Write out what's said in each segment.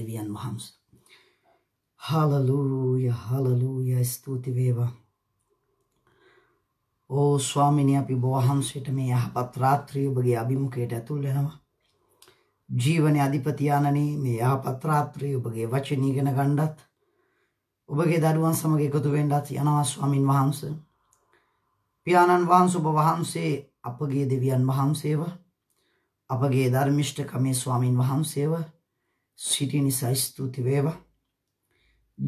දෙවියන් වහන්ස. හලලූය හලලූය ස්තුති වේවා. ඕ ස්වාමිනි අපි බෝහන්සට මේ යහපත් රාත්‍රී ඔබගේ අභිමුකයට ඇතුල් වෙනවා. ජීවන අධිපතියානනේ මේ යහපත් රාත්‍රී ඔබගේ වචන ඉගෙන ගණ්ඩත් ඔබගේ දරුවන් සමග එකතු වෙන්ඩත් යනවා ස්වාමින් වහන්ස. පියාණන් වහන්ස ඔබ වහන්සේ අපගේ දෙවියන් වහන්සේව අපගේ ධර්මිෂ්ඨ කමේ ස්වාමින් වහන්සේව සිටි නිසා ස්තුති වේවා.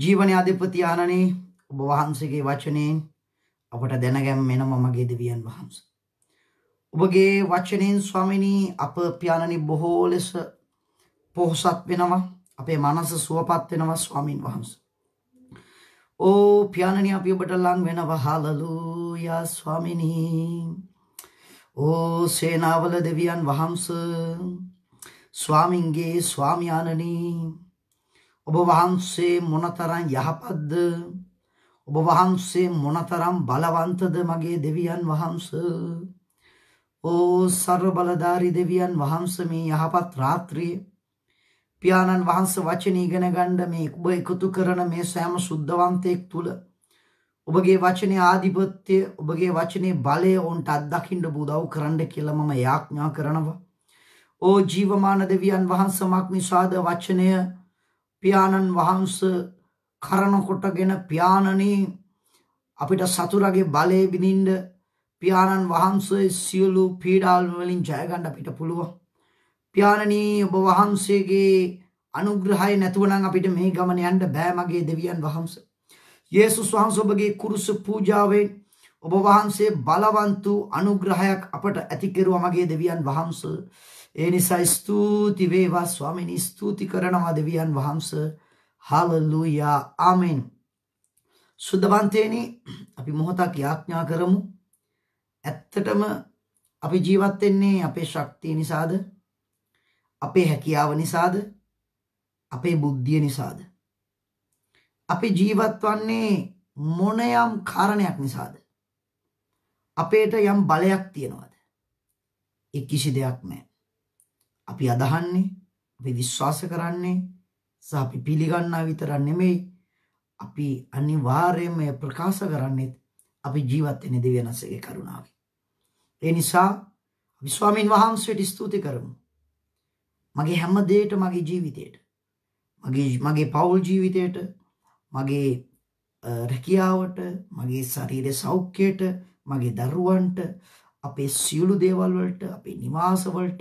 ජීවන අධිපති ආනනේ ඔබ වහන්සේගේ වචනයෙන් අපට දැනගැම් මෙනම මගේ දෙවියන් වහන්ස. ඔබගේ වචනයෙන් ස්වමිනී අප ප්‍යාණනි බොහෝ ලෙස පොහොසත් වෙනවා අපේ මනස සුවපත් වෙනවා ස්වාමින් වහන්ස. ඕ ප්‍යාණනි අපි ඔබට ලං වෙනවා හාලලූයා ස්වාමිනී. ඕ සේනාවල දෙවියන් වහන්සේ ස්වාමින්ගේ ස්වාමියානනී ඔබ වහන්සේ මොනතරම් යහපත්ද ඔබ වහන්සේ මොනතරම් බලවන්තද මගේ දෙවියන් වහන්ස ඕ සර්ව බලධාරි දෙවියන් වහන්ස මේ යහපත් රාත්‍රියේ පියාණන් වහන්ස වචන ඉගෙන ගන්න මේ ඔබ එකතු කරන මේ සෑම සුද්ධවන්තයෙක් තුල ඔබගේ වචනේ ආධිපත්‍ය ඔබගේ වචනේ බලය ඔවුන්ට අත්දකින්න බුදව කරන්න කියලා මම යාඥා කරනවා ඕ ජීවමාන දෙවියන් වහන්සමක් නිසාද වචනය පියාණන් වහන්ස කරනකොටගෙන පියාණනී අපිට සතුරගේ බලය බිනින්ඩ පියාණන් වහන්සේ සියලු පීඩාල්වලින් ජයගණ්ඩ අපිට පුළුව. පියාණනී ඔබ වහන්සේගේ අනුග්‍රහය නැතුවනං අපිට මේ ගමන යන්ඩ බෑමගේ දෙවියන් වහන්ස. යේසු වහන්ස ඔබගේ කුරුස පූජාවෙන් ඔබ වහන්සේ බලවන්තු අනුග්‍රහයක් අපට ඇතිකෙරුව මගේ දෙවියන් වහන්සේ. ඒ නිසා ස්තුති වේවා ස්වාමීනි ස්තුති කරනවා දෙවියන් වහන්සේ හාලෙලූයා ආමෙන් සුද්ධවන්තේනි අපි මොහොතක් යාඥා කරමු ඇත්තටම අපි ජීවත් වෙන්නේ අපේ ශක්තිය නිසාද අපේ හැකියාව නිසාද අපේ බුද්ධිය නිසාද අපි ජීවත් වන්නේ මොනයම් කාරණයක් නිසාද අපේට යම් බලයක් තියෙනවද ඒ කිසි දෙයක් නැහැ අපි අදහන්නේ අපි විශ්වාස කරන්නේ සහ අපි පිළිගන්නා විතර නෙමෙයි අපි අනිවාර්යයෙන්ම ප්‍රකාශ කරන්නේ අපි ජීවත් වෙන දෙවියන්සේගේ කරුණාවෙන්. ඒ නිසා අපි ස්වාමින් වහන්සේට ස්තුති කරමු. මගේ හැම දෙයකට මගේ ජීවිතේට මගේ මගේ පෞල් ජීවිතයට මගේ රැකියාවට මගේ ශරීර සෞඛ්‍යයට මගේ දරුවන්ට අපේ සියලු දේවල් වලට අපේ නිවාස වලට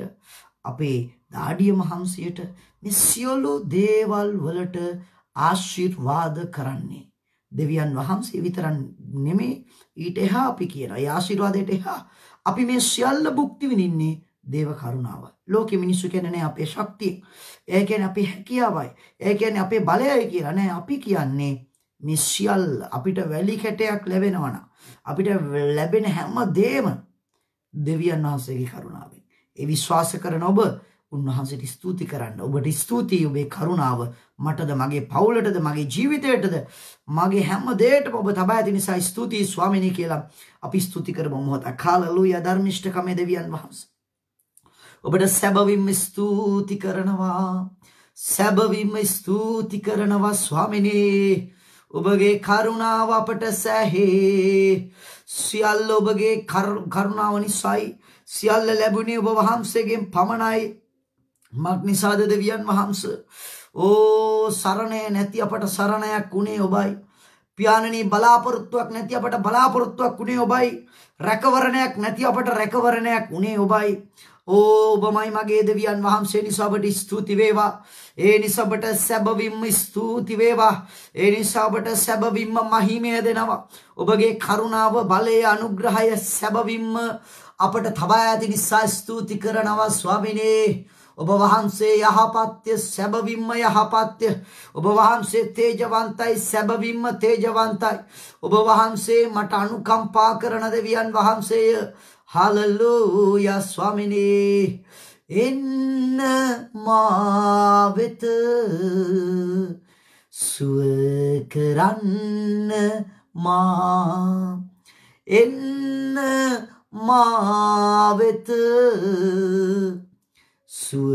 අපේ දාඩියම හම්සයට මේ සියලු දේවල් වලට ආශිර්වාද කරන්නේ දෙවියන් වහන්සේ විතරක් නෙමේ ඊට එහා අපි කියන ඒ ආශිර්වාදයට එහා අපි මේ සියල්ල භුක්ති විඳින්නේ දේව කරුණාව. ලෝකෙ මිනිස්සු කියන්නේ නෑ අපේ ශක්තිය. ඒ කියන්නේ අපේ හැකියාවයි. ඒ කියන්නේ අපේ බලයයි කියලා නෑ අපි කියන්නේ මේ සියල්ල අපිට වැලි කැටයක් ලැබෙනවා අපිට ලැබෙන හැම දෙම දෙවියන් වහන්සේගේ කරුණාවෙන්. ඒ විශ්වාස කරන ඔබ උන්වහන්සේට ස්තුති කරන්න. ඔබට ස්තුතියි ඔබේ කරුණාව මටද මගේ පවුලටද මගේ ජීවිතයටද මගේ හැම දෙයකටම ඔබ තබා ඇති නිසා ස්තුතියි ස්වාමිනී කියලා අපි ස්තුති කරමු මොහොතක්. හාලෙලූයා ධර්මිෂ්ඨකමේ දෙවියන් වහන්සේ. ඔබට සැබවින්ම ස්තුති කරනවා. සැබවින්ම ස්තුති කරනවා ස්වාමිනේ. ඔබගේ කරුණාව අපට සැහේ. සියල්ල ඔබගේ කරුණාව නිසායි සියල්ල ලැබුණේ ඔබ වහන්සේගෙන් පමණයි මක්නිසාද දෙවියන් වහන්ස ඕ සරණය නැති අපට සරණයක් වුණේ ඔබයි පියාණනී බලාපොරොත්තුවක් නැති අපට බලාපොරොත්තුවක් වුණේ ඔබයි රැකවරණයක් නැති අපට රැකවරණයක් වුණේ ඔබයි ඕ ඔබමයි මගේ දෙවියන් වහන්සේ නිසා ඔබට ස්තුති වේවා ඒ නිසා ඔබට සැබවින්ම ස්තුති වේවා ඒ නිසා ඔබට සැබවින්ම මහිමය දෙනවා ඔබගේ කරුණාව බලය අනුග්‍රහය සැබවින්ම අපට තබා ඇති නිසා ස්තුති කරනවා ස්වාමිනේ ඔබ වහන්සේ යහපත්ය සැබවින්ම යහපත්ය ඔබ වහන්සේ තේජවන්තයි සැබවින්ම තේජවන්තයි ඔබ වහන්සේ මට අනුකම්පා කරන දෙවියන් වහන්සේය හලලූයා ස්වාමිනේ එන්න මා වෙත සුව කරන්න මා එන්න මාවෙත සුව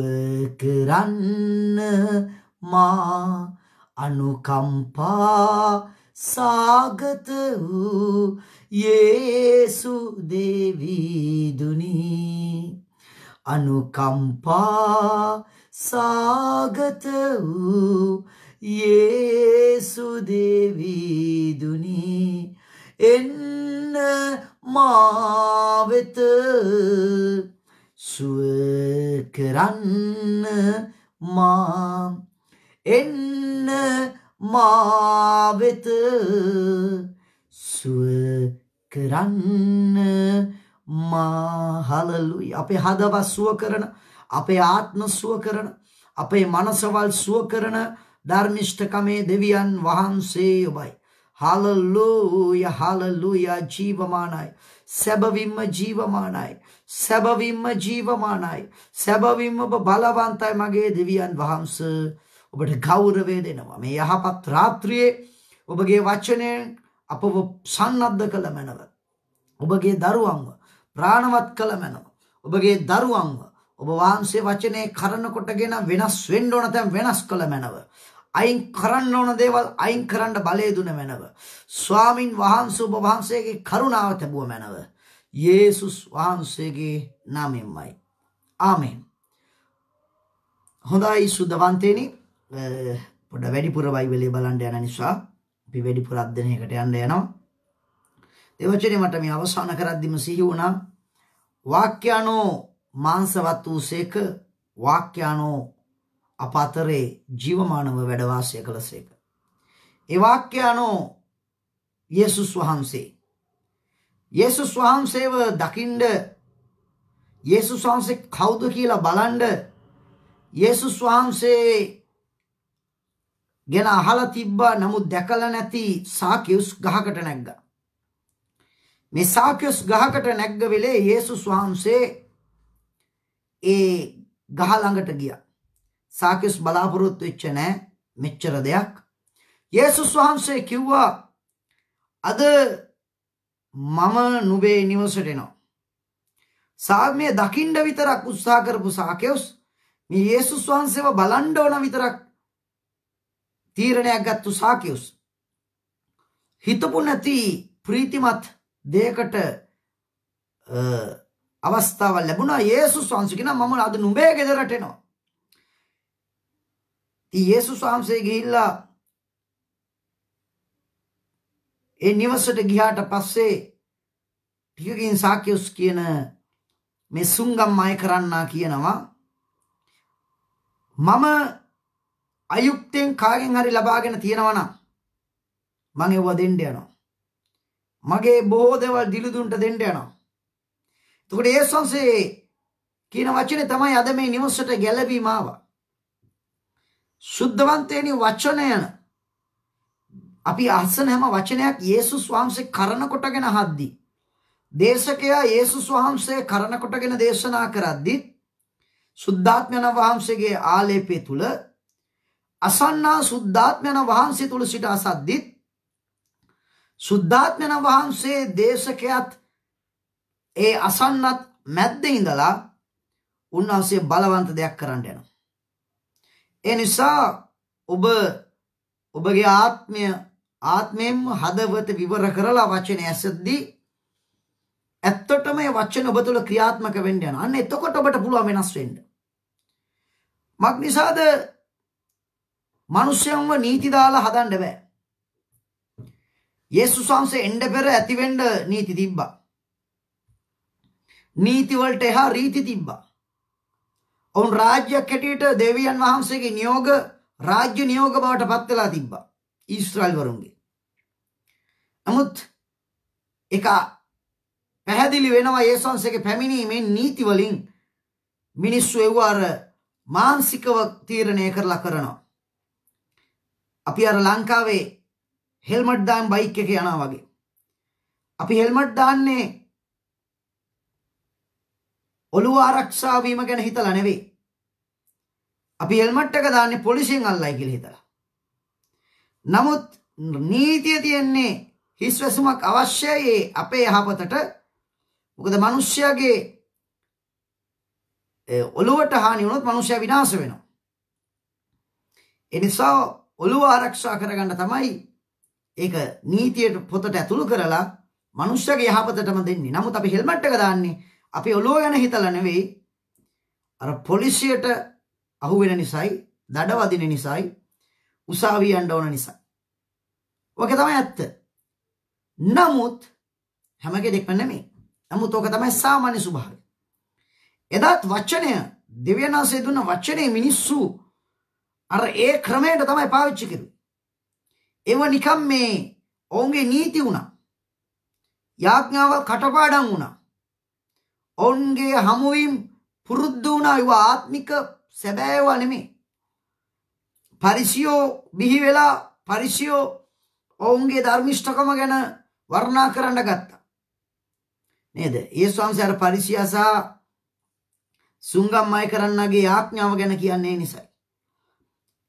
කරන්න මා අනුකම්පා සාගත වූ යේසු දේවීදුනී අනුකම්පා සාගත වූ යේසු දේවීදුනී එන්න මාවෙත සුව කරන්න මා එන්න මාවෙත සුව කරන්න මාහලලුයි අපේ හදවත් සුව කරන අපේ ආත්ම සුව කරන අපේ මනසවල් සුව කරන ධර්මිෂ්ඨකමේ දෙවියන් වහන්සේ ඔබයි හලලූය හලලූය ජීවමානයි සැබවින්ම ජීවමානයි සැබවින්ම ජීවමානයි සැබවින්ම ඔබ බලවන්තයි මගේ දෙවියන් වහන්ස ඔබට ගෞරවය දෙනවා මේ යහපත් රාත්‍රියේ ඔබගේ වචනයෙන් අපව සන්නද්ධ කළ මැනව ඔබගේ දරුවන්ව ප්‍රාණවත් කළ මැනව ඔබගේ දරුවන්ව ඔබ වහන්සේ වචනේ කරන කොටගෙන වෙනස් වෙන්න ඕන තැන් වෙනස් කළ මැනව අයින් කරන්න ඕන දේවල් අයින් කරන්න බලය දුන මැනව. ස්වාමින් වහන්සේ ඔබ වහන්සේගේ කරුණාව ලැබුව මැනව. යේසුස් වහන්සේගේ නාමයෙන්මයි. ආමෙන්. හොඳයි සුද්ධවන්තේනි. පොඩ වැඩිපුර බයිබලයේ බලන්න යන නිසා අපි වැඩිපුර අධ්‍යයනයකට යන්න යනවා. දෙවචනේ මට මේ අවසන් කරද්දිම සිහි වුණා. වාක්‍යano මාංශවත් වූසේක වාක්‍යano අප අතරේ ජීවමානව වැඩ වාසය කළසේක. ඒ වාක්‍යano යේසුස් වහන්සේ යේසුස් වහන්සේව දකින්ඩ යේසුස් වහන්සේ කවුද කියලා බලන්ඩ යේසුස් වහන්සේ ගෙන අහලා තිබ්බා නමුත් දැකලා නැති සාකියුස් ගහකට නැග්ගා. මේ සාකියුස් ගහකට නැග්ග වෙලේ යේසුස් වහන්සේ ඒ ගහ ළඟට ගියා. සාකිස් බලාපොරොත්තු වෙච්ච නෑ මෙච්චර දෙයක්. යේසුස් වහන්සේ කිව්වා අද මම නුඹේ නිවසට එනවා. සාමයේ දකින්න විතරක් උත්සාහ කරපු සාකෙව්ස් මේ යේසුස් වහන්සේව බලන්න ඕන විතරක් තීරණයක් ගත්තු සාකෙව්ස් හිතපු නැති ප්‍රීතිමත් දෙයකට අවස්ථාවක් ලැබුණා යේසුස් වහන්සේ කියන මම අද නුඹේ ගෙදරට එනවා යේසුස් වහන්සේ ගිහිල්ලා ඒ නිවසට ගියාට පස්සේ ටිකකින් සාකියුස් කියන මේ සුංගම් අය කරන්නා කියනවා මම අයුක්තෙන් කාගෙන් හරි ලබාගෙන තියෙනවා නම් මං ඒව දෙන්න යනවා. මගේ බොහෝ දේවල් දිලිදුන්ට දෙන්න යනවා. එතකොට ඒ සංසේ කියන වචනේ තමයි අද මේ නිවසට ගැළවීම ආවා. සුද්ධවන්තේනි වචනය අපි අහසන හැම වචනයක් යේසුස් වහන්සේ කරන කොටගෙන හද්දි දේශකයා යේසුස් වහන්සේ කරන කොටගෙන දේශනා කරද්දි සුද්ධාත්මයන වහන්සේගේ ආලේපය තුල අසන්නා සුද්ධාත්මයන වහන්සේ තුල සිට අසද්දිත් සුද්ධාත්මයන වහන්සේ දේශකයාත් ඒ අසන්නත් මැද්දේ ඉඳලා උන්වහන්සේ බලවන්ත දෙයක් කරන්න යනවා ඒ නිසා ඔබ ඔබගේ ආත්මය ආත්මයෙන් හදවත විවර කරලා වචනේ ඇසද්දී ඇත්තටම මේ වචන ඔබ තුළ ක්‍රියාත්මක වෙන්න යනවා. අන්න එතකොට ඔබට පුළුවන් වෙනස් වෙන්න. මක්නිසාද මිනිස්යන්ව නීති දාලා හදන්න බෑ. යේසුස් වහන්සේ එන්න පෙර ඇතිවෙන්න නීති තිබ්බා. නීති වලට එහා රීති තිබ්බා. ඔවුන් රාජ්‍යයක් හැටියට දෙවියන් වහන්සේගේ නියෝග රාජ්‍ය නියෝග බවට පත් වෙලා තිබ්බා ඊශ්‍රායල් වරුන්ගේ. නමුත් එක පැහැදිලි වෙනවා යේසුස්ගේ පැමිණීමෙන් නීති වලින් මිනිස්සු ඒව අර මානසිකව තීරණය කරලා කරනවා. අපි අර ලංකාවේ හෙල්මට් දාන් බයික් එක යනවා වගේ. අපි හෙල්මට් දාන්නේ ඔළුව ආරක්ෂා වීම ගැන හිතලා නෙවෙයි. අපි හෙල්මට් එක දාන්නේ පොලිසියෙන් අල්ලයි කියලා හිතලා. නමුත් නීතිය තියෙන්නේ හිස් වැසුමක් අවශ්‍යයි අපේ යහපතට. මොකද මිනිස්යාගේ ඔළුවට හානි වුණොත් මිනිස්යා විනාශ වෙනවා. ඒ නිසා ඔළුව ආරක්ෂා කරගන්න තමයි ඒක නීතියට පොතට ඇතුළු කරලා මිනිස්සගේ යහපතටම දෙන්නේ. නමුත් අපි හෙල්මට් එක දාන්නේ අපි ඔලෝ ගැන හිතලා නෙවෙයි අර පොලිසියට අහු වෙන නිසායි, දඩ වදින නිසායි, උසාවිය යන්න ඕන නිසා. ඔක තමයි ඇත්ත. නමුත් හැම කෙනෙක්ම නෙමෙයි. නමුත් ඕක තමයි සාමාන්‍ය ස්වභාවය. එදත් වචනය දෙවියන්වහන්සේ දුන්න වචනේ මිනිස්සු අර ඒ ක්‍රමයට තමයි පාවිච්චි කරුවේ. ඒව නිකම් මේ ඔවුන්ගේ නීති වුණා. යාඥාවල් කටපාඩම් වුණා. ඔවුන්ගේ හමුවීම් පුරුද්ධ වුණා ඒවා ආත්මික සැබෑවා නෙමෙයි. පරිසියෝ බිහි වෙලා පරිසියෝ ඔවුන්ගේ ධර්මිෂ්ඨකම ගැන වර්ණනා කරන්න ගත්තා. නේද? යේසුස් වහන්සේ අර පරිසියා සහ සුංගම්මයි කරන්නගේ ආඥාව ගැන කියන්නේ ඒ නිසයි.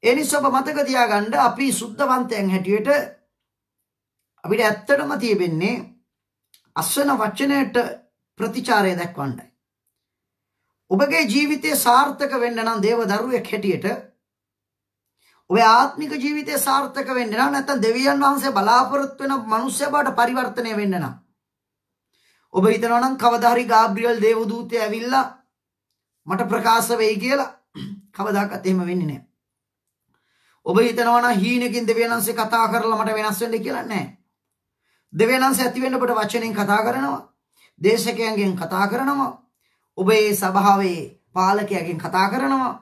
ඒ නිසා ඔබ මතක තියාගන්න අපි සුද්ධවන්තයන් හැටියට අපිට ඇත්තටම තියෙන්නේ අස්වන වචනයට ප්‍රතිචාරය දක්වන්නයි. ඔබගේ ජීවිතය සාර්ථක වෙන්න නම් දේව දරුවෙක් හැටියට ඔබේ ආත්මික ජීවිතය සාර්ථක වෙන්න නම් නැත්නම් දෙවියන් වහන්සේ බලාපොරොත්තු වෙන මිනිස්සයා බවට පරිවර්තනය වෙන්න නම් ඔබ හිතනවා නම් කවදා හරි ගාබ්‍රියල් දේවදූතය ඇවිල්ලා මට ප්‍රකාශ වෙයි කියලා කවදාකවත් එහෙම වෙන්නේ නැහැ. ඔබ හිතනවා නම් හීනකින් දෙවියන් වහන්සේ කතා කරලා මට වෙනස් වෙන්න කියලා නැහැ. දෙවියන් වහන්සේ ඇති වෙන්න ඔබට වචනෙන් කතා කරනවා. දේශකයන්ගෙන් කතා කරනවා. ඔබ ඒ සභාවේ පාලකයාගෙන් කතා කරනවා.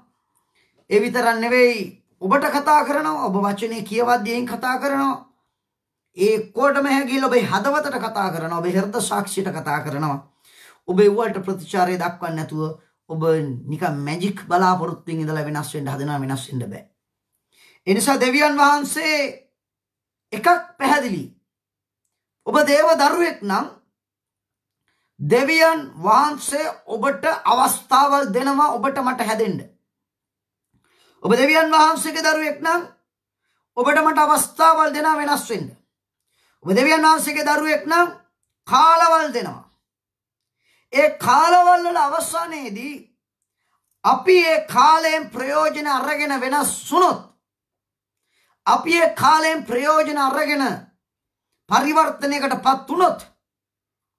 ඒ විතරක් නෙවෙයි ඔබට කතා කරනවා. ඔබ වචනේ කියවද්දී කතා කරනවා. ඒ කොටම හැගිල ඔබේ හදවතට කතා කරනවා. ඔබේ හෘද සාක්ෂියට කතා කරනවා. ඔබේ ඌවට ප්‍රතිචාරය දක්වන්නේ නැතුව ඔබ නිකන් මැජික් බලාපොරොත්තුෙන් ඉඳලා වෙනස් වෙන්න හදනවා වෙනස් වෙන්න බෑ. ඒ නිසා දෙවියන් වහන්සේ එකක් පැහැදිලි. ඔබ දේව දරුවෙක් නම් දෙවියන් වහන්සේ ඔබට අවස්ථාවල් දෙනවා ඔබට මට හැදෙන්න. ඔබ දෙවියන් වහන්සේගේ දරුවෙක් නම් ඔබට මට අවස්ථාවල් දෙනවා වෙනස් වෙන්න. ඔබ දෙවියන් වහන්සේගේ දරුවෙක් නම් කාලවල් දෙනවා. ඒ කාලවල් වල අවසානයේදී අපි ඒ කාලයෙන් ප්‍රයෝජන අරගෙන වෙනස් වුණොත් අපි ඒ කාලයෙන් ප්‍රයෝජන අරගෙන පරිවර්තනයකටපත් වුණොත්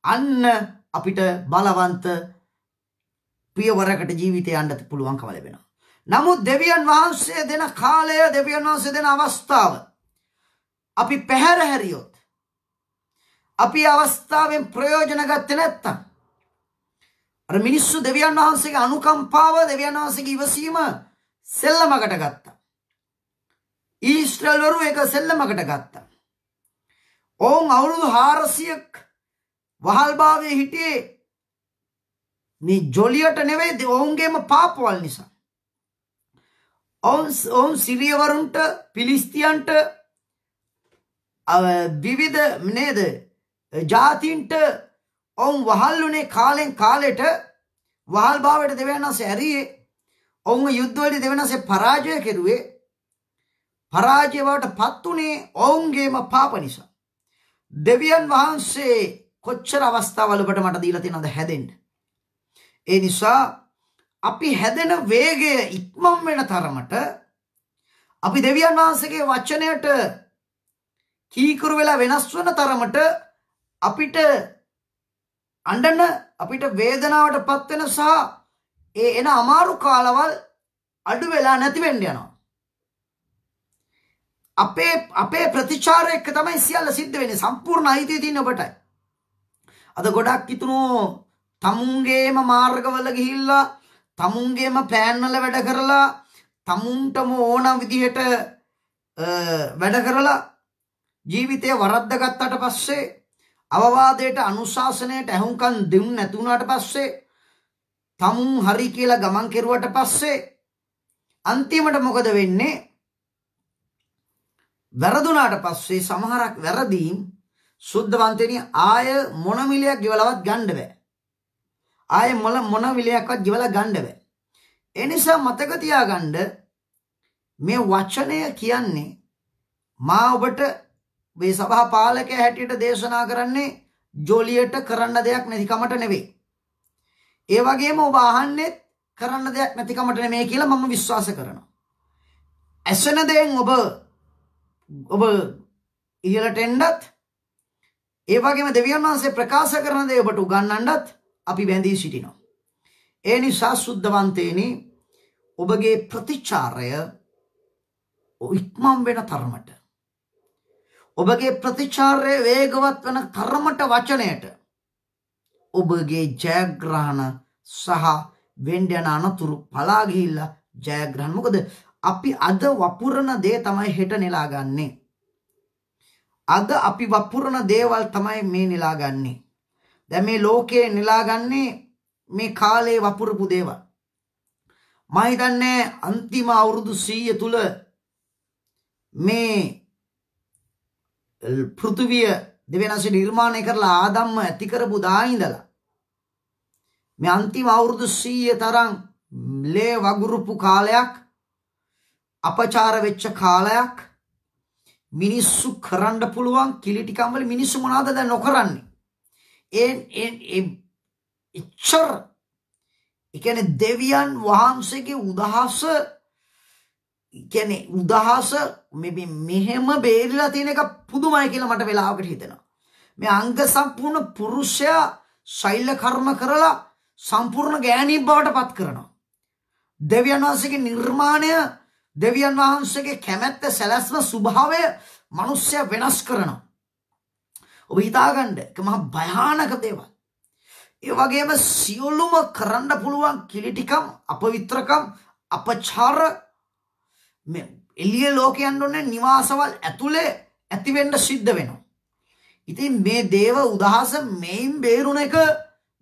අන්න අපිට බලවන්ත පියවරකට ජීවිතය යන්නත් පුළුවන්කම ලැබෙනවා. නමුත් දෙවියන් වහන්සේ දෙන කාලය දෙවියන් වහන්සේ දෙන අවස්ථාව අපි පැහැර හැරියොත් අපි අවස්ථාවෙන් ප්‍රයෝජන ගත්තේ නැත්තම් අර මිනිස්සු දෙවියන් වහන්සේගේ අනුකම්පාව දෙවියන් වහන්සේගේ ඉවසීම සෙල්ලමකට ගත්තා. ඊශ්‍රේල් වරු එක සෙල්ලමකට ගත්තා. ඔවුන් අවුරුදු 400ක් වහල්භාවයේ හිටියේ මේ ජොලියට නෙවෙයි ඔවුන්ගේම පාපවල් නිසා. ඔවුන් ඔවුන් සිරියවරුන්ට පිලිස්තියන්ට විවිධ නේද ජාතින්ට ඔවුන් වහල්ලුනේ කාලෙන් කාලෙට වහල්භාවයට දෙවන්නස ඇරියේ ඔවුන් යුද්ධවලට දෙවනසේ පරාජය කෙරුවේ පරාජයවට පත්වනේ ඔවුන්ගේම පාප නිසා. දෙවියන් වහන්සේ කොච්චර අවස්ථාවල් ඔබට මට දීලා තියෙනවද හැදෙන්න. ඒ නිසා අපි හැදෙන වේගය ඉක්මම් වෙන තරමට අපි දෙවියන් වහන්සේගේ වචනයට කීකරු වෙලා වෙනස් වෙන තරමට අපිට අඬන අපිට වේදනාවටපත් වෙන සහ ඒ එන අමාරු කාලවල් අඩු වෙලා නැති වෙන්න යනවා. අපේ අපේ ප්‍රතිචාරය එක්ක තමයි සියල්ල සිද්ධ වෙන්නේ සම්පූර්ණ අයිතිය තියෙන ඔබටයි. අද ගොඩක් ඉතුණෝ තමුන්ගේම මාර්ගවල ගිහිල්ලා තමුන්ගේම පෑන්වල වැඩ කරලා තමුන්ටම ඕන විදිහට වැඩ කරලා ජීවිතය වරද්ද ගත්තට පස්සේ අවවාදයට අනුශාසනයට ඇහුම්කන් දෙමු නැතුණාට පස්සේ තමුන් හරි කියලා ගමන් කෙරුවට පස්සේ අන්තිමට මොකද වෙන්නේ වැරදුනාට පස්සේ සමහරක් වැරදීම් සුද්ධවන්තේනි ආය මොන මිලයක් ගෙවලවත් ගන්න බෑ. ආය මොන මොන මිලයක්වත් ගෙවලා ගන්න බෑ. ඒ නිසා මතක තියාගන්න මේ වචනය කියන්නේ මා ඔබට මේ සභා පාලකයා හැටියට දේශනා කරන්නේ ජොලියට කරන්න දෙයක් නැතිකමට නෙවෙයි. ඒ වගේම ඔබ අහන්නේ කරන්න දෙයක් නැතිකමට නෙමෙයි කියලා මම විශ්වාස කරනවා. ඇසෙන දෙයෙන් ඔබ ඔබ ඉහළට එන්නත් ඒ වගේම දෙවියන් වහන්සේ ප්‍රකාශ කරන දේ ඔබට උගන්වන්නත් අපි බැඳී සිටිනවා. ඒ නිසා සුද්ධවන්තේනි ඔබගේ ප්‍රතිචාරය ඉක්මම් වෙන තරමට ඔබගේ ප්‍රතිචාරය වේගවත් වන තරමට වචනයට ඔබගේ ජයග්‍රහණ සහ වෙන්න යන අනතුරු පලා ගිහිල්ලා ජයග්‍රහණ මොකද අපි අද වපුරන දේ තමයි හෙට නෙලාගන්නේ අද අපි වපුරන දේවල් තමයි මේ නෙලාගන්නේ. දැන් මේ ලෝකේ නෙලාගන්නේ මේ කාලේ වපුරපු දේවල්. මම හිතන්නේ අන්තිම අවුරුදු 100 තුල මේ පෘථිවිය දෙවෙනසෙ නිර්මාණය කරලා ආදම්ම ඇති කරපු දායිඳලා මේ අන්තිම අවුරුදු 100 තරම් ලේ වගුරුපු කාලයක් අපචාර වෙච්ච කාලයක් මිනිස්සු කරන්න පුළුවන් කිලිටිකම් වල මිනිස්සු මොනවද දැන් නොකරන්නේ? ඒ ඒ ඉච්ඡර ඒ කියන්නේ දෙවියන් වහන්සේගේ උදහස කියන්නේ උදහස මේ මෙහෙම බේරිලා තියෙන එක පුදුමයි කියලා මට වෙලාවකට හිතෙනවා. මේ අංග සම්පූර්ණ පුරුෂයා ශෛල කර්ම කරලා සම්පූර්ණ ගෑණියෙක් බවට පත් කරනවා. දෙවියන් වහන්සේගේ නිර්මාණය දෙවියන් වහන්සේගේ කැමැත්ත සැලැස්ම ස්වභාවය මිනිස්සය වෙනස් කරනවා. ඔබ හිතාගන්න ඒක මහා භයානක දේවල්. ඒ වගේම සියලුම කරන්න පුළුවන් කිලිටිකම් අපවිත්‍රකම් අපචාර මේ එළිය ලෝකයන් ඔන්නේ නිවාසවල් ඇතුලේ ඇති වෙන්න සිද්ධ වෙනවා. ඉතින් මේ දේව උදහස මේන් බේරුණ එක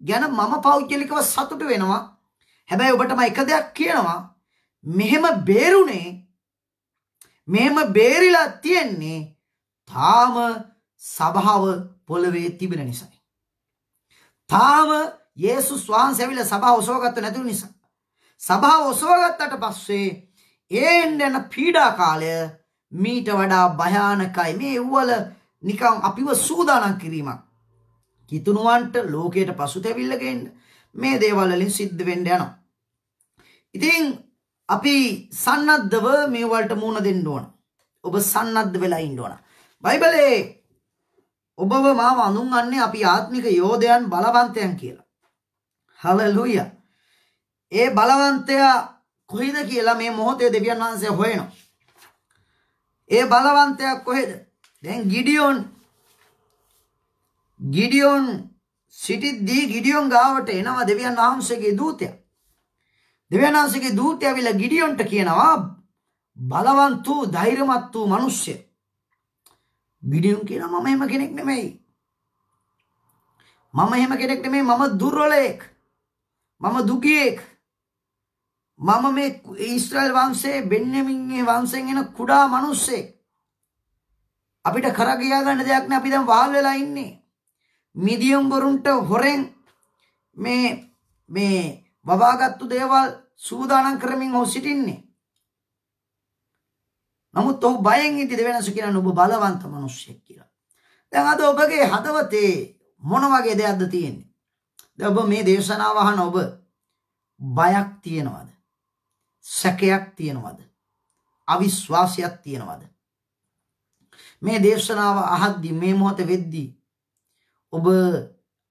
ගැන මම පෞද්ගලිකව සතුටු වෙනවා. හැබැයි ඔබටම එක දෙයක් කියනවා මෙහෙම බේරුනේ මෙහෙම බේරිලා තියෙන්නේ තාම සභාව පොළවේ තිබෙන නිසායි. තාම යේසුස් වහන්සේ ඇවිල්ලා සභාව ඔසවගත්ත නැතුණු නිසා. සභාව ඔසවගත්තට පස්සේ ඒෙන් යන පීඩා කාලය මීට වඩා භයානකයි. මේ වල නිකම් අපිව සූදානම් කිරීමක්. කිතුණුවන්ට ලෝකයට පසුතැවිල්ල ගේන්න මේ දේවල් වලින් සිද්ධ වෙන්න යනවා. ඉතින් අපි සන්නද්ධව මේවලට මුණ දෙන්න ඕන. ඔබ සන්නද්ධ වෙලා ඉන්න ඕන. බයිබලේ ඔබව මාව අඳුන්ගන්නේ අපි ආත්මික යෝධයන් බලවන්තයන් කියලා. හලලුයා. ඒ බලවන්තයා කොහෙද කියලා මේ මොහොතේ දෙවියන් වහන්සේ හොයනවා. ඒ බලවන්තයා කොහෙද? දැන් ගිඩියොන් ගිඩියොන් සිටිද්දී ගිඩියොන් ගාවට එනවා දෙවියන් වහන්සේගේ දූතයා. දෙවියන්වහන්සේගේ දූතය ඇවිල්ලා ගිඩියොන්ට කියනවා බලවන්ත වූ ධෛර්යමත් වූ මිනිස්සය. ගිඩියොන් කියනවා මම එහෙම කෙනෙක් නෙමෙයි. මම එහෙම කෙනෙක් නෙමෙයි මම දුර්වලයෙක්. මම දුකියෙක්. මම මේ ඊශ්‍රායල් වංශයේ බෙන්යමින්ගේ වංශයෙන් එන කුඩා මිනිස්සෙක්. අපිට කරා ගියා ගන්න දෙයක් නෑ අපි දැන් වහල් වෙලා ඉන්නේ. මිදියම් වරුන්ට හොරෙන් මේ මේ වවාගත්තු දේවල් සූදානම් කරමින් ඔහු සිටින්නේ. නමුත් ඔහු බයෙන් ඉදි දෙවෙනස කියන්නේ ඔබ බලවන්ත මිනිස්සෙක් කියලා. දැන් අද ඔබගේ හදවතේ මොන වගේ දෙයක්ද තියෙන්නේ? දැන් ඔබ මේ දේශනාව අහන ඔබ බයක් තියනවද? සැකයක් තියනවද? අවිශ්වාසයක් තියනවද? මේ දේශනාව අහද්දි මේ මොහොත වෙද්දී ඔබ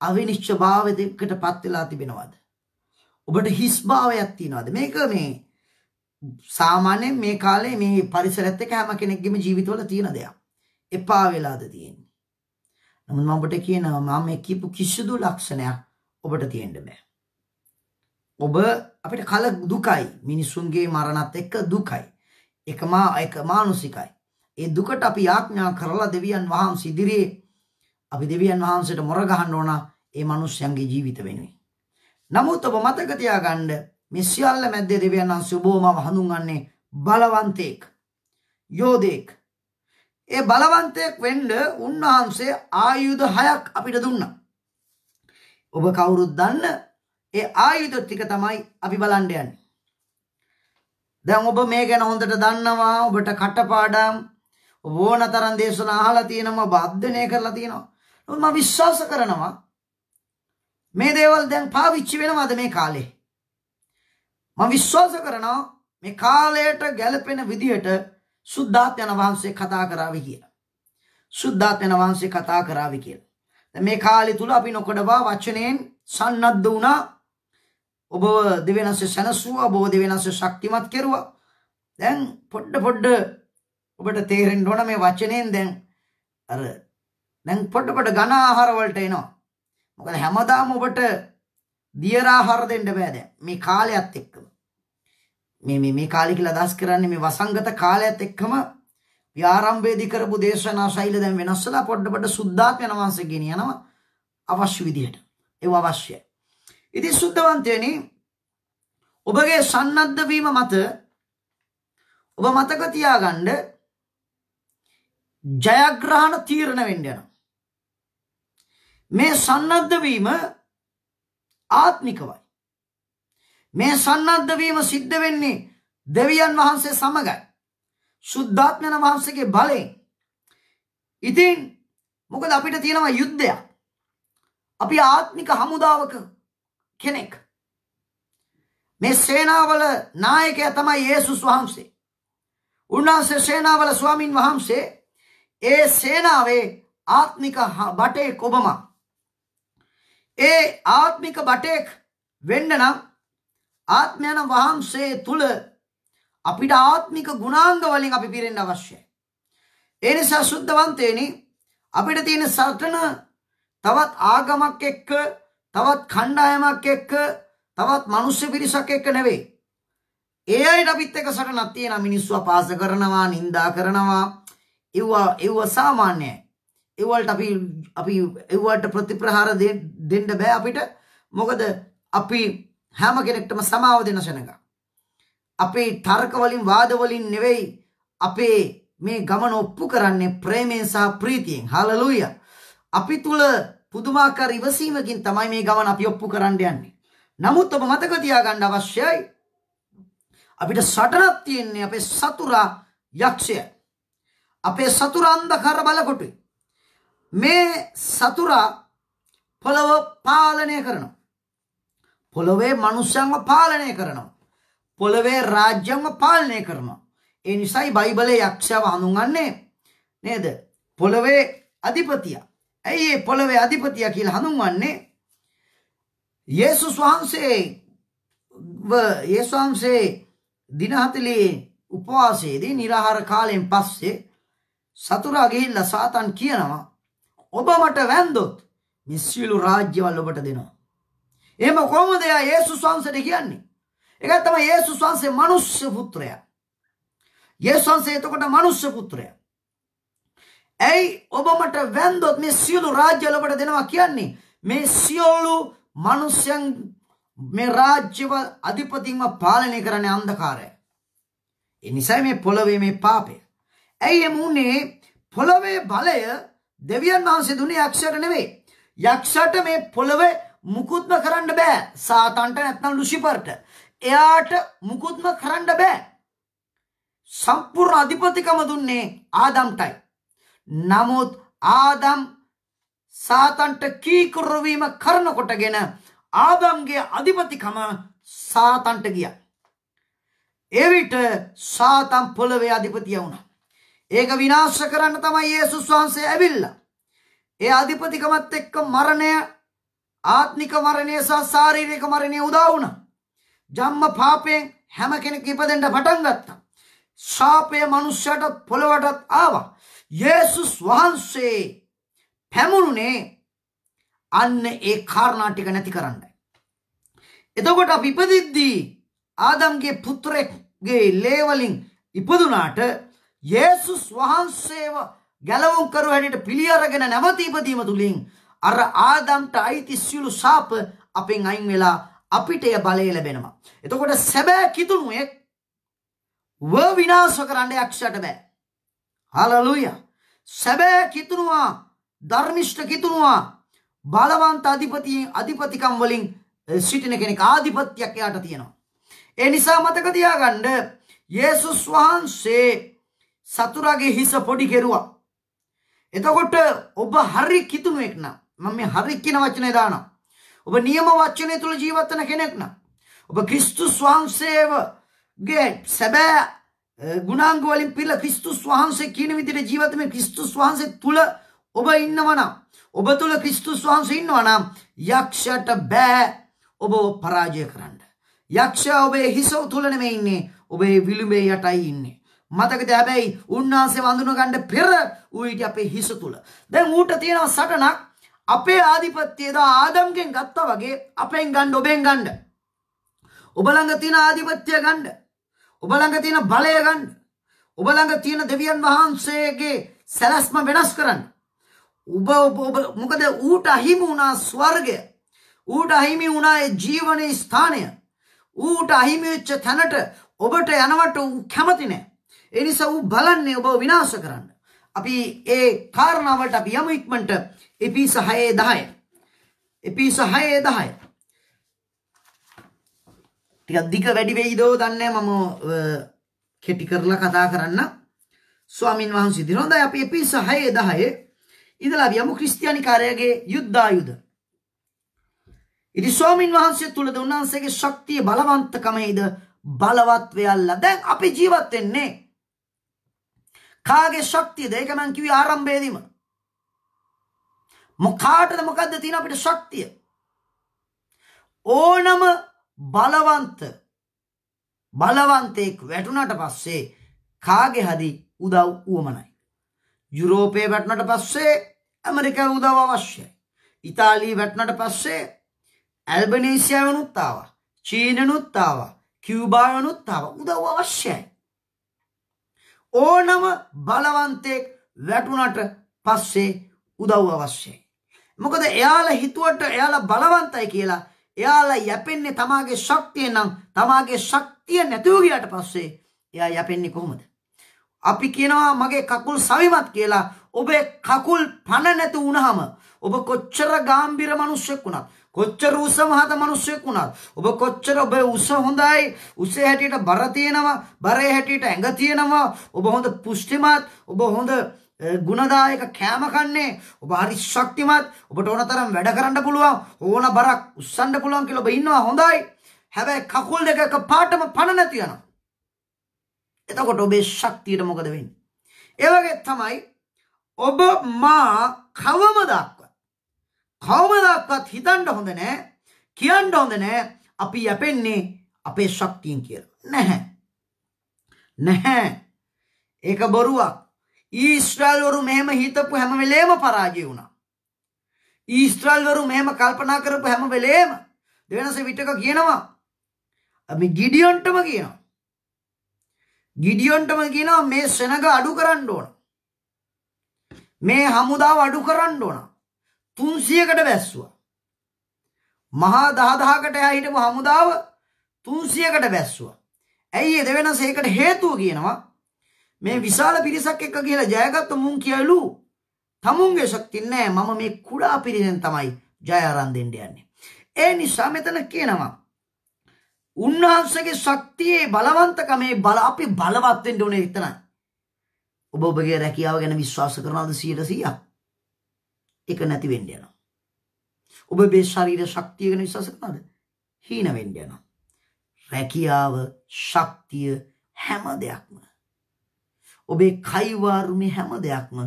අවිනිශ්චය භාවයකට පත් වෙලා තිබෙනවද? ඔබට හිස් භාවයක් තියනවාද? මේක මේ සාමාන්‍යයෙන් මේ කාලේ මේ පරිසරයත් එක්ක හැම කෙනෙක්ගේම ජීවිතවල තියෙන දෙයක්. එපා වෙලාද තියෙන්නේ. නමුත් මම ඔබට කියනවා මම මේ කියපු කිසිදු ලක්ෂණයක් ඔබට තියෙන්න බෑ. ඔබ අපිට කල දුකයි මිනිසුන්ගේ මරණත් එක්ක දුකයි. එකමා එක මානසිකයි. ඒ දුකට අපි යාඥා කරලා දෙවියන් වහන්සේ ඉදිරියේ අපි දෙවියන් වහන්සේට මොර ගහන්න ඕන ඒ මිනිස්යන්ගේ ජීවිත වෙනුවෙන්. නමුත් ඔබ මතක තියාගන්න මේ සියල්ල මැද්දේ දෙවියන් වහන්සේ ඔබව මම හඳුන්වන්නේ බලවන්තයෙක් යෝධයෙක්. ඒ බලවන්තයෙක් වෙන්න උන්වහන්සේ ආයුධ හයක් අපිට දුන්නා. ඔබ කවුරුත් දන්න ඒ ආයුධ ටික තමයි අපි බලන්න යන්නේ. දැන් ඔබ මේ ගැන හොඳට දන්නවා ඔබට කටපාඩම් ඕනතරම් දේශන අහලා තියෙනවා ඔබ අධ්‍යයනය කරලා තියෙනවා. මම විශ්වාස කරනවා මේ දේවල් දැන් පාවිච්චි වෙනවද මේ කාලේ? මම විශ්වාස කරනවා මේ කාලයට ගැලපෙන විදිහට සුද්ධාත්මයන් වහන්සේ කතා කරાવી කියලා. සුද්ධාත්මයන් වහන්සේ කතා කරાવી කියලා. දැන් මේ කාලය තුල අපි නොකඩවා වචනෙන් සන්නද්ධ වුණා. ඔබ දෙවෙනස්සේ සනසුවා, ඔබ දෙවෙනස්සේ ශක්තිමත් කෙරුවා. දැන් පොඩ පොඩ ඔබට තේරෙන්න ඕන මේ වචනෙන් දැන් අර දැන් පොඩ පොඩ ඝන ආහාර වලට එනවා. මොකද හැමදාම ඔබට දියරාහාර දෙන්න බෑ දැන් මේ කාලයත් එක්කම. මේ මේ මේ කාලය කියලා අදහස් කරන්නේ මේ වසංගත කාලයත් එක්කම ව්‍යාරම්භයේදී කරපු දේශනා ශෛල දැන් වෙනස් වෙලා පොඩ පොඩ සුද්ධාත්මයන් වහන්සේ ගෙනියනවා අවශ්‍ය විදිහට. ඒව අවශ්‍යයි. ඉතින් සුද්ධවන්තයනි ඔබගේ සන්නද්ධ වීම මත ඔබ මතක තියාගන්න ජයග්‍රහණ තීරණ වෙන්න යනවා. මේ සන්නද්ධ වීම ආත්මිකවයි. මේ සන්නද්ධ වීම සිද්ධ වෙන්නේ දෙවියන් වහන්සේ සමගයි. සුද්ධාත්මන වහන්සේගේ බලයෙන්. ඉතින් මොකද අපිට තියෙනවා යුද්ධයක්. අපි ආත්මික හමුදාවක කෙනෙක්. මේ සේනාවල නායකය තමයි යේසුස් වහන්සේ. උන්වහන්සේ සේනාවල ස්වාමින් වහන්සේ ඒ සේනාවේ ආත්මික බටේ කොබමක්. ඒ ආත්මික බටෙක් වෙන්න නම් ආත්මයන වහන්සේ තුල අපිට ආත්මික ගුණාංග වලින් අපි පිරෙන්න අවශ්‍යයි. ඒ නිසා සුද්ධවන්තේනි අපිට තියෙන සටන තවත් ආගමක් එක්ක තවත් කණ්ඩායමක් එක්ක තවත් මිනිස්සු පිරිසක් එක්ක නෙවෙයි. ඒ අයට අපිත් එක සටනක් තියෙන මිනිස්සු අපහාස කරනවා, නිඳා කරනවා. ඒවා ඒවා සාමාන්‍යයි. ඒවලට අපි අපි ඒවට ප්‍රතිප්‍රහාර දෙන්න බෑ අපිට මොකද අපි හැම කෙනෙක්ටම සමාව දෙන සෙනඟ අපේ තර්ක වලින් වාද වලින් නෙවෙයි අපේ මේ ගමන ඔප්පු කරන්නේ ප්‍රේමයෙන් සහ ප්‍රීතියෙන් හාලෙලූයා අපි තුල පුදුමාකාර ඉවසීමකින් තමයි මේ ගමන අපි ඔප්පු කරන්න යන්නේ නමුත් ඔබ මතක තියාගන්න අවශ්‍යයි අපිට සටනක් තියෙන්නේ අපේ සතුරා යක්ෂය අපේ සතුරා අන්ධකාර බලකොටුයි මේ සතුරා පොළව පාලනය කරනවා. පොළොවේ මනුස්සයන්ව පාලනය කරනවා. පොළොවේ රාජ්‍යන්ව පාලනය කරනවා. ඒ නිසායි බයිබලයේ යක්ෂයව හඳුන්වන්නේ නේද? පොළොවේ අධිපතියා. ඇයි මේ පොළොවේ අධිපතියා කියලා හඳුන්වන්නේ? යේසුස් වහන්සේ යේසුස් වහන්සේ දින 40 උපවාසයේදී निराහාර කාලයෙන් පස්සේ සතුරා ගිහිල්ලා සාතන් කියනවා ඔබ මට වැන්දොත් මේ සියලු රාජ්‍යවල් ඔබට දෙනවා. එහෙම කොහොමද එයා යේසුස් වහන්සේට කියන්නේ? ඒක තමයි යේසුස් වහන්සේ මනුස්ස පුත්‍රයා. යේසුස් වහන්සේ එතකොට මනුස්ස පුත්‍රයා. ඇයි ඔබ මට වැන්දොත් මේ සියලු රාජ්‍යවල ඔබට දෙනවා කියන්නේ? මේ සියලු මිනිසයන් මේ රාජ්‍යවල අධිපතින්ව පාලනය කරන්නේ අන්ධකාරය. ඒ නිසයි මේ පොළවේ මේ පාපය. ඇයි එමුනේ පොළවේ බලය දෙවියන් වහන්සේ දුන්නේ යක්ෂයට නෙවෙයි. යක්ෂට මේ පොළවේ මුකුත්ම කරන්න බෑ. සාතන්ට නැත්නම් ලුසිෆර්ට. එයාට මුකුත්ම කරන්න බෑ. සම්පූර්ණ අධිපතිකම දුන්නේ ආදම්ටයි. නමුත් ආදම් සාතන්ට කීකරවීම කරනකොටගෙන ආදම්ගේ අධිපතිකම සාතන්ට ගියා. එවිට සාතම් පොළවේ අධිපතිය වුණා. ඒක විනාශ කරන්න තමයි යේසුස් වහන්සේ ඇවිල්ලා. ඒ අධිපතිකමත් එක්ක මරණය ආත්මික මරණය සහ ශාරීරික මරණය උදා වුණා. ජම්ම පාපයෙන් හැම කෙනෙක් ඉපදෙන්න පටන් ගත්තා. ශාපය මනුෂ්‍යයටත් පොළොවටත් ආවා. යේසුස් වහන්සේ පැමුණුනේ අන්න ඒ කාරණා ටික නැති කරන්නයි. එතකොට අපි ඉපදිද්දී ආදම්ගේ පුත්‍රෙක්ගේ ලේවලින් ඉපදුනාට යේසුස් වහන්සේව ගැලවුම් කරු හැටියට පිළිඅරගෙන නැවත ඉපදීම තුලින් අර ආදම්ට අයිති සියලු ශාප අපෙන් අයින් වෙලා අපිට ඒ බලය ලැබෙනවා. එතකොට සැබෑ කිතුණුවෙක් ව විනාශ කරන්න යක්ෂයට බෑ. හලලුයා. සැබෑ කිතුණුවා ධර්මිෂ්ඨ කිතුණුවා බලවන්ත අධිපතියෙන් අධිපතිකම් වලින් සිටින කෙනෙක් ආධිපත්‍යයක් එයාට තියෙනවා. ඒ නිසා මතක තියාගන්න යේසුස් වහන්සේ සතුරාගේ හිස පොඩි කෙරුවා. එතකොට ඔබ හරි කිතුනුවෙක් නම් මම මේ හරි කියන වචනේ දානවා. ඔබ නියම වචනේ තුල ජීවත් වෙන කෙනෙක් නම් ඔබ ක්‍රිස්තුස් වහන්සේවගේ සැබෑ ගුණාංග වලින් පිළ ක්‍රිස්තුස් වහන්සේ කියන විදිහට ජීවත් වෙන ක්‍රිස්තුස් වහන්සේ තුල ඔබ ඉන්නවා නම් ඔබ තුල ක්‍රිස්තුස් වහන්සේ ඉන්නවා නම් යක්ෂයට බෑ ඔබව පරාජය කරන්න. යක්ෂයා ඔබේ හිස තුල නෙමෙයි ඉන්නේ ඔබේ විලුඹේ යටයි ඉන්නේ. මතකද හැබැයි උන්වහන්සේ වඳුනගන්න පෙර ඌ හිටියේ අපේ හිස තුල. දැන් ඌට තියෙනවා සටනක් අපේ ආධිපත්‍යය දා ආදම්ගෙන් ගත්තා වගේ අපෙන් ගන්න ඔබෙන් ගන්න. ඔබ ළඟ තියෙන ආධිපත්‍යය ගන්න. ඔබ ළඟ තියෙන බලය ගන්න. ඔබ ළඟ තියෙන දෙවියන් වහන්සේගේ සැලැස්ම වෙනස් කරන්න. ඔබ ඔබ මොකද ඌට අහිමි වුණා ස්වර්ගය. ඌට අහිමි වුණා ඒ ජීවනයේ ස්ථානය. ඌට අහිමි වෙච්ච තැනට ඔබට යනවට ඌ කැමති නෑ. ඒ නිසා ඌ බලන්නේ ඔබව විනාශ කරන්න. අපි ඒ කාරණාවට අපි යමු ඉක්මනට එපිස 6 10. එපිස 6 10. ටිකක් දිග වැඩි වෙයිද දන්නේ මම කෙටි කරලා කතා කරන්න. ස්වාමින් වහන්සේ දින හොඳයි අපි එපිස 6 10 ඉඳලා අපි යමු ක්‍රිස්තියානි කාර්යයේ යුද්ධායුධ. ඉති ස්වාමින් වහන්සේ තුලද උන්වහන්සේගේ ශක්තිය බලවන්තකමයිද බලවත් වෙයල්ලා දැන් අපි ජීවත් වෙන්නේ කාගේ ශක්තියද ඒක මං කිව්වේ ආරම්භයේදීම මොකාටද මොකද්ද තියෙන අපිට ශක්තිය ඕනම බලවන්ත බලවන්තයෙක් වැටුණට පස්සේ කාගේ හරි උදව් උවමනයි යුරෝපයේ වැටුණට පස්සේ ඇමරිකාව උදව් අවශ්‍යයි ඉතාලී වැටුණට පස්සේ ඇල්බනීසියාවනුත් ආවා චීනනුත් ආවා කියුබාවනුත් ආවා උදව් අවශ්‍යයි ඕනම බලවන්තයෙක් වැටුණට පස්සේ උදව් අවශ්‍යයි. මොකද එයාලා හිතුවට එයාලා බලවන්තයි කියලා එයාලා යැපෙන්නේ තමාගේ ශක්තිය නම් තමාගේ ශක්තිය නැතුව ගියාට පස්සේ එයා යැපෙන්නේ කොහොමද? අපි කියනවා මගේ කකුල් සවිමත් කියලා ඔබේ කකුල් පණ නැතු වුණාම ඔබ කොච්චර ගැඹිර මිනිස්සෙක් වුණත් කොච්චර උස මහත මිනිස්සෙක් වුණත් ඔබ කොච්චර ඔබ උස හොඳයි උසේ හැටියට බර තියෙනවා බරේ හැටියට ඇඟ තියෙනවා ඔබ හොඳ පුෂ්ටිමත් ඔබ හොඳ ගුණදායක කෑම කන්නේ ඔබ හරි ශක්තිමත් ඔබට ඕන තරම් වැඩ කරන්න පුළුවන් ඕන බරක් උස්සන්න පුළුවන් කියලා ඔබ ඉන්නවා හොඳයි හැබැයි කකුල් දෙක එක පාටම පණ නැති යනවා එතකොට ඔබේ ශක්තියට මොකද වෙන්නේ ඒ වගේ තමයි ඔබ මා කවමදා කවමදක්වත් හිතන්ඩ හොඳ නෑ කියන්ඩ හොඳ නෑ අපි යැපෙන්නේ අපේ ශක්තියෙන් කියල නැහැ නැහැ ඒක බොරුවක් ඊස්ට්‍රල්වරු මෙහෙම හිතපු හැම වෙලේම පරාජය වුණා ඊස්ට්‍රල්වරු මෙහෙම කල්පනා කරපු හැම වෙලේම දෙවෙනස විටක කියනවා අපි ගිඩියොන්ටම කියනවා ගිඩියොන්ටම කියනවා මේ සෙනග අඩු කරන්න ඕන මේ හමුදාව අඩු කරන්න ඕනා තුන්සියකට බැස්වා. මහා දහදහකට එයා හිටපු හමුදාව තුන්සියකට බැස්වා. ඇයි ඒ දෙවෙනස ඒකට හේතුව කියනවා මේ විශාල පිරිසක් එක්ක කියලා ජයගත්ත මුන් කියලු තමුන්ගේ ශක්තිය නෑ මම මේ කුඩා පිරිසෙන් තමයි ජය අරන් දෙන්න යන්නේ. ඒ නිසා මෙතන කියනවා උන්වහන්සේගේ ශක්තියේ බලවන්තකම මේ බල අපි බලවත් වෙන්න ඕනේ එතනයි. ඔබ ඔබගේ රැකියාව ගැන විශ්වාස කරනවද 100%? ඒක නැති වෙන්න යනවා. ඔබ මේ ශරීර ශක්තිය ගැන විශ්වාස කරනවද? හීන වෙන්න යනවා. රැකියාව, ශක්තිය හැම දෙයක්ම. ඔබේ කයි වාරුමේ හැම දෙයක්ම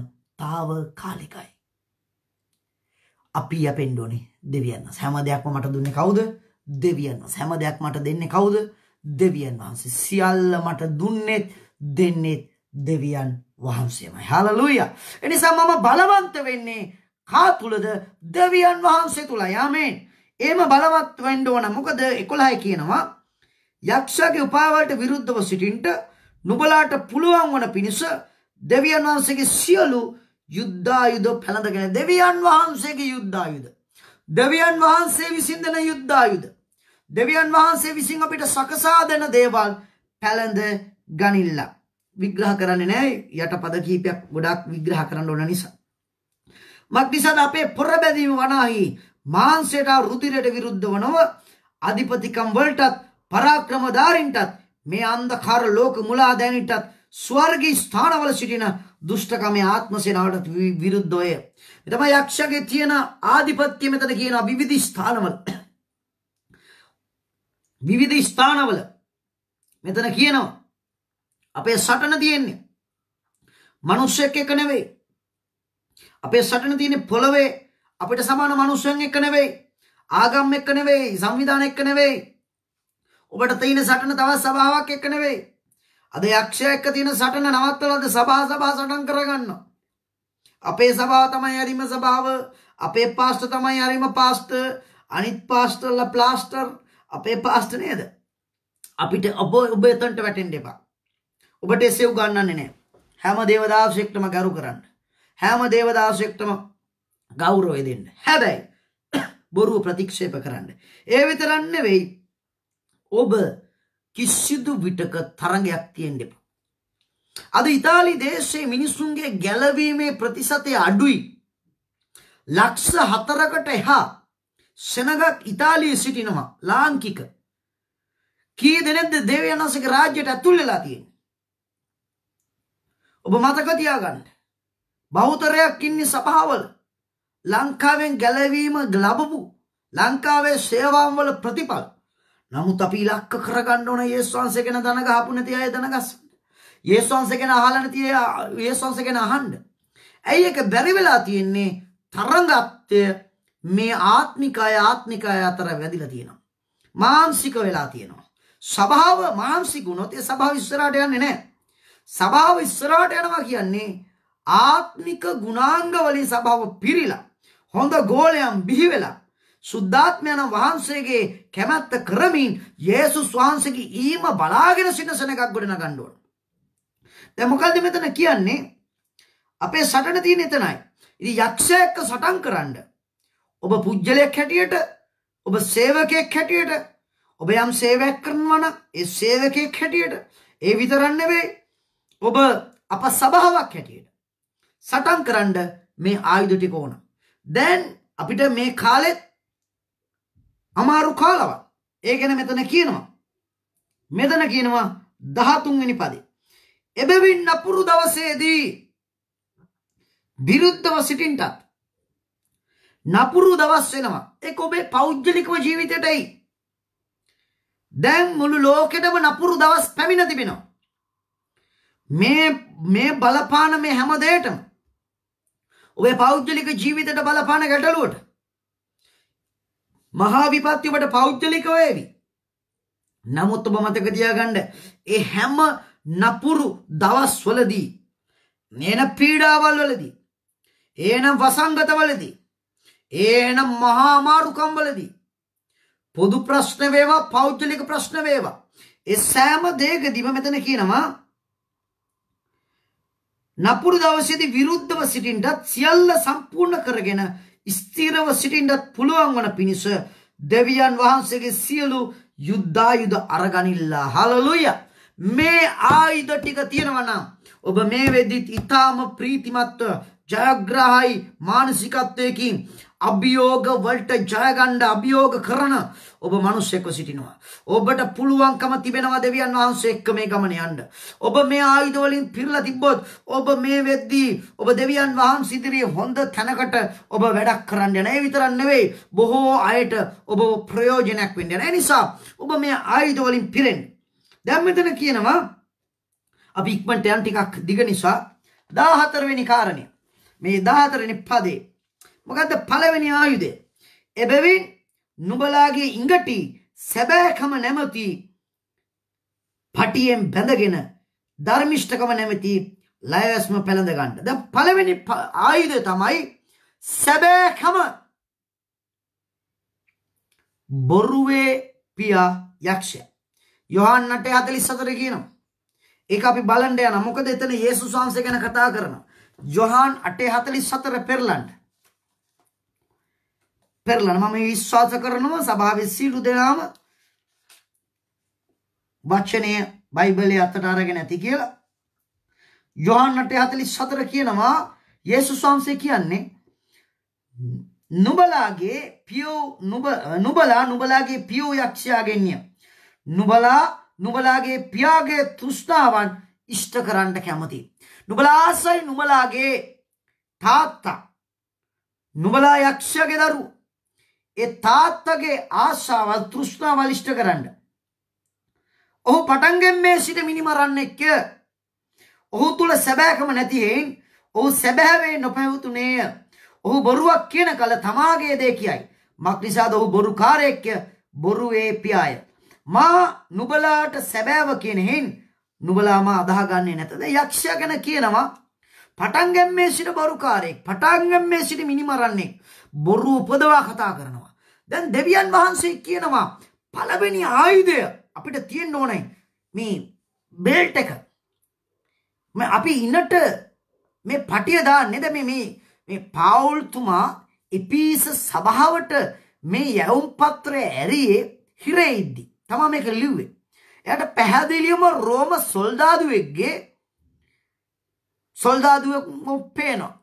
తాවකාලිකයි. අපි යපෙන්න ඕනේ දෙවියන්වස්. හැම දෙයක්ම මට දුන්නේ කවුද? දෙවියන්වස්. හැම දෙයක් මට දෙන්නේ කවුද? දෙවියන් වහන්සේ. සියල්ල මට දුන්නේත් දෙන්නේත් දෙවියන් වහන්සේමයි. හලලුයා. එනිසා මම බලවන්ත වෙන්නේ කා තුළද දෙවියන් වහන්සේ තුළ යමෙන් ඒම බලවත් වෙන්ඩ ඕන මොකද එකොළහයි කියනවා යක්ෂගේ උපාවලට විරුද්ධව සිටින්ට නුබලාට පුළුවන් වන පිණිස දෙවියන් වහන්සේගේ සියලු යුද්ධායුධ පැළඳගෙන දෙවියන් වහන්සේගේ යුද්ධායුධ දෙවියන් වහන්සේ විසින් දෙන යුද්ධායුධ දෙවියන් වහන්සේ විසින් අපිට සකසා දෙන දේවල් පැළඳ ගනිල්ලා විග්‍රහ කරන්නේ නැහැ යටපද කීපයක් ගොඩක් විග්‍රහ කරන්න ඕන නිසා මක්නිසාද අපේ පොරබැදීම වනාහි මාන්සයට රුදිරයට විරුද්ධ වනව අධිපතිකම් වලටත් පරාක්‍රමධාරින්ටත් මේ අන්දකාර ලෝක මුලාදැනිටත් ස්වර්ගී ස්ථානවල සිටින දුෂ්ටකමේ ආත්ම සේනාවට විරුද්ධය. එතම යක්ෂගේ තියෙන ආධිපත්‍ය මෙතන කියන විවිධ ස්ථානවල විවිධ ස්ථානවල මෙතන කියනවා අපේ සටන තියෙන්නේ මනුෂ්‍යයෙක් එක නෙවෙයි අපේ සටන තියෙන පොළවේ අපිට සමාන මනුස්සයන් එක්ක නෙවෙයි ආගම් එක්ක නෙවෙයි සංවිධාන එක්ක නෙවෙයි ඔබට තියෙන සටන තවත් සභාවක් එක්ක නෙවෙයි අද යක්ෂය එක්ක තියෙන සටන නවත්තලාද සභා සභා සටන් කරගන්න අපේ සභාව තමයි හරිම සභාව අපේ පාස්ට තමයි හරිම පාස්ට අනිත් පාස්ටර්ල ප්ලාස්ටර් අපේ පාස්ට නේද අපිට ඔබ ඔබ එතනට වැටෙන්න එපා ඔබට එසේ උගන්වන්නේ නැහැ හැම දේවදාසෙක්ටම ගරු කරන්න හැම දේවදාසයෙක්ටම ගෞරවය දෙන්න. හැබැයි බොරුව ප්‍රතික්ෂේප කරන්න. ඒ විතරක් නෙවෙයි ඔබ කිසිදු විටක තරඟයක් තියෙන්න එපා. අද ඉතාලි දේශයේ මිනිසුන්ගේ ගැලවීමේ ප්‍රතිශතය අඩුයි. ලක්ෂ 4කට එහා සෙනඟක් ඉතාලියේ සිටිනවා ලාංකික. කී දෙනෙක්ද දේවයන්සේගේ රාජ්‍යයට ඇතුල් වෙලා තියෙන්නේ? ඔබ මතක තියාගන්න. බහුතරයක් ඉන්නේ සභාවල ලංකාවෙන් ගැලවීම ලැබපු ලංකාවේ සේවාම් වල ප්‍රතිඵල නමුත් අපි ඉලක්ක කරගන්න ඕන යේසුස් වහන්සේ ගැන දන ගහපු නැති අය දන ගස්සන්න. යේසුස් වහන්සේ ගැන අහලා නැති අය යේසුස් වහන්සේ ගැන අහන්න. ඇයි ඒක බැරි වෙලා තියෙන්නේ තරංගත්වය මේ ආත්මිකය ආත්මිකය අතර වැදිලා තියෙනවා. මානසික වෙලා තියෙනවා. ස්වභාව මානසික වුණොත් ඒ ස්වභාව ඉස්සරහට යන්නේ නැහැ. ස්වභාව ඉස්සරහට යනවා කියන්නේ ආත්මික ගුණාංගවලින් සභාව පිරිලා හොඳ ගෝලයම් බිහි වෙලා සුද්ධාත්මයන වහන්සේගේ කැමැත්ත කරමින් යේසුස් වහන්සේගේ ඊම බලාගෙන සිටින සෙනගක් ගොඩනගන්න ඕන. දැන් මොකද්ද මෙතන කියන්නේ? අපේ සටන තියෙන එතනයි. ඉතින් යක්ෂයා එක්ක සටන් කරන්න ඔබ පුජ්‍යලයක් හැටියට ඔබ සේවකයෙක් හැටියට ඔබ යම් සේවයක් කරනවා නම් ඒ සේවකයෙක් හැටියට ඒ විතරක් නෙවෙයි ඔබ අප සභාවක් හැටියට සටන් කරන්න මේ ආයුධ ටික ඕන. දැන් අපිට මේ කාලෙත් අමාරු කාලවක්. ඒ ගැන මෙතන කියනවා. මෙතන කියනවා 13 වෙනි පදේ. එබැවින් නපුරු දවසේදී විරුද්ධව සිටින්ටත් නපුරු දවස් වෙනවා. ඒක ඔබේ පෞද්ගලිකව ජීවිතයටයි. දැන් මුළු ලෝකෙටම නපුරු දවස් පැමිණ තිබෙනවා. මේ මේ බලපාන මේ හැම දෙයකටම ඔබේ පෞද්ගලික ජීවිතයට බලපාන ගැටලුවට මහා විපත්ති ඔබට පෞද්ගලික වේවි. නමුත් ඔබ මතක තියාගන්න ඒ හැම නපුරු දවස්වලදී නේන පීඩාවල් වලදී ඒනම් වසංගත වලදී ඒනම් මහා අමාරුකම් වලදී පොදු ප්‍රශ්න වේවා පෞද්ගලික ප්‍රශ්න වේවා ඒ සෑම දෙයකදීම මෙතන කියනවා නපුරු දවසේදී විරුද්ධව සිටින්නත් සියල්ල සම්පූර්ණ කරගෙන ස්ථිරව සිටින්නත් පුළුවන් වන පිණිස දෙවියන් වහන්සේගේ සියලු යුද්ධායුධ අරගනිල්ලා හලලුයා මේ ආයුධ ටික තියෙනවා නම් ඔබ මේ වෙද්දිත් ඊටාම ප්‍රීතිමත්ව ජයග්‍රහයි මානසිකත්වයකින් අභියෝග වලට ජයගණ්ඩ අභියෝග කරන ඔබ මනුස්සෙක්ව සිටිනවා. ඔබට පුළුවන්කම තිබෙනවා දෙවියන් වහන්සේ එක්ක මේ ගමන යන්න. ඔබ මේ ආයුධවලින් පිරලා තිබ්බොත් ඔබ මේ වෙද්දී ඔබ දෙවියන් වහන්සේ ඉදිරියේ හොඳ තැනකට ඔබ වැඩක් කරන්න යන. ඒ විතරක් නෙවෙයි බොහෝ අයට ඔබ ප්‍රයෝජනයක් වෙන්න යන. ඒ නිසා ඔබ මේ ආයුධවලින් පිරෙන්න. දැන් මෙතන කියනවා අපි ඉක්මනට යන ටිකක් දිග නිසා 14 වෙනි කාරණය. මේ 14 වෙනි පදේ මොකද්ද පළවෙනි ආයුධය? එබැවින් නුඹලාගේ ඉඟටි සැබෑකම නැමති පටියෙන් බැඳගෙන ධර්මිෂ්ඨකම නැමති ලයස්ම පැළඳ ගන්න. දැන් පළවෙනි ආයුධය තමයි සැබෑකම. බොරුවේ පියා යක්ෂයා. යොහන්නට 44 කියනවා. ඒක අපි බලන්න යනවා. මොකද එතන යේසුස් වහන්සේ ගැන කතා කරනවා. යොහාන් 8:44 පෙරලන්න. පෙරලන මම විශ්වාස කරනවා සභාවේ සීලු දෙනාම වචනය බයිබලයේ අතට අරගෙන ඇති කියලා යොහන්නට 44 කියනවා යේසුස් වහන්සේ කියන්නේ නුබලාගේ පියෝ නුබ නුබලා නුබලාගේ පියෝ යක්ෂයාගෙන්ය නුබලා නුබලාගේ පියාගේ තෘෂ්ණාවන් ඉෂ්ට කරන්න කැමති නුබලා ආසයි නුබලාගේ තාත්තා නුබලා යක්ෂයාගේ දරුවෝ ඒ තාත්තගේ ආශාවල් තෘෂ්ණාවල් ඉෂ්ට කරන්න. ඔහු පටන්ගෙන් මේ සිට මිනිමරන්න එක්ක ඔහු තුළ සැබෑකම නැතියෙන් ඔහු සැබෑවේ නොපැවතුනේය. ඔහු බොරුවක් කියන කල තමාගේ දේ කියයි. මක් නිසාද ඔහු බොරු කාරයෙක්ය බොරුවේ පියාය. මා නුබලාට සැබෑව කියනෙහින් නුබලාම අදාගන්නේ නැතද යක්ෂය ගැන කියනවා පටන්ගම් මේ සිට බරුකාරයෙක් පටන්ගම් මේ සිට මිනිමරන්නේ බොරු උපදවා කතා කරනවා. දැන් දෙවියන් වහන්සේ කියනවා පළවෙනි ආයුධය අපිට තියෙන්න ඕනේ මේ බෙල්ට් එක. මේ අපි ඉන්නට මේ පටිය දාන්නේද මේ මේ මේ පාවුල් තුමා ඉපීස සභාවට මේ යැවුම් පත්‍රය ඇරියේ හිරෙයිද්දි තමයි මේක ලිව්වේ. එයාට පැහැදිලිවම රෝම සොල්දාදුවෙක්ගේ සොල්දාදුවෙක් පේනවා.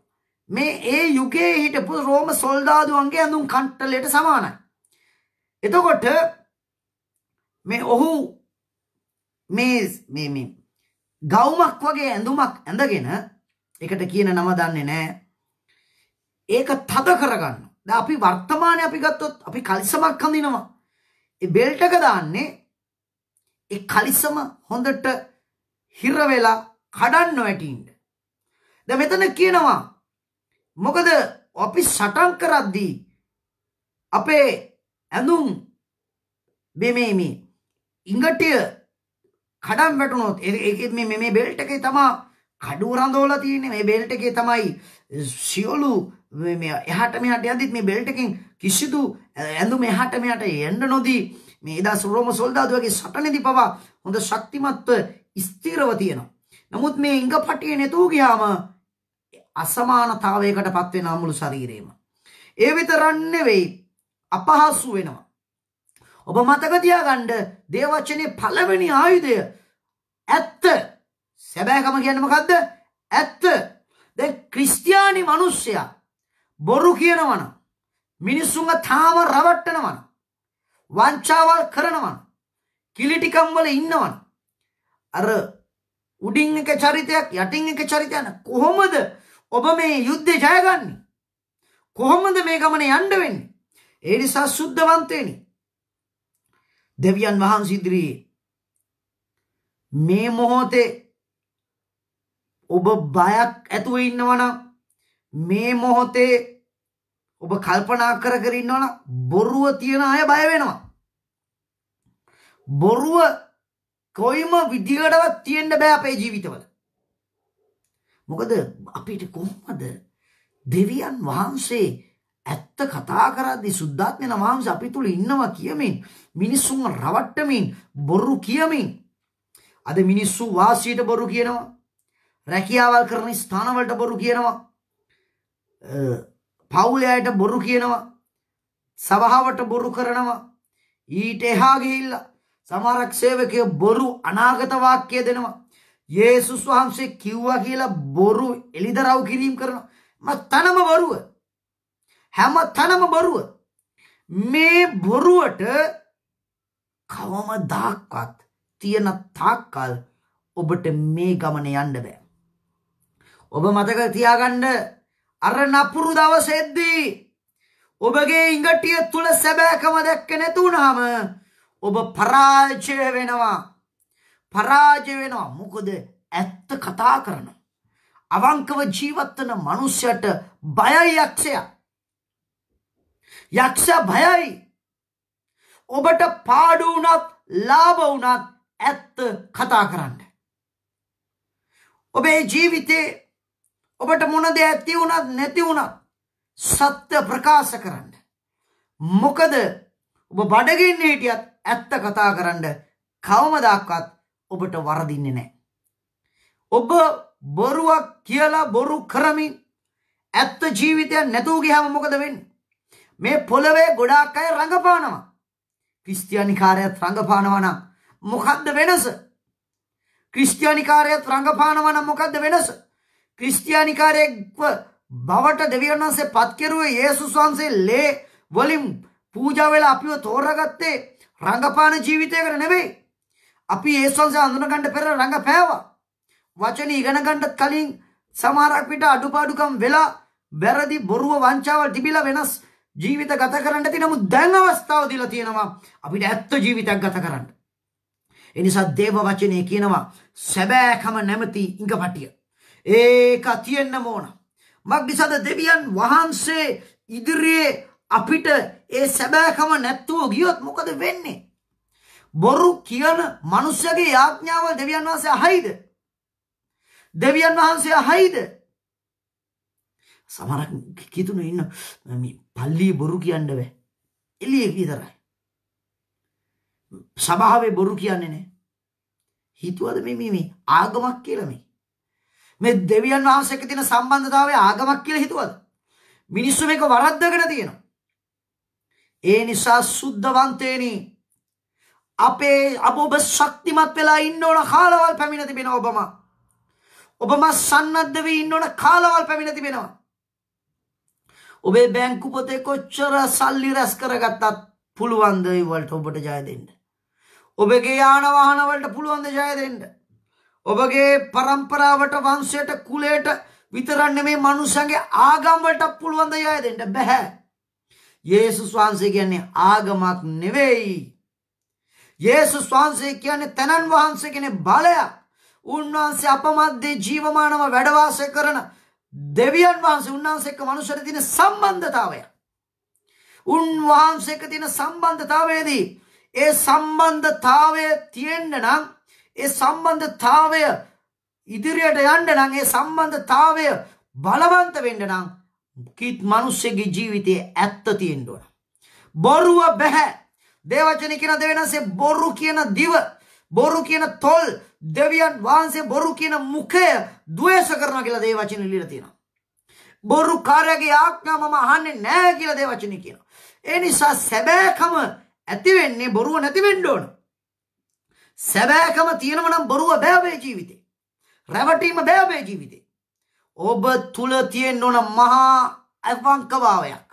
මේ ඒ යුගයේ හිටපු රෝම සොල්දාදුවන්ගේ ඇඳුම් කන්ටලයට සමානයි. එතකොට මේ ඔහු මේ මේ මේ ගවුමක් වගේ ඇඳුමක් ඇඳගෙන එකට කියන නම දන්නේ නෑ. ඒක තද කරගන්න. දැන් අපි වර්තමානයේ අපි ගත්තොත් අපි කලිසමක් හඳිනවා. ඒ බෙල්ට් එක දාන්නේ ඒ කලිසම හොඳට හිර වෙලා කඩන්න වැටින්න. දැන් මෙතන කියනවා මොකද අපි සටන් කරද්දී අපේ ඇඳුම් බෙමේමි ඉංගටිය කඩම් වැටුණොත් ඒත් මේ මේ බෙල්ට එකේ තමා කඩුවරඳෝලා තියෙන්නේ මේ බෙල්ට එකේ තමයි සියලු එහාට මෙහාට යද්දිත් මේ බෙල්ට එකෙන් කිසිදු ඇඳුම එහාට මෙහාට යන්න නොදී මේ එදා රෝම සොල්දාදුවගේ සටනේදී පවා හොඳ ශක්තිමත්ව ස්ථිරව තියෙනවා. නමුත් මේ ඉංගපටිය නැතුව ගියාම අසමානතාවයකට පත් වෙන මුළු ශරීරේම. ඒ විතරක් නෙවෙයි අපහසු වෙනවා. ඔබ මතක තියාගන්න දේවචනේ පළවෙනි ආයුධය ඇත්ත. සැබෑකම කියන්නේ මොකද්ද? ඇත්ත. දැන් ක්‍රිස්තියානි මිනිස්සයා බොරු කියනවනම් මිනිස්සුන්ව තාම රවට්ටනවනම් වංචාවල් කරනවනම් කිලිටිකම් වල ඉන්නවනම් අර උඩින් එක චරිතයක් යටින් එක චරිතයක් කොහොමද ඔබ මේ යුද්ධය ජයගන්නේ? කොහොමද මේ ගමන යන්න වෙන්නේ? ඒ නිසා සුද්ධවන්තේනි. දෙවියන් වහන්සේ ඉදිරියේ මේ මොහොතේ ඔබ බයක් ඇතුව ඉන්නවනම් මේ මොහොතේ ඔබ කල්පනා කර කර ඉන්නවනම් බොරුව තියන අය බය වෙනවා. බොරුව කොයිම විදිහකටවත් තියෙන්න බෑ අපේ ජීවිතවල. මොකද අපිට කොහොමද දෙවියන් වහන්සේ ඇත්ත කතා කරද්දි සුද්ධාත්මය වහන්සේ අපි තුළ ඉන්නවා කියමින් මිනිස්සුන් රවට්ටමින් බොරු කියමින් අද මිනිස්සු වාසියට බොරු කියනවා රැකියාවල් කරන ස්ථානවලට බොරු කියනවා පවුලයට බොරු කියනවා සභාවට බොරු කරනවා ඊට එහා ගිහිල්ලා සමහරක් සේවකයෝ බොරු අනාගත වාක්‍ය දෙනවා යේසුස් වහන්සේ කිව්වා කියලා බොරු එලිදරව් කිරීම කරනවා. මම තනම බොරුව. හැම තනම බොරුව. මේ බොරුවට කවමදාක්වත් තියෙන තාක්කල් ඔබට මේ ගමන යන්න බෑ. ඔබ මතක තියාගන්න අර නපුරු දවසෙද්දී ඔබගේ ඉඟටිය තුල සැබෑකම දැක්ක නැතුණාම ඔබ පරාජය වෙනවා. පරාජය වෙනවා. මොකද ඇත්ත කතා කරන. අවංකව ජීවත් වෙන මිනිසයාට බයයි යක්ෂයා. යක්ෂයා බයයි. ඔබට පාඩු වුණත් ලාභ වුණත් ඇත්ත කතා කරන්න. ඔබේ ජීවිතේ ඔබට මොනද ඇති වුණත් නැති වුණත් සත්‍ය ප්‍රකාශ කරන්න. මොකද ඔබ බඩගින්න හිටියත් ඇත්ත කතා කරන්න කවමදක්වත් ඔබට වරදින්නේ නෑ. ඔබ බොරුවක් කියලා බොරු කරමින් ඇත්ත ජීවිතය නැතුූ ගිහම මොකද වෙන්න. මේ පොළවේ ගොඩාක් අය රඟපානවා. ක්‍රිස්තියානිකාරයත් රඟපානවනම් මොකක්ද වෙනස. ක්‍රිස්තියානිකාරයත් රඟපානවනම් මොකක්ද වෙනස. ක්‍රිස්තියානිකාරයෙක්ව බවට දෙවියන් වහන්සේ පත්කෙරුවේ යේසුස් වහන්සේ ලේ වලින් පූජා වෙලා අපිව තෝරගත්තේ රඟපාන ජීවිතයකට නෙවෙයි අපි ඒ සංස අඳුනගන්න පෙර රඟපෑවා. වචන ඉගෙන ගන්නත් කලින් සමහරක් විට අඩුපාඩුකම් වෙලා වැරදි බොරුව වංචාවල් තිබිලා වෙනස් ජීවිත ගත කරන්න තියෙන නමුත් දැන් අවස්ථාව දීලා තියෙනවා අපිට ඇත්ත ජීවිතයක් ගත කරන්න. ඒ නිසා දේව වචනේ කියනවා සැබෑකම නැමැති ඉඟපටිය. ඒක තියෙන්න ඕන. මක්නිසාද දෙවියන් වහන්සේ ඉදිරියේ අපිට ඒ සැබෑකම නැත්තුව ගියොත් මොකද වෙන්නේ? බොරු කියන මිනිස්සගේ යාඥාව දෙවියන් වහන්සේ අහයිද? දෙවියන් වහන්සේ අහයිද? සමහරක් කිතුනේ ඉන්න මේ පල්ලි බොරු කියන්න බෑ. එළියේ විතරයි. සභාවේ බොරු කියන්නේ නෑ. හිතුවද මේ මේ මේ ආගමක් කියලා මේ? මේ දෙවියන් වහන්සේ එක්ක තියෙන සම්බන්ධතාවය ආගමක් කියලා හිතුවද? මිනිස්සු මේක වරද්දගෙන තියෙනවා. ඒ නිසා සුද්ධවන්තේනි අපේ අප ඔබ ශක්තිමත් වෙලා ඉන්න ඕන කාලවල් පැමිණ තිබෙන ඔබම. ඔබම සන්නද්ධ වී ඉන්න ඕන කාලවල් පැමිණ තිබෙනවා. ඔබේ බැංකු පොතේ කොච්චර සල්ලි රැස් කරගත්තත් පුළුවන් ද වලට ඔබට ජය දෙන්න. ඔබගේ යාන වාහන වලට පුළුවන් ද ජය දෙන්න. ඔබගේ પરම්පරාවට වංශයට කුලයට විතරක් නෙමේ මනුස්සයන්ගේ ආගම් වලට පුළුවන් ද ජය දෙන්න බෑ. යේසුස් වහන්සේ කියන්නේ ආගමක් නෙවෙයි. යේසුස් වහන්සේ කියන්නේ තනන් වහන්සේ කෙනෙක් බලයක්. උන්වහන්සේ අපමැද්දේ ජීවමානව වැඩවාසය කරන දෙවියන් වහන්සේ උන්වහන්සේ එක්ක මනුෂ්‍යර තියෙන සම්බන්ධතාවය. උන්වහන්සේ එක්ක තියෙන සම්බන්ධතාවයේදී ඒ සම්බන්ධතාවය තියෙන්න නම් ඒ සම්බන්ධතාවය ඉදිරියට යන්න නම් ඒ සම්බන්ධතාවය බලවන්ත වෙන්න නම් කිත් මිනිස්සෙගේ ජීවිතයේ ඇත්ත තියෙන්න ඕන. බොරුව බෑ. දේවචනේ කියන දෙවෙනන්සේ බොරු කියන දිව බොරු කියන තොල් දෙවියන් වහන්සේ බොරු කියන මුඛය ද්වේෂ කරනවා කියලා දේවචනේ ලියලා තියෙනවා. බොරු කාර්යගේ ආඥා මම අහන්නේ නැහැ කියලා දේවචනේ කියනවා. ඒ නිසා සැබෑකම ඇති වෙන්නේ බොරුව නැති වෙන්න ඕන. සැබෑකම තියෙනව නම් බොරුව බෑ ඔබේ ජීවිතේ. රැවටීම බෑ ඔබේ ජීවිතේ. ඔබ තුල තියෙන්න ඕන මහා අවංකභාවයක්.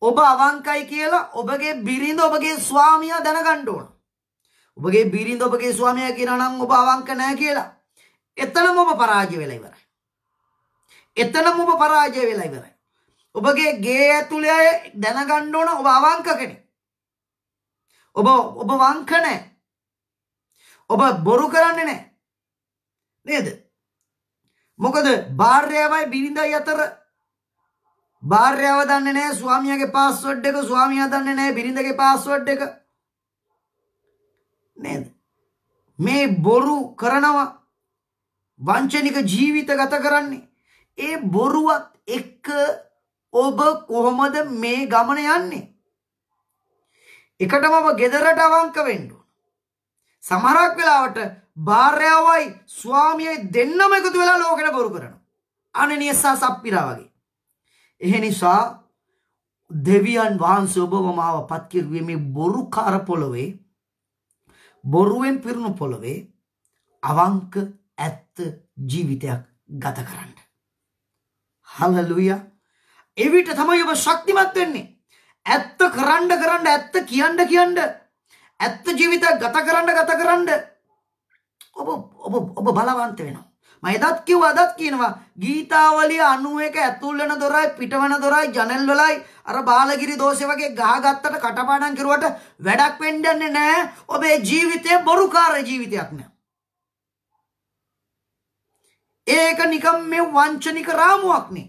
ඔබ අවංකයි කියලා ඔබගේ බිරිඳ ඔබගේ ස්වාමියා දැනගන්න ඕන. ඔබගේ බිරිඳ ඔබගේ ස්වාමියා කියනවා නම් ඔබ අවංක නැහැ කියලා. එතනම ඔබ පරාජය වෙලා ඉවරයි. එතනම ඔබ පරාජය වෙලා ඉවරයි. ඔබගේ ගේ ඇතුළේ දැනගන්න ඕන ඔබ අවංක කෙනෙක්. ඔබ ඔබ වංක නැහැ. ඔබ බොරු කරන්නේ නැහැ. නේද? මොකද භාර්යාවයි බිරිඳයි අතර භාර්යාව දන්නේ නැහැ ස්වාමියාගේ පාස්වර්ඩ් එක ස්වාමියා දන්නේ නැහැ බිරිඳගේ පාස්වර්ඩ් එක නේද මේ බොරු කරනවා වංචනික ජීවිත ගත කරන්නේ ඒ බොරුවත් එක්ක ඔබ කොහොමද මේ ගමන යන්නේ එකටම ඔබ ගෙදරට අවංක වෙන්න ඕන සමහරක් වෙලාවට භාර්යාවයි ස්වාමියයි දෙන්නම එකතු වෙලා ලෝකෙට බොරු කරනවා අනනියසා සප්පිරා වගේ ඒ නිසා දෙවියන් වහන්සේ ඔබව මාව පත් කෙරුවේ මේ බොරු කාර පොළවේ බොරුවෙන් පිරුණු පොළවේ අවංක ඇත්ත ජීවිතයක් ගත කරන්න. හලලුයා එවිට තමයි ඔබ ශක්තිමත් වෙන්නේ. ඇත්ත කරන්න කරන්න ඇත්ත කියන්න කියන්න ඇත්ත ජීවිතයක් ගත කරන්න ගත කරන්න ඔබ ඔබ ඔබ බලවන්ත වෙනවා. මයිදත් කිව් අදත් කියනවා ගීතාවලිය අනුව එක ඇතුල්ලන දොරයි පිටවන දොරයි ජනල් වලයි අර බාලගිරි දෝෂය වගේ ගහගත්තට කටපාඩම් කරුවට වැඩක් වෙන්නේ නැහැ ඔබේ ජීවිතය බොරුකාර ජීවිතයක් නෑ ඒක නිකම් මේ වංචනික රාමුවක්නේ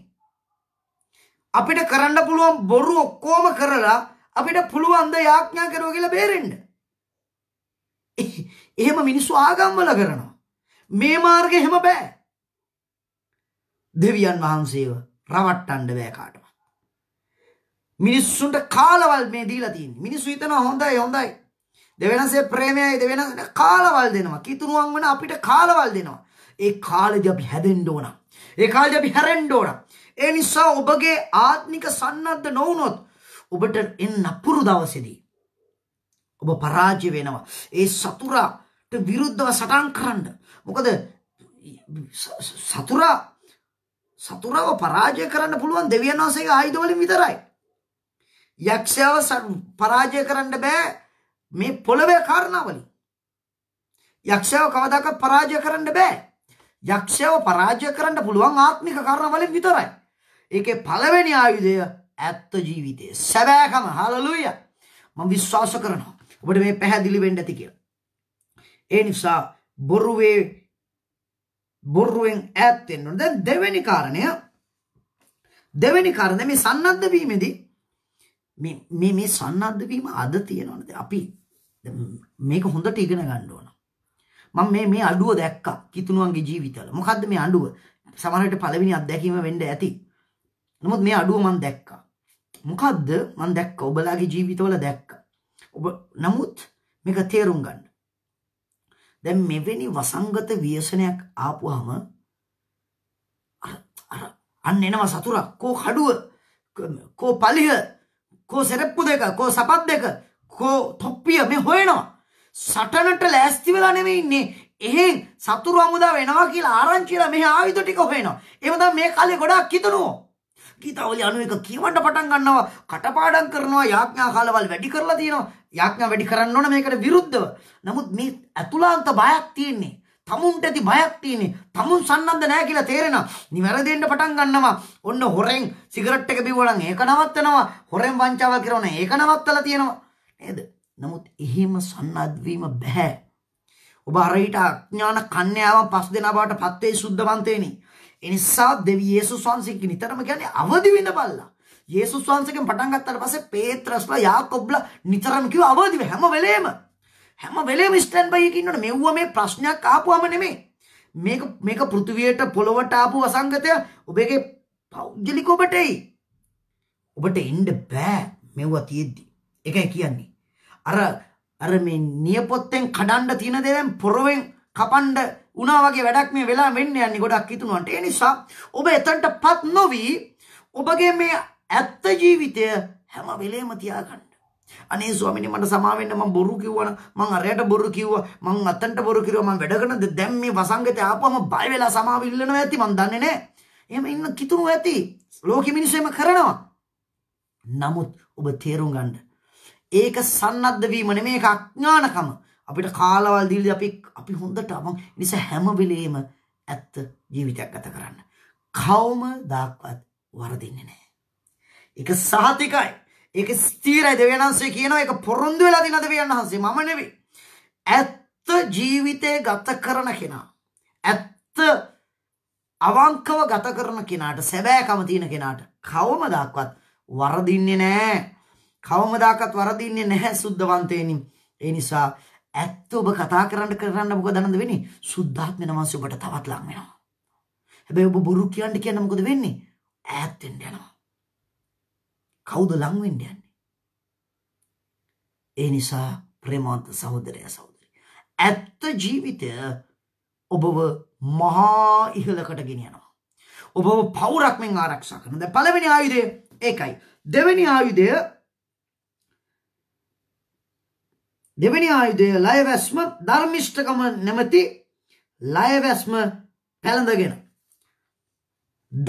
අපිට කරන්න පුළුවන් බොරු ඔක්කොම කරලා අපිට පුළුවන් ද යාඥා කරෝ කියලා බේරෙන්න එහෙම මිනිස්සු ආගම්වල කරනවා මේ මාර්ග එහෙම බෑ දෙවියන් වහන්සේව රවට්ටන්ඩ බෑකාටම මිනිස්සුන්ට කාලවල් මේ දීලතින් මිනිස්සු හිතන හොඳයි හොඳයි දෙවෙනසේ ප්‍රේමයයි දෙවෙන කාලවල් දෙනවා කිතුරුවන් වන අපිට කාලවල් දෙනවා ඒ කාලෙද අපි හැදෙන්ඩ ඕන ඒ කාලෙද අපි හැරෙන්ඩ ඕන ඒ නිසා ඔබගේ ආත්මික සන්නද්ධ නොවුනොත් ඔබට එන්න අපුරු දවසෙදී ඔබ පරාජය වෙනවා ඒ සතුරාට විරුද්ධව සටන් කරන්න මොකද සතුරා සතුරාව පරාජය කරන්න පුළුවන් දෙවියන් වහන්සේගේ ආයුධ වලින් විතරයි. යක්ෂයාව පරාජය කරන්න බෑ මේ පොළවේ කාරණාවලින්. යක්ෂයාව කවදාකවත් පරාජය කරන්න බෑ. යක්ෂයාව පරාජය කරන්න පුළුවන් ආත්මික කාරණාවලින් විතරයි. ඒකේ පළවෙනි ආයුධය ඇත්ත ජීවිතය. සැබෑකම. හalleluya. මම විශ්වාස කරනවා. ඔබට මේ පැහැදිලි වෙන්න ඇති කියලා. ඒ නිසා බොරුවේ බොරුවෙන් ඈත් වෙන්න ඕනේ. දැන් දෙවෙනි කාරණය දෙවෙනි කාරණය මේ සන්නද්ධ වීමේදී මේ මේ මේ සන්නද්ධ වීම අද තියෙනවනේ. අපි මේක හොඳට ඉගෙන ගන්න ඕන. මම මේ මේ අඩුව දැක්කා කිතුණුවන්ගේ ජීවිතවල. මොකද්ද මේ අඩුව? සමහර විට පළවෙනි අත්දැකීම වෙන්න ඇති. නමුත් මේ අඩුව මම දැක්කා. මොකද්ද? මම දැක්කා ඔබලාගේ ජීවිතවල දැක්කා. ඔබ නමුත් මේක තේරුම් ගන්න. දැන් මෙවැනි වසංගත ව්‍යසනයක් ආපුවාම අර අන්න එනවා සතුරක් කෝ කඩුව කෝ පලිහ කෝ සෙරප්පු දෙක කෝ සපත් දෙක කෝ තොප්පිය මේ හොයනවා සටනට ලෑස්ති වෙලා නෙමෙයි ඉන්නේ එහෙන් සතුරු අමුදා වෙනවා කියලා ආරංචිලා මෙහි ආයුධ ටික හොයනවා එහෙම තමයි මේ කාලේ ගොඩක් හිතනවා ගීතාවලි අනුව එක කියවන්න පටන් ගන්නවා කටපාඩම් කරනවා යාඥා කාලවල් වැඩි කරලා තියෙනවා යාඥා වැඩි කරන්න ඕන මේකට විරුද්ධව. නමුත් මේ අතුලාන්ත බයක් තියෙන්නේ. තමුන්ට ඇති බයක් තියෙන්නේ. තමුන් සන්නද්ධ නැහැ කියලා තේරෙනවා. නිවැරදෙන්න පටන් ගන්නවා. ඔන්න හොරෙන් සිගරට් එක බිව්වා නම් ඒක නවත්තනවා. හොරෙන් වංචාවල් කරනවා නම් ඒක නවත්තලා තියෙනවා. නේද? නමුත් එහෙම සන්නද්ධ වීම බෑ. ඔබ අරහිට අඥාන කන්‍යාවන් පස් දෙනා බවට පත් වේ සුද්ධවන්තේනි. එනිසා දෙවි යේසුස් වහන්සේ නිතරම කියන්නේ අවදි වෙන්න බලලා. යේසුස් වහන්සේගෙන් පටන් ගත්තාට පස්සේ පේත්‍රස්ලා යාකොබ්ලා නිතරම කිව්ව අවදිව හැම වෙලේම හැම වෙලේම ස්ටෑන්ඩ් බයි එකේ ඉන්නවනේ මෙව්ව මේ ප්‍රශ්නයක් ආපුවම නෙමෙයි මේක මේක පෘථිවියට පොළොවට ආපු වසංගතය ඔබගේ පෞද්ගලික ඔබට එයි ඔබට එන්න බෑ මෙව්වා තියෙද්දි ඒකයි කියන්නේ අර අර මේ නියපොත්තෙන් කඩන්න තියෙන දේ දැන් පොරවෙන් කපන්න උනා වගේ වැඩක් මේ වෙලා වෙන්න යන්නේ ගොඩක් හිතුනොන්ට ඒ නිසා ඔබ එතනටපත් නොවි ඔබගේ මේ ඇත්ත ජීවිතය හැම වෙලේම තියාගන්න. අනේ ස්වාමිනේ මට සමා වෙන්න මම බොරු කිව්වන මං අරයට බොරු කිව්වා මං අතන්ට බොරු කිව්වා මං වැඩ කරනද දැන් මේ වසංගතේ ආපුවම බය වෙලා සමාව ඉල්ලනවා ඇති මං දන්නේ නැහැ. එහෙම ඉන්න කිතුණු ඇති. ලෝකෙ මිනිස්සු එහෙම කරනවා. නමුත් ඔබ තේරුම් ගන්න. ඒක සන්නද්ධ වීම නෙමෙයි ඒක අඥානකම. අපිට කාලවල් දීලා අපි අපි හොඳට අමං නිසා හැම වෙලේම ඇත්ත ජීවිතයක් ගත කරන්න. කවම දාක්වත් වරදින්නේ නැහැ. ඒක සහතිකයි. ඒක ස්ථීරයි දෙවියන් වහන්සේ කියනවා ඒක පොරොන්දු වෙලා දින දෙවියන් වහන්සේ මම නෙවෙයි. ඇත්ත ජීවිතේ ගත කරන කෙනා. ඇත්ත අවංකව ගත කරන කෙනාට සැබෑකම තියෙන කෙනාට කවමදාක්වත් වරදින්නේ නැහැ. කවමදාකවත් වරදින්නේ නැහැ සුද්ධවන්තේනි. ඒ නිසා ඇත්ත ඔබ කතා කරන්න කරන්න මොකද දනද වෙන්නේ? සුද්ධාත්මන වහන්සේ ඔබට තවත් ලං වෙනවා. හැබැයි ඔබ බොරු කියන්න කියන්න මොකද වෙන්නේ? ඈත් වෙන්න යනවා. කවුද ලං වෙන්න යන්නේ? ඒ නිසා ප්‍රේමවන්ත සහෝදරයා සහෝදරි. ඇත්ත ජීවිතය ඔබව මහා ඉහළකට ගෙනියනවා. ඔබව පවුරක් මෙන් ආරක්ෂා කරනවා. දැන් පළවෙනි ආයුධය ඒකයි. දෙවෙනි ආයුධය දෙවෙනි ආයුධය ලයවැස්ම ධර්මිෂ්ඨකම නැමැති ලයවැස්ම පැළඳගෙන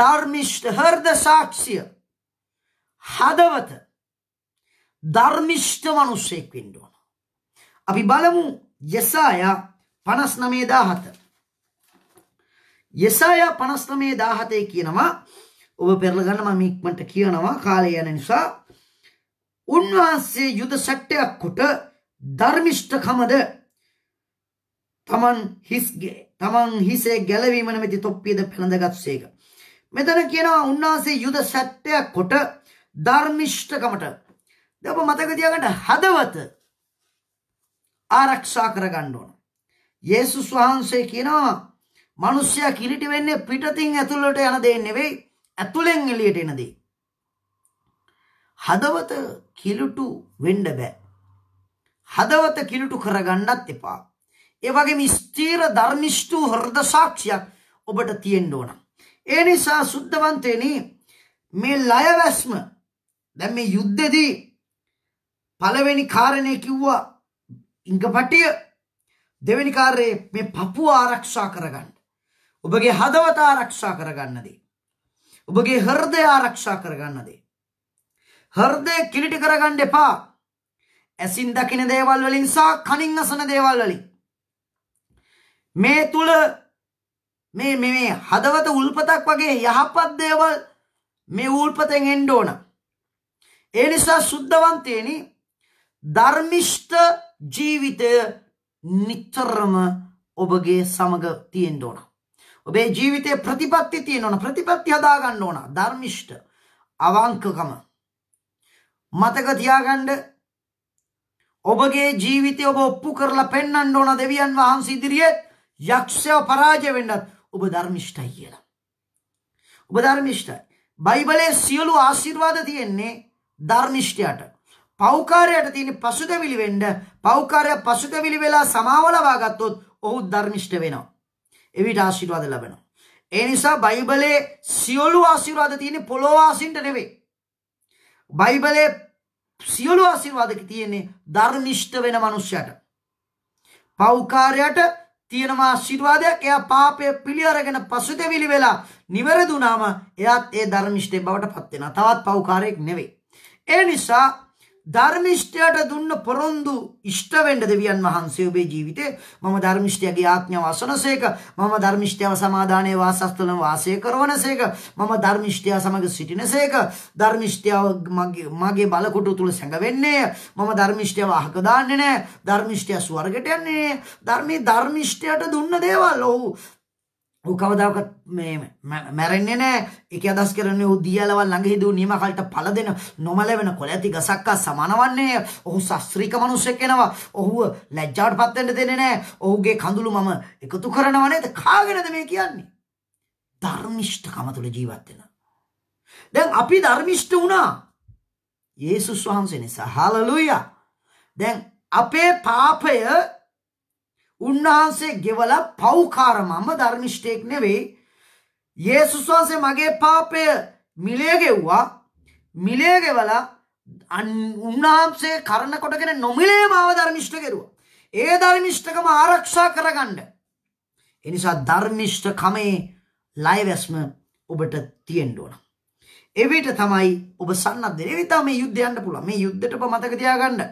ධර්මිෂ්ඨ හෘද සාක්ෂිය හදවත ධර්මිෂ්ඨ මනුස්සයෙක් වෙන්න ඕන. අපි බලමු යසායා 59917. යසායා 59917 කියනවා ඔබ පෙරලා ගන්න මම ඉක්මනට කියනවා කාලය යන නිසා උන්වහන්සේ යුද සට්ටයක් කොට ධර්මිෂ්ඨකමද තමන් හිස්ගේ තමන් හිසේ ගැලවීම නැමැති තොප්පියද පළඳගත්සේක. මෙතන කියනවා උන්වහන්සේ යුද සට්ටයක් කොට ධර්මිෂ්ඨකමට දැන් ඔබ මතක තියාගන්න හදවත ආරක්ෂා කරගන්න ඕන. යේසුස් වහන්සේ කියනවා මිනිස්සයා කිලිටි වෙන්නේ පිටතින් ඇතුළට යන දේ නෙවෙයි ඇතුළෙන් එළියට එන දේ. හදවත කිලුටු වෙන්න බෑ. හදවත කිලුටු කරගන්නත් එපා. ඒ වගේම ස්ථීර ධර්මිෂ්ඨ හෘද සාක්ෂියක් ඔබට තියෙන්න ඕන. ඒ නිසා සුද්ධවන්තේනි මේ ලයවැස්ම දැන් මේ යුද්ධෙදී පළවෙනි කාරණේ කිව්වා ඉංගපටිය දෙවෙනි කාර්යයේ මේ පපුව ආරක්ෂා කරගන්න. ඔබගේ හදවත ආරක්ෂා කරගන්න දේ. ඔබගේ හෘදය ආරක්ෂා කරගන්න දේ. හෘදය කිලිටි කරගන්න එපා. ඇසින් දකින දේවල් වලින් සහ කනින් අසන දේවල් වලින්. මේ තුල මේ මේ හදවත උල්පතක් වගේ යහපත් දේවල් මේ උල්පතෙන් එන්න ඕන. ඒ නිසා සුද්ධවන්තයනි ධර්මිෂ්ඨ ජීවිතය නිතරම ඔබගේ සමග තියෙන්න ඕන. ඔබේ ජීවිතේ ප්‍රතිපත්ති තියෙන ඕන. ප්‍රතිපත්ති හදාගන්න ඕන. ධර්මිෂ්ඨ අවංකකම මතක තියාගන්න ඔබගේ ජීවිතය ඔබ ඔප්පු කරලා පෙන්වන්න ඕන දෙවියන් වහන්සේ ඉදිරියේ යක්ෂයව පරාජය වෙන්නත් ඔබ ධර්මිෂ්ඨයි කියලා. ඔබ ධර්මිෂ්ඨයි. බයිබලයේ සියලු ආශිර්වාද තියෙන්නේ ධර්මිෂ්ඨයට. පෞකාරයට තියෙන පසුතැවිලි වෙන්න පෞකාරය පසුතැවිලි වෙලා සමාව ලබා ගත්තොත් ඔහු ධර්මිෂ්ඨ වෙනවා. එවිට ආශිර්වාද ලැබෙනවා. ඒ නිසා බයිබලයේ සියලු ආශිර්වාද තියෙන්නේ පොළොව ආසින්ට නෙවෙයි. බයිබලයේ සියලු ආශිර්වාදක තියෙන්නේ ධර්මිෂ්ඨ වෙන මනුෂ්‍යයට. පෞකාරයට තියෙන ආශිර්වාදයක් එයා පාපය පිළි අරගෙන පසුතැවිලි වෙලා නිවැරදුනාම එයාත් ඒ ධර්මිෂ්ඨේ බවට පත් වෙනවා. තවත් පෞකාරයක් නෙවෙයි. ඒ නිසා ධර්මිෂ්ඨයට දුන්න පොරොන්දු ඉෂ්ට වෙන්න දෙවියන් වහන්සේ ඔබේ ජීවිතේ මම ධර්මිෂ්ඨයාගේ ආඥාව අසනසේක මම ධර්මිෂ්ඨයව සමාදානයේ වාසස්තුලම වාසය කරවනසේක මම ධර්මිෂ්ඨයා සමග සිටිනසේක ධර්මිෂ්ඨයව මගේ මගේ බලකොටු තුල සැඟවෙන්නේ මම ධර්මිෂ්ඨයව අහක දාන්නේ නැහැ ධර්මිෂ්ඨයා ස්වර්ගයට යන්නේ ධර්මයේ ධර්මිෂ්ඨයට දුන්න දේවල් ඔව් ඌ කවදාවකත් මේ මැරෙන්නේ නෑ එක අදස් කරන්නේ ඌ දියලවල් ළඟ හිදූ නියමකල්ට පළ දෙන නොමල වෙන කොලැති ගසක්කා සමානවන්නේ ඔහු ශස්ත්‍රීක මිනිස්සෙක් වෙනවා ඔහුව ලැජ්ජාවටපත් වෙන්න දෙන්නේ නෑ ඔහුගේ කඳුළු මම එකතු කරනවා නේද කාගෙනද මේ කියන්නේ ධර්මිෂ්ඨකම තුල ජීවත් වෙන දැන් අපි ධර්මිෂ්ඨ වුණා යේසුස් වහන්සේ නිසා හලලුයා දැන් අපේ පාපය උන්වහන්සේ ගෙවල පව්කාර මම ධර්මිෂ්ඨයෙක් නෙවෙයි. යේසුස් වහන්සේ මගේ පාපය මිලේ ගෙව්වා. මිලේ ගෙවලා උන්වහන්සේ කරන කොටගෙන නොමිලේ මාව ධර්මිෂ්ඨ කෙරුවා. ඒ ධර්මිෂ්ඨකම ආරක්ෂා කරගන්න. එනිසා ධර්මිෂ්ඨ කමේ ලයිවැස්ම ඔබට තියෙන්න ඕන. එවිට තමයි ඔබ සන්නද්ධ එවිතා මේ යුද්ධයන්න පුළුවන් මේ යුද්ධට මතක තියාගන්න.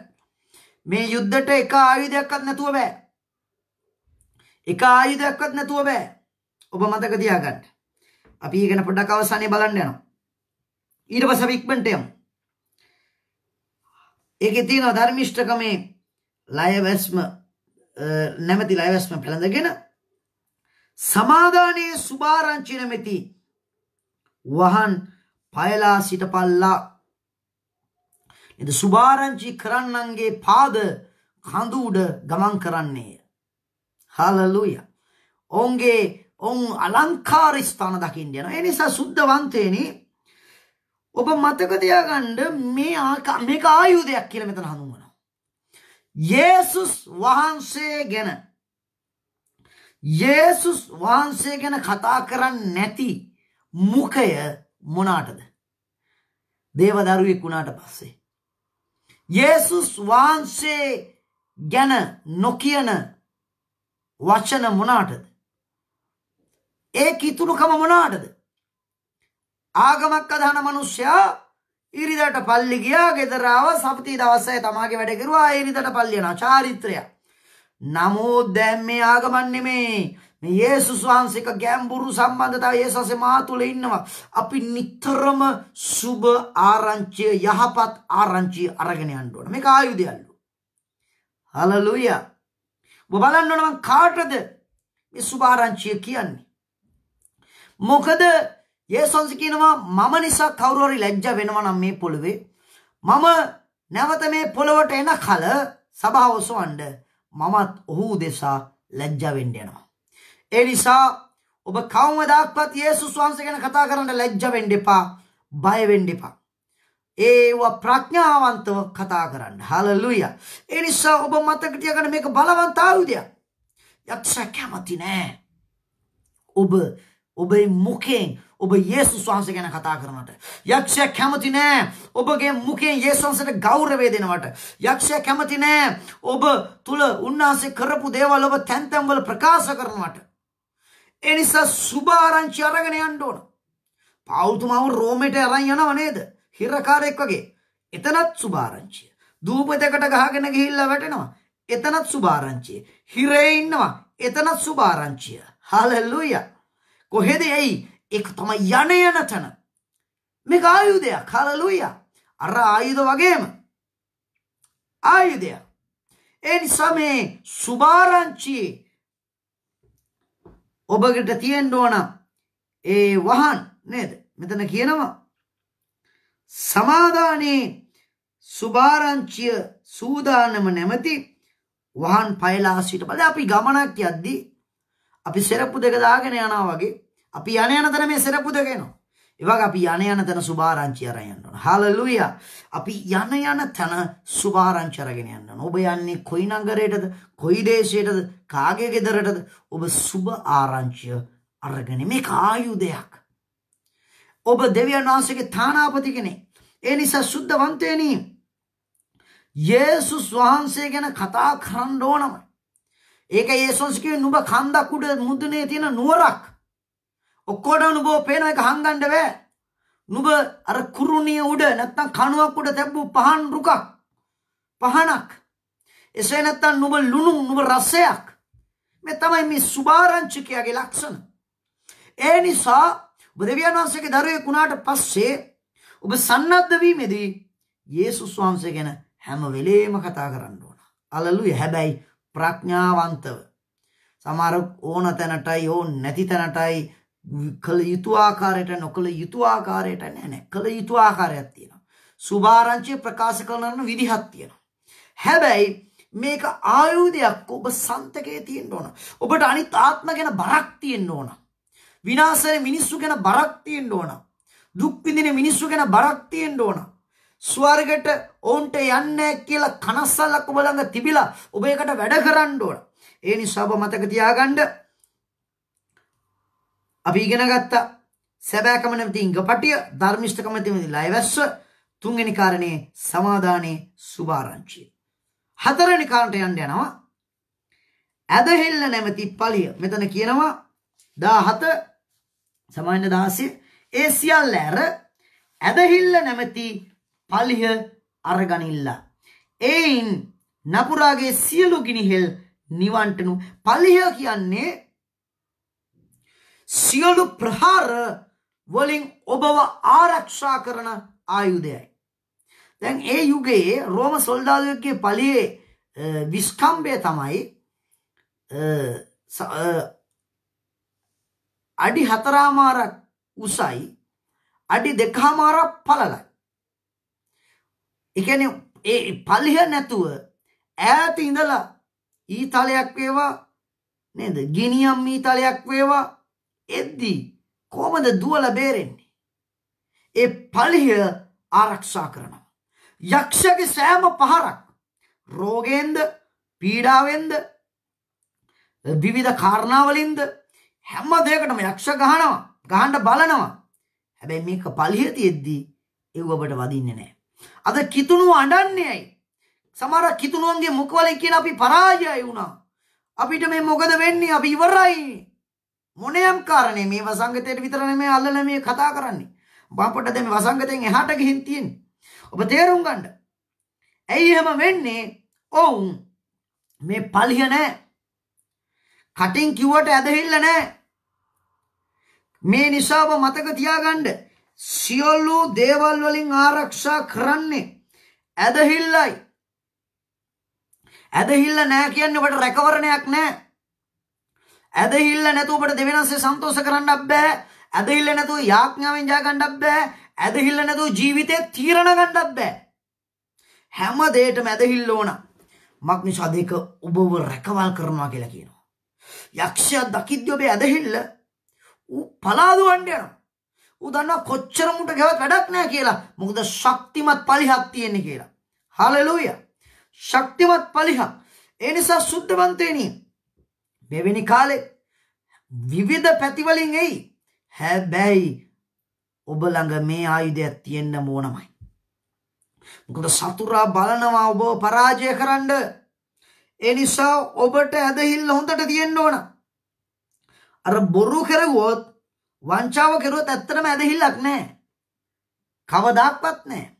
මේ යුද්ධට එක ආයුධයක්වත් නැතුව බෑ. එක ආයුධයක්වත් නැතුව බෑ. ඔබ මතක තියාගන්න. අපි ඊගෙන පොඩ්ඩක් අවසානයේ බලන්න යනවා. ඊට පස්සේ අපි ඉක්මනට යමු. ඒකේ තියෙන ධර්මිෂ්ඨකමේ ලයවැස්ම නැමැති ලයවැස්ම පළඳගෙන සමාදානයේ සුභාරංචි නැමැති වහන් පයලා සිටපල්ලා එද සුභාරංචි කරන්නන්ගේ පාද කඳු උඩ ගමන් කරන්නේ හලලුයා. ඔවුන්ගේ ඔවුන් අලංකාර ස්ථාන දකින්න යනවා. ඒ නිසා සුද්ධවන්තේනි ඔබ මතක තියාගන්න මේ මේක ආයුධයක් කියලා මෙතන හඳුන්වනවා. යේසුස් වහන්සේ ගැන යේසුස් වහන්සේ ගැන කතා කරන්නේ නැති මුඛය මොනාටද? දේවදරුවෙක් වුණාට පස්සේ. යේසුස් වහන්සේ ගැන නොකියන වචන මොනාටද? ඒ කිතුණුකම මොනාටද? ආගමක් අදහන මිනිස්සයා ඉරිදට පල්ලි ගියා ගෙදර ආව සපති දවසේ තමාගේ වැඩ කරුවා ඉරිදට පල්ලි යන චාරිත්‍රය. නමුත් දැන් මේ ආගමන් නෙමේ මේ යේසුස් වහන්සේක ගැඹුරු සම්බන්ධතාවය යේසුස්ගේ මා තුල ඉන්නවා. අපි නිතරම සුබ ආරංචිය යහපත් ආරංචිය අරගෙන යන්න ඕන. මේක ආයුධයල්ලු. හලලුයා. ඔබ බලන්න ඕන මං කාටද මේ සුභාරංචිය කියන්නේ? මොකද යේසුස් කියනවා මම නිසා කවුරු හරි ලැජ්ජ වෙනවා නම් මේ පොළවේ මම නැවත මේ පොළවට එන කල සභාව සොවන්න මමත් ඔහු දෙසා ලැජ්ජ වෙන්න යනවා. ඒ නිසා ඔබ කවමදාක්වත් යේසුස් වහන්සේ ගැන කතා කරන්න ලැජ්ජ වෙන්න එපා, බය වෙන්න එපා. ඒව ප්‍රඥාවන්තව කතා කරන්න. හලලුයා. ඒ නිසා ඔබ මතක තියාගන්න මේක බලවන්ත ආයුධයක්. යක්ෂ කැමති නෑ. ඔබ ඔබේ මුඛයෙන් ඔබ යේසුස් වහන්සේ ගැන කතා කරනට. යක්ෂය කැමති නෑ ඔබගේ මුඛයෙන් යේසුස් වහන්සේට ගෞරවය දෙනවට. යක්ෂය කැමති නෑ ඔබ තුල උන්වහන්සේ කරපු දේවල් ඔබ තැන් තැන්වල ප්‍රකාශ කරනවට. ඒ නිසා සුභ ආරංචි අරගෙන යන්න ඕන. පාවුතුමාව රෝමෙට අරන් යනව නේද? හිරකාරෙක් වගේ එතනත් සුභාරංචිය. දූපතකට ගහගෙන ගිහිල්ලා වැටෙනවා. එතනත් සුභාරංචිය. හිරේ ඉන්නවා. එතනත් සුභාරංචිය. හලෙලූයා. කොහෙද ඇයි? ඒක තමයි යණ යන තන. මේක ආයුධයක්. හලෙලූයා. අර ආයුධ වගේම ආයුධයක්. ඒ නිසා මේ සුභාරංචියේ ඔබගට තියෙන්න ඕන ඒ වහන් නේද? මෙතන කියනවා සමාධානයේ සුභාරංචිය සූදානම නැමැති වහන් පයලා සිට බලද අපි ගමනක් යද්දී අපි සෙරප්පු දෙක දාගෙන යනවා වගේ අපි යන යන තැන මේ සෙරප්පු දෙක එනවා. ඒ වගේ අපි යන යන තැන සුභාරංචිය අරන් යන්න ඕන. හalleluya. අපි යන යන තැන සුභාරංචිය අරගෙන යන්න ඕන. ඔබ යන්නේ කොයි නගරයටද? කොයි දේශයටද? කාගේ ගෙදරටද? ඔබ සුභ ආරංචිය අරගෙන මේක ආයුධයක්. ඔබ දෙවියන් වහන්සේගේ තානාපති කෙනෙක්. ඒ නිසා සුද්ධවන්තේනි යේසුස් වහන්සේ ගැන කතා කරන්න ඕනම. ඒක යේසුස් කියේ නුඹ කන්දක් උඩ මුදුනේ තියෙන නුවරක්. ඔක්කොටම නුඹ පේන එක හංගන්න බෑ. නුඹ අර කුරුණිය උඩ නැත්තම් කණුවක් උඩ තැබ්බු පහන් රුකක්. පහනක්. එසේ නැත්තම් නුඹ ලුණු නුඹ රසයක්. මේ තමයි මේ සුභාරංචිකයාගේ ලක්ෂණ. ඒ නිසා ඔබ දෙවියන් වහන්සේගේ දරුවෙක් වුණාට පස්සේ ඔබ සන්නද්ධ වීමේදී යේසුස් වහන්සේ ගැන හැම වෙලේම කතා කරන්න ඕන. අලලුය. හැබැයි ප්‍රඥාවන්තව. සමහර ඕන තැනටයි ඕන නැති තැනටයි කළ යුතු ආකාරයට නොකළ යුතු ආකාරයට නෑ නෑ කළ යුතු ආකාරයක් තියෙනවා. සුභාරංචිය ප්‍රකාශ කරන විදිහක් තියෙනවා. හැබැයි මේක ආයුධයක් ඔබ සන්තකයේ තියෙන්න ඕන. ඔබට අනිත් ආත්ම ගැන බරක් තියෙන්න ඕන. විනාශන මිනිස්සු ගැන බරක් තියෙන්න ඕන. දුක් විඳින මිනිස්සු ගැන බරක් තියෙන්න ඕන. ස්වර්ගයට ඔවුන්ට යන්නේ කියලා කනස්සල්ලක් ඔබ ළඟ තිබිලා ඔබ ඒකට වැඩ කරන්න ඕන. ඒ නිසා ඔබ මතක තියාගන්න අපි ඉගෙන ගත්තා සැබෑකම නැති ඉඟපටිය ධර්මිෂ්ඨකම නැති ලයවැස්ස තුන්වෙනි කාරණේ සමාදානයේ සුභාරංචිය හතරවෙනි කාරණට යන්න යනවා ඇදහිල්ල නැමැති පළිය මෙතන කියනවා 17 සමාන්න දාසය ඒ සියල් ඇර ඇදහිල්ල නැමැති පලිහ අරගනිල්ලා. එයින් නපුරාගේ සියලු ගිනිහෙල් නිවන්ටනු පලිහ කියන්නේ සියලු ප්‍රහාර වලින් ඔබව ආරක්ෂා කරන ආයුධයයි. දැන් ඒ යුගයේ රෝම සොල්දාදගේ පලියේ විස්කම්බය තමයි අඩි 4මාරක් උසයි අඩි 2මාරක් පළලයි. ඒ කියන්නේ ඒ පළිය නැතුව ඈත ඉඳලා ඊතලයක් වේවා නේද? ගිනියම් ඊතලයක් වේවා එද්දී කොහමද දුවලා බේරෙන්නේ? ඒ පළිය ආරක්ෂා කරනවා. යක්ෂගේ සෑම පහරක් රෝගයෙන්ද පීඩාවෙන්ද විවිධ කාරණාවලින්ද හැම දෙයකටම යක්ෂ ගහනවා ගහන්ඩ බලනවා හැබැයි මේක පලිහතියෙද්දී එව් ඔබට වදින්නේ නෑ. අද කිතුුණු අඩන්නේයි සමර කිතුුණුවන්ගේ මුක්වලින් කියන අපි පරාජය වුණා අපිට මේ මොකද වෙන්නේ අපි ඉවරයි මොනයම් කාරණය මේ වසංගතයට විතරන මේ අල්ලන මේ කතා කරන්නේ බාපට දෙම වසංගතයෙන් එහට ගිහින්තියෙන් ඔබ තේරුම් ගණ්ඩ ඇයි එහෙම වෙන්නේ ඔවුන් මේ පලිය නෑ කටින් කිව්වට ඇදහිල්ල නෑ මේ නිසාව මතක තියාගන්න සියලු දේවල් වලින් ආරක්ෂා කරන්නේ ඇදහිල්ලයි. ඇදහිල්ල නෑ කියන්නේ ඔබට රැකවරණයක් නෑ. ඇදහිල්ල නැතුව ඔබට දෙවෙනස්සේ සන්තෝෂ කරන්න බෑ. ඇදහිල්ල නැතුව යාඥාවෙන් ජය ගන්න බෑ. ඇදහිල්ල නැතුව ජීවිතේ තීරණ ගන්න බෑ. හැම දෙයකටම ඇදහිල්ල ඕන. මක් නිසා දෙක ඔබව රැකවල් කරනවා කියලා කියනවා. යක්ෂයා දකිද්දී ඔබේ ඇදහිල්ල ඌ පලාදු වණ්ඩ යනවා. ඌ දන්නවා කොච්චර මුට ගෙවත් වැඩක් නෑ කියලා. මොකද ශක්තිමත් පලිහක් තියෙන්නේ කියලා. හලෙලූයා. ශක්තිමත් පලිහක්. ඒ නිසා සුද්ධවන්තේනි මෙවැනි කාලේ විවිධ පැතිවලින් එයි. හැබැයි ඔබ ළඟ මේ ආයුධයක් තියෙන්න ඕනමයි. මොකද සතුරා බලනවා ඔබව පරාජය කරන්න. ඒ නිසා ඔබට ඇදහිල්ල හොඳට තියෙන්න ඕන. අර බොරු කෙරුවොත් වංචාව කෙරුවොත් ඇත්තටම ඇදහිල්ලක් නැහැ. කවදාක්වත් නැහැ.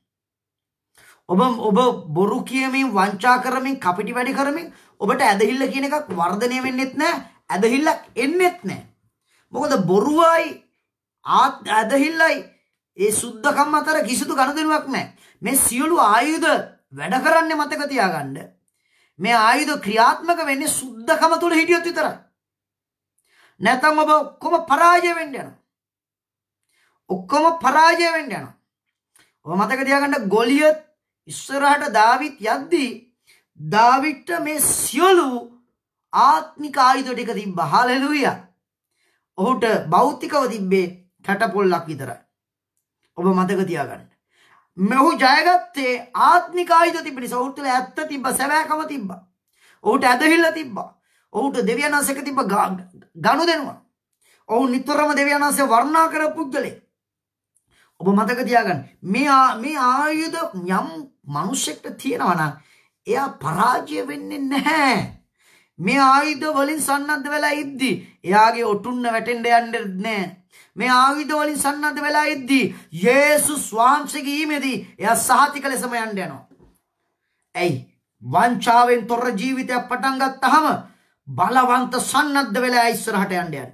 ඔබ ඔබ බොරු කියමින් වංචා කරමින් කපිටි වැඩි කරමින් ඔබට ඇදහිල්ල කියන එකක් වර්ධනය වෙන්නෙත් නැහැ. ඇදහිල්ලක් එන්නෙත් නැහැ. මොකද බොරුවයි ඇදහිල්ලයි ඒ සුද්ධකම් අතර කිසිදු ගනුදෙනුවක් නැහැ. මේ සියලු ආයුධ වැඩ කරන්නේ මතක තියාගන්න. මේ ආයුධ ක්‍රියාත්මක වෙන්නේ සුද්ධකම තුල හිටියොත් විතරයි. නැත්නම් ඔබ ඔක්කොම පරාජය වෙන්න යනවා. ඔක්කොම පරාජය වෙන්න යනවා. ඔබ මතක තියාගන්න ගොලියත් ඉස්සරහට දාවිත් යද්දී දාවිට මේ සියලු ආත්මික ආයුධ ටික තිබ්බා. හලෙලුයා. ඔහුට භෞතිකව තිබ්බේ කැටපොල්ලක් විතරයි. ඔබ මතක තියාගන්න. මෙහු ජයගත්තේ ආත්මික ආයුධ තිබෙන නිසා ඔහුට ඇත්ත තිබ්බා, සැබෑකම තිබ්බා. ඔහුට ඇදහිල්ල තිබ්බා. ඔහුට දෙවියන් වහන්සේක තිබ්බ ගනුදෙනුව ඔහු නිතරම දෙවියන් වහන්සේ වර්ණනා කර පුද්ගලෙ ඔබ මතක තියාගන්න මේ මේ ආයුධ යම් මිනිසෙක්ට තියෙනවා නම් එයා පරාජය වෙන්නේ නැහැ මේ ආයුධ වලින් සන්නද්ධ වෙලා ඉද්දි එයාගේ ඔටුන්න වැටෙන්න යන්නේ නැහැ මේ ආයුධ වලින් සන්නද්ධ වෙලා ඉද්දි යේසුස් වහන්සේගේ ඊමේදී එයා සහතික ලෙසම යන්න යනවා ඇයි වංචාවෙන් තොර ජීවිතයක් පටන් ගත්තාම බලවන්ත සන්නද්ධ වෙලා ඉස්සරහට යන්න යන්න.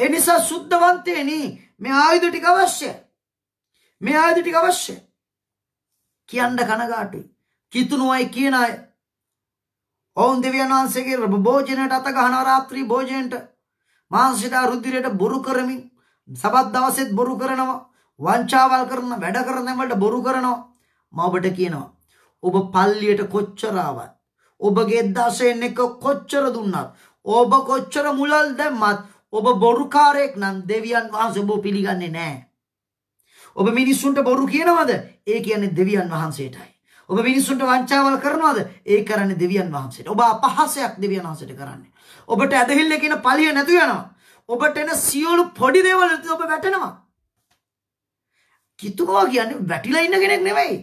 ඒ නිසා සුද්ධවන්තයනි මේ ආයුධ ටික අවශ්‍ය. මේ ආයුධ ටික අවශ්‍ය. කියන්න කනගාටුයි. කිතුණුවයි කියන අය. ඔවුන් දෙවියන් වහන්සේගේ භෝජනයට අත ගහනවා රාත්‍රී භෝජනයට. මාංශිතා රුධිරයට බොරු කරමින් සබත් දවසෙත් බොරු කරනවා. වංචාවල් කරන වැඩ කරන වලට බොරු කරනවා. මම ඔබට කියනවා. ඔබ පල්ලියට කොච්චර ආවත් ඔබගේ දසයෙන් එක කොච්චර දුන්නත් ඔබ කොච්චර මුලල් දැම්මත් ඔබ බොරුකාරයෙක් නම් දෙවියන් වහන්සේ ඔබ පිළිගන්නේ නෑ ඔබ මිනිස්සුන්ට බොරු කියනවද ඒ කියන්නේ දෙවියන් වහන්සේටයි ඔබ මිනිස්සුන්ට වංචාවල් කරනවාද ඒ කරන්නේ දෙවියන් වහන්සේට. ඔබ අපහාසයක් දෙවියන් වහන්සේට කරන්නේ. ඔබට ඇදහිල්ල කියන පළිය නැතු වෙනවා. ඔබට එන සියලු පොඩි දේවල් නැති ඔබ වැටෙනවා. කිතුනවා කියන්නේ වැටිලා ඉන්න කෙනෙක් නෙවෙයි.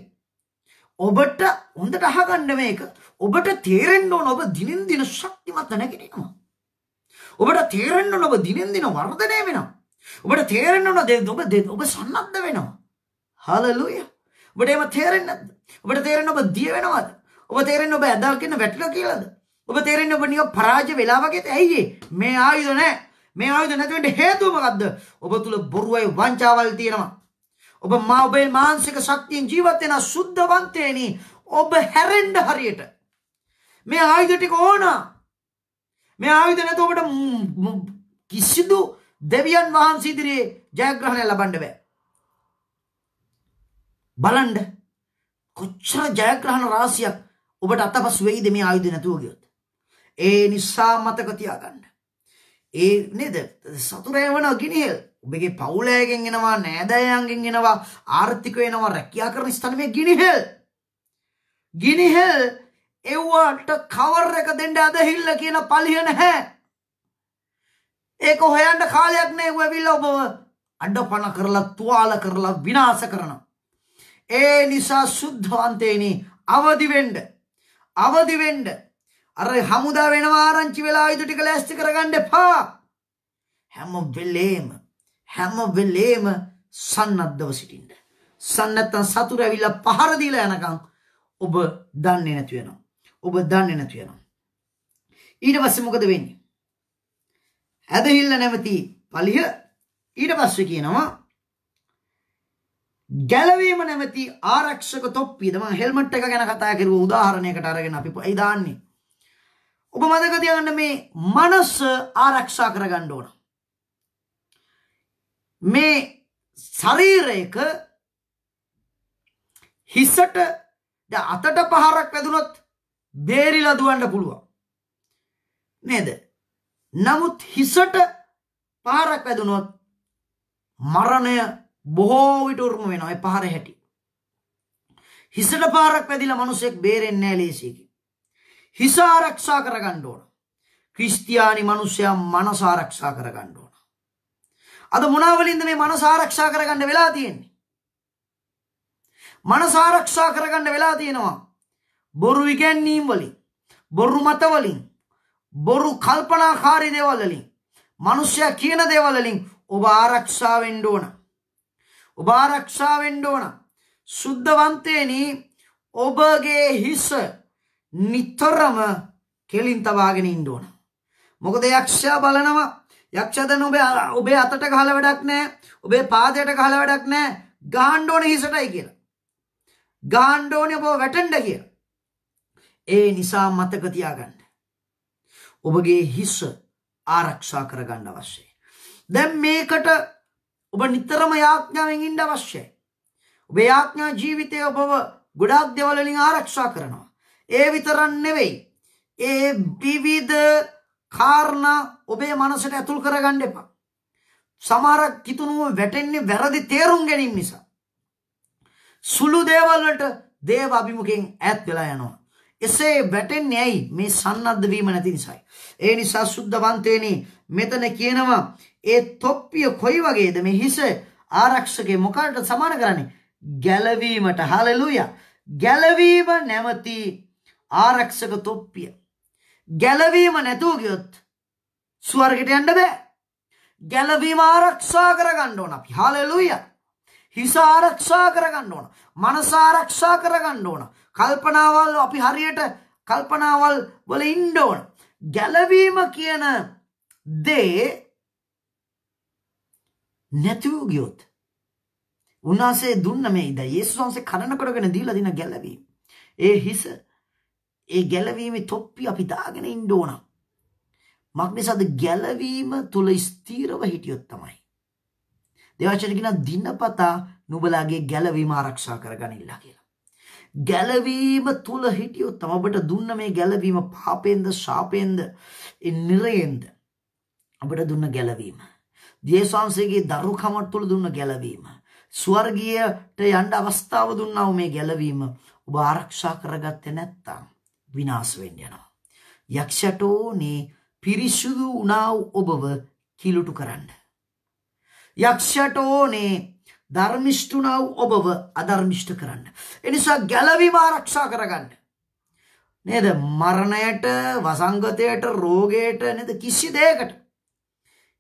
ඔබට හොඳට අහගන්න මේක. ඔබට තේරෙන්න ඕන ඔබ දිනෙන් දින ශක්තිමත් නැගිටිනවා. ඔබට තේරෙන්න ඕන ඔබ දිනෙන් දින වර්ධනය වෙනවා. ඔබට තේරෙන්න ඕන ඔබ ඔබ සන්නද්ධ වෙනවා. හලලුයා. ඔබට එහෙම තේරෙන්නේ නැද්ද? ඔබට තේරෙන්න ඔබ දිය වෙනවද? ඔබ තේරෙන්න ඔබ ඇදල්ගෙන වැටිලා කියලාද? ඔබ තේරෙන්න ඔබ නිකන් පරාජය වෙලා වගේද? ඇයි මේ ආයුධ නැහැ. මේ ආයුධ නැති වෙන්න හේතුව මොකද්ද? ඔබ තුල බොරුවයි වංචාවල් තියෙනවා. ඔබ මා ඔබේ මානසික ශක්තියෙන් ජීවත් වෙන සුද්ධවන්තේනි. ඔබ හැරෙන්න හරියට මේ ආයුධ ටික ඕන. මේ ආයුධ නැතුව ඔබට කිසිදු දෙවියන් වහන්සේ ඉදිරියේ ජයග්‍රහණය ලබන්න බෑ. බලන්න කොච්චර ජයග්‍රහණ රාශියක් ඔබට අතපසු වෙයිද මේ ආයුධ නැතුව ගියොත්. ඒ නිසා මතක තියාගන්න. ඒ නේද සතුරය වන ගිනිහෙල් ඔබගේ පවුලෑගෙන් එනවා නෑදෑයන්ගෙන් එනවා ආර්ථික වෙනවා රැකියා කරන ස්ථානයේ ගිනිහෙල් ගිනිහෙල් එව්වාට කවර් එක දෙන්න ඇදහිල්ල කියන පලිය නැහැ. ඒක හොයන්න කාලයක් නෑ ඇවිල්ලා ඔබව අඩපන කරලා තුවාල කරලා විනාශ කරන. ඒ නිසා සුද්ධවන්තේනි අවදි වෙන්න. අවදි වෙන්න. අර හමුදා වෙනවා ආරංචි වෙලා ආයුධ ටික ලෑස්ති කරගන්න එපා. හැම වෙලේම හැම වෙලේම සන්නද්ධව සිටින්න. සන්නත්තන් සතුරු ඇවිල්ලා පහර දීලා යනකම් ඔබ දන්නේ නැති වෙනවා. ඔබ දන්නේ නැතු යනවා. ඊට පස්සේ මොකද වෙන්නේ? ඇදහිල්ල නැමැති පලිය ඊට පස්සේ කියනවා ගැලවීම නැමැති ආරක්ෂක තොප්පියද මම හෙල්මට් එක ගැන කතා කරුවා උදාහරණයකට අරගෙන අපි ඒ දාන්නේ. ඔබ මතක තියාගන්න මේ මනස ආරක්ෂා කරගන්න ඕන. මේ ශරීරයක හිසට අතට පහරක් වැදුනොත් බේරිලා දුවන්න පුළුවන් නේද නමුත් හිසට පාරක් වැදුනොත් මරණය බොහෝ විට උරුම වෙනවා ඒ පාර හැටි හිසට පාරක් වැදිලා මිනිසෙක් බේරෙන්නේ නැහැ ලේසියකින් හිස ආරක්ෂා කරගන්න ඕන ක්‍රිස්තියානි මිනිසයා මනස ආරක්ෂා කරගන්න ඕන අද මොනවලින්ද මේ මනස ආරක්ෂා කරගන්න වෙලා තියෙන්නේ මනස ආරක්ෂා කරගන්න වෙලා තියෙනවා බොරු ඉගැන්වීම් වලින් බොරු මතවලින් බොරු කල්පනාකාරී දේවල්ලින් මනුෂ්‍යයා කියන දේවල්ලින් ඔබ ආරක්ෂා වෙන්න ඕන. ඔබ ආරක්ෂා වෙන්න ඕන. සුද්ධවන්තේනි ඔබගේ හිස නිතරම කෙලින් තබාගෙන ඉන්න ඕන. මොකද යක්ෂයා බලනවා යක්ෂයා දැන් ඔබේ ඔබේ අතට ගහලා වැඩක් නැහැ. ඔබේ පාදයට ගහලා වැඩක් නැහැ. ගහන්න ඕනේ හිසටයි කියලා. ගහන්න ඕනේ ඔබ වැටෙන්න කියලා. ඒ නිසා මතක තියාගන්න. ඔබගේ හිස්ස ආරක්ෂා කරගන්න අවශ්‍යයි. දැන් මේකට ඔබ නිතරම යාඥාවෙන් ඉන්න අවශ්‍යයි. ඔබේ යාඥා ජීවිතය ඔබව ගොඩාක් දේවල් වලින් ආරක්ෂා කරනවා. ඒ විතරක් නෙවෙයි. ඒ විවිධ කාරණා ඔබේ මනසට ඇතුල් කරගන්න එපා. සමහරක් කිතුණුව වැටෙන්නේ වැරදි තේරුම් ගැනීම නිසා. සුළු දේවල් වලට දේව අභිමුඛයෙන් ඈත් වෙලා යනවා. එසේ වැටෙන්නේ ඇයි මේ සන්නද්ධ වීම නැති නිසායි. ඒ නිසා සුද්ධවන්තේනි මෙතන කියනවා ඒ තොප්පිය කොයි වගේද මේ හිස ආරක්ෂකේ මොකකට සමාන කරන්නේ? ගැලවීමට. හalleluya. ගැලවීම නැමති ආරක්ෂක තොප්පිය. ගැලවීම නැතුව ගියොත් ස්වර්ගයට යන්න බෑ. ගැලවීම ආරක්ෂා කරගන්න ඕන අපි. හalleluya. හිස ආරක්ෂා කරගන්න ඕන. මනස ආරක්ෂා කරගන්න ඕන. කල්පනාවල් අපි හරියට කල්පනාවල් වල ඉන්ඩෝන. ගැලවීම කියන දේ නැතිවූ ගියොත්. උන්වහන්සේ දුන්න මේ ඉද ඒසු වහන්සේ කරන කොටගෙන දීලා දෙන ගැලවීම. ඒ හිස ඒ ගැලවීමේ තොප්පි අපි දාගෙන ඉන්න ඕන. මක්නිසාද ගැලවීම තුල ස්ථීරව හිටියොත් තමයි. දේවචන කියන දිනපතා නුඹලාගේ ගැලවීම ආරක්ෂා කරගනින්න කියලා. ගැලවීම තුල හිටියොත් ඔබට දුන්න මේ ගැලවීම පාපෙන්ද ශාපෙන්ද ඒ නිරයෙන්ද ඔබට දුන්න ගැලවීම දේශාංශයේ දරුකම තුල දුන්න ගැලවීම ස්වර්ගියට යන්න අවස්ථාව දුන්නා මේ ගැලවීම ඔබ ආරක්ෂා කරගත්තේ නැත්තම් විනාශ වෙන්න යනවා යක්ෂටෝනේ පිරිසුදු වුණා ඔබව කිලුටු කරන්න යක්ෂටෝනේ ධර්මිෂ්ඨුනා වූ ඔබව අධර්මිෂ්ඨ කරන්න. එනිසා ගැලවීම ආරක්ෂා කරගන්න. නේද? මරණයට, වසංගතයට, රෝගයට නේද කිසි දෙයකට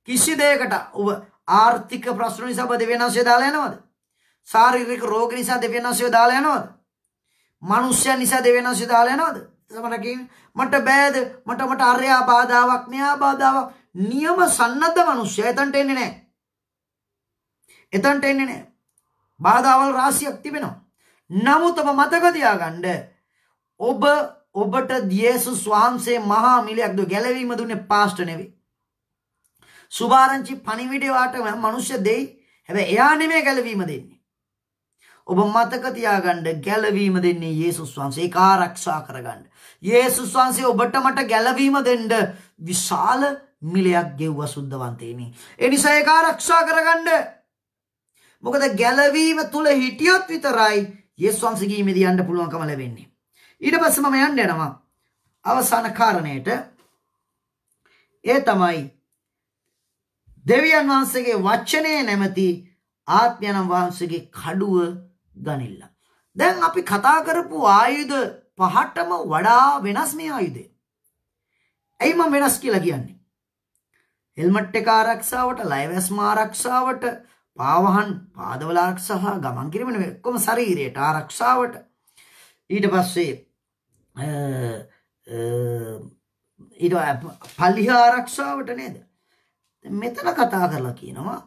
කිසි දෙයකට ඔබ ආර්ථික ප්‍රශ්න නිසා ඔබ දෙවියන්වන්සේ දාලා යනවද? ශාරීරික රෝග නිසා දෙවියන්වන්සේ දාලා යනවද? මනුෂ්‍යයන් නිසා දෙවියන්වන්සේ දාලා යනවද? සමනකින් මට බෑද මට මට අර්යා බාධාවක් න්‍යා බාධාවක් නියම සන්නද්ධ මිනිස්සයා එතනට එන්නේ නැහැ එතන්ට එන්නේ නැහැ. බාධාවල් රාශියක් තිබෙනවා. නමුත් ඔබ මතක තියාගන්න ඔබ ඔබට යේසුස් වහන්සේ මහා මිලයක් දු ගැලවීම දුන්නේ පාස්ට නෙවෙයි. සුභාරංචි පණිවිඩය වාට මනුෂ්‍ය දෙයි. හැබැයි එයා නෙමෙයි ගැලවීම දෙන්නේ. ඔබ මතක තියාගන්න ගැලවීම දෙන්නේ යේසුස් වහන්සේ. ඒක ආරක්ෂා කරගන්න. යේසුස් වහන්සේ ඔබට මට ගැලවීම දෙන්න විශාල මිලයක් ගෙව්වා සුද්ධවන්තේනි. ඒ නිසා ඒක ආරක්ෂා කරගන්න මොකද ගැලවීම තුල හිටියොත් විතරයි යේසුස් වහන්සේ ගීමේදී යන්න පුළුවන්කම ලැබෙන්නේ. ඊට පස්සේ මම යන්න යනවා අවසාන කාරණයට. ඒ තමයි දෙවියන් වහන්සේගේ වචනේ නැමැති ආත්මයන් වහන්සේගේ කඩුව ගනිල්ල. දැන් අපි කතා කරපු ආයුධ පහටම වඩා වෙනස් මේ ආයුධය. ඇයි මම වෙනස් කියලා කියන්නේ? හෙල්මට් එක ආරක්ෂාවට, ලයිව් ඇස්ම ආරක්ෂාවට, පාවහන් පාදවලාක්ෂහා ගමන් කිරීමන ඔක්කොම ශරීරයට ආරක්ෂාවට ඊට පස්සේ ඊට පල්ලිහ ආරක්ෂාවට නේද මෙතන කතා කරලා කියනවා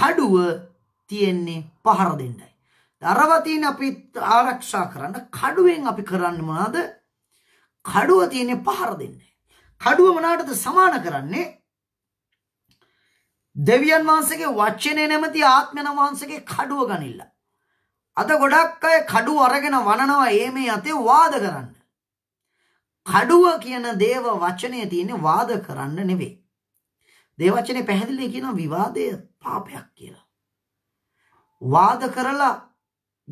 කඩුව තියෙන්නේ පහර දෙන්නයි දරවතින් අපි ආරක්ෂා කරන්න කඩුවෙන් අපි කරන්න මොනද කඩුව තියනෙ පහර දෙන්නේ කඩුව මනාටද සමාන කරන්නේ දෙවියන් වහන්සේගේ වචනේ නැමැති ආත්මයන් වහන්සේගේ කඩුව ගනින්න. අද ගොඩක් අය කඩුව අරගෙන වනනවා ඒ මේ අතේ වාද කරන්න. කඩුව කියන දේව වචනේ තියෙන්නේ වාද කරන්න නෙවෙයි. දේව වචනේ පැහැදිලි කියන විවාදය පාපයක් කියලා. වාද කරලා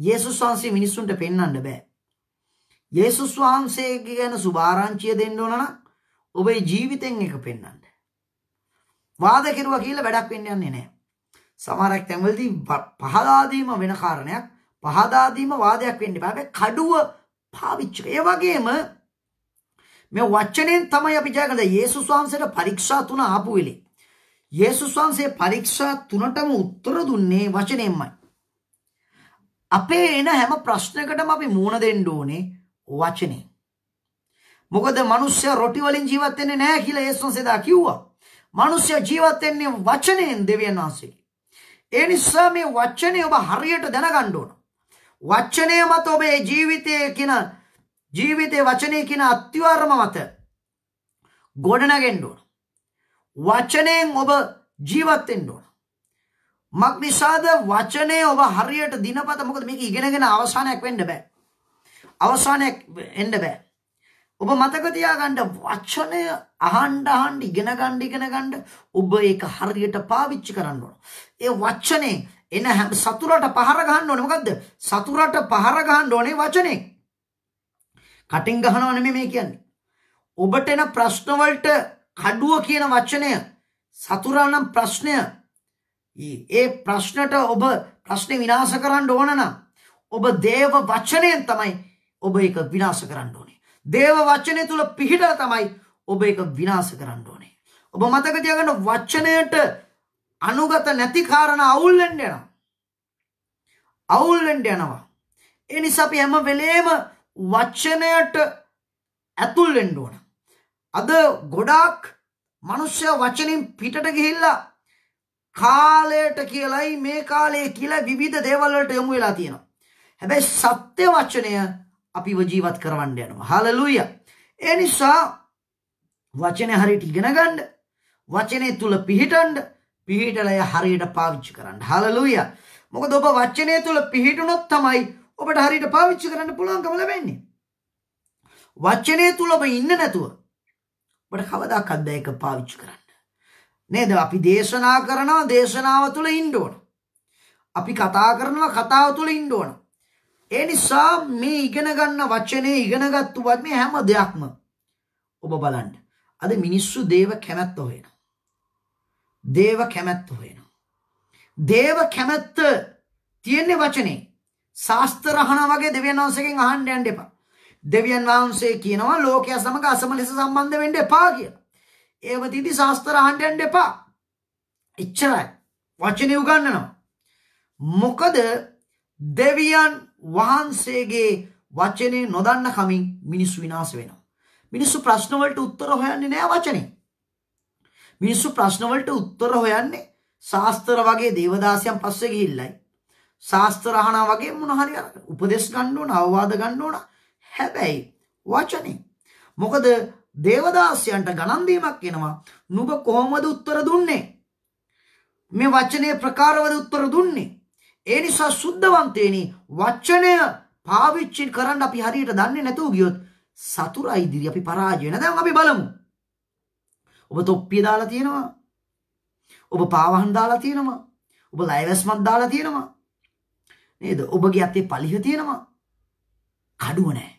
යේසුස් වහන්සේ මිනිස්සුන්ට පෙන්වන්න බෑ. යේසුස් වහන්සේ ගැන සුභාරංචිය දෙන්න ඕන නම් ඔබේ ජීවිතෙන් එක පෙන්වන්න. වාද කෙරුවා කියලා වැඩක් වෙන්න යන්නේ නැහැ. සමහරක් තැන්වලදී පහදා දීම වෙන කාරණයක් පහදා දීම වාදයක් වෙන්න එපා. හැබැයි කඩුව පාවිච්චි. ඒ වගේම මේ වචනෙන් තමයි අපි ජයගන්න යේසුස් වහන්සේට පරීක්ෂා තුන ආපු වෙලේ. යේසුස් වහන්සේ පරීක්ෂා තුනටම උත්තර දුන්නේ වචනෙන්මයි. අපේ එන හැම ප්‍රශ්නකටම අපි මූණ දෙන්න ඕනේ වචනේ. මොකද මිනිස්සු රොටි වලින් ජීවත් වෙන්නේ නැහැ කියලා යේසුස් වහන්සේ දා කිව්වා. මිනිස්සු ජීවත් වෙන්නේ වචනයෙන් දෙවියන් වහන්සේගේ. ඒ නිසා මේ වචනේ ඔබ හරියට දැනගන්න ඕන. වචනය මත ඔබේ ජීවිතයේ කියන ජීවිතයේ වචනේ කියන අත්‍යවශ්‍යම මත ගොඩනගෙන්න ඕන. වචනයෙන් ඔබ ජීවත් වෙන්න ඕන. මක් නිසාද වචනේ ඔබ හරියට දිනපත මොකද මේක ඉගෙනගෙන අවසානයක් වෙන්න බෑ. අවසානයක් එන්න බෑ. ඔබ මතක තියාගන්න වචනය අහන්න අහන්න ඉගෙන ගන්න ඉගෙන ගන්න ඔබ ඒක හරියට පාවිච්චි කරන්න ඕන. ඒ වචනේ එන සතුරට පහර ගහන්න ඕනේ මොකද්ද? සතුරට පහර ගහන්න ඕනේ වචනේ. කටින් ගහනවා නෙමෙයි මේ කියන්නේ. ඔබට එන ප්‍රශ්න වලට කඩුව කියන වචනය සතුරා නම් ප්‍රශ්නය. ඒ ප්‍රශ්නට ඔබ ප්‍රශ්නේ විනාශ කරන්න ඕන නම් ඔබ දේව වචනයෙන් තමයි ඔබ ඒක විනාශ කරන්න දේව වචනය තුළ පිහිටලා තමයි ඔබ ඒක විනාශ කරන්න ඕනේ. ඔබ මතක තියාගන්න වචනයට අනුගත නැති කාරණා අවුල් වෙන්න යනවා. අවුල් වෙන්න යනවා. ඒ නිසා අපි හැම වෙලේම වචනයට ඇතුල් වෙන්න ඕන. අද ගොඩාක් මිනිස්සු වචනින් පිටට ගිහිල්ලා කාලයට කියලයි මේ කාලය කියලා විවිධ දේවල් වලට යොමු වෙලා තියෙනවා. හැබැයි සත්‍ය වචනය අපිව ජීවත් කරවන්න යනවා. හලලුය. ඒ නිසා වචනේ හරියට ඉගෙන ගන්න. වචනේ තුල පිහිටන්න. පිහිටලය හරියට පාවිච්චි කරන්න. හලලුය. මොකද ඔබ වචනේ තුල පිහිටුනොත් තමයි ඔබට හරියට පාවිච්චි කරන්න පුළුවන්කම ලැබෙන්නේ. වචනේ තුල ඔබ ඉන්න නැතුව ඔබට කවදාකවත් ඒක පාවිච්චි කරන්න. නේද? අපි දේශනා කරනවා දේශනාව තුල ඉන්න ඕන. අපි කතා කරනවා කතාව තුල ඉන්න ඕන. ඒ නිසා මේ ඉගෙන ගන්න වචනේ ඉගෙනගත්තු වත් මේ හැම දෙයක්ම ඔබ බලන්න. අද මිනිස්සු දේව කැමැත්ත හොයනවා. දේව කැමැත්ත හොයනවා. දේව කැමැත්ත තියෙන්නේ වචනේ. ශාස්ත්‍ර අහන වගේ දෙවියන් වහන්සේගෙන් අහන්න යන්න එපා. දෙවියන් වහන්සේ කියනවා ලෝකයා සමග අසම ලෙස සම්බන්ධ වෙන්න එපා කියලා. ඒව තිදි ශාස්ත්‍ර අහන්න යන්න එපා. එච්චරයි. වචනේ උගන්වනවා. මොකද දෙවියන් වහන්සේගේ වචනේ නොදන්න කමින් මිනිස්සු විනාශ වෙනවා. මිනිස්සු ප්‍රශ්න වලට උත්තර හොයන්නේ නෑ වචනේ. මිනිස්සු ප්‍රශ්න වලට උත්තර හොයන්නේ ශාස්ත්‍ර වගේ දේවදාසයන් පස්සේ ගිහිල්ලයි. ශාස්ත්‍ර අහනා වගේ මොන හරි උපදේශ ගන්න ඕන, අවවාද ගන්න ඕන. හැබැයි වචනේ. මොකද දේවදාසයන්ට ගණන් දීමක් එනවා. නුඹ කොහොමද උත්තර දුන්නේ? මේ වචනේ ප්‍රකාරවද උත්තර දුන්නේ? ඒ නිසා සුද්ධවන්තේනි වචනය පාවිච්චි කරන්න අපි හරියට දන්නේ නැතුව ගියොත් සතුරා ඉදිරි අපි පරාජය වෙන දැන් අපි බලමු. ඔබ තොප්පිය දාලා තියෙනවා. ඔබ පාවහන් දාලා තියෙනවා. ඔබ ලයවැස්මක් දාලා තියෙනවා. නේද? ඔබගේ අතේ පලිහ තියෙනවා. කඩුව නැහැ.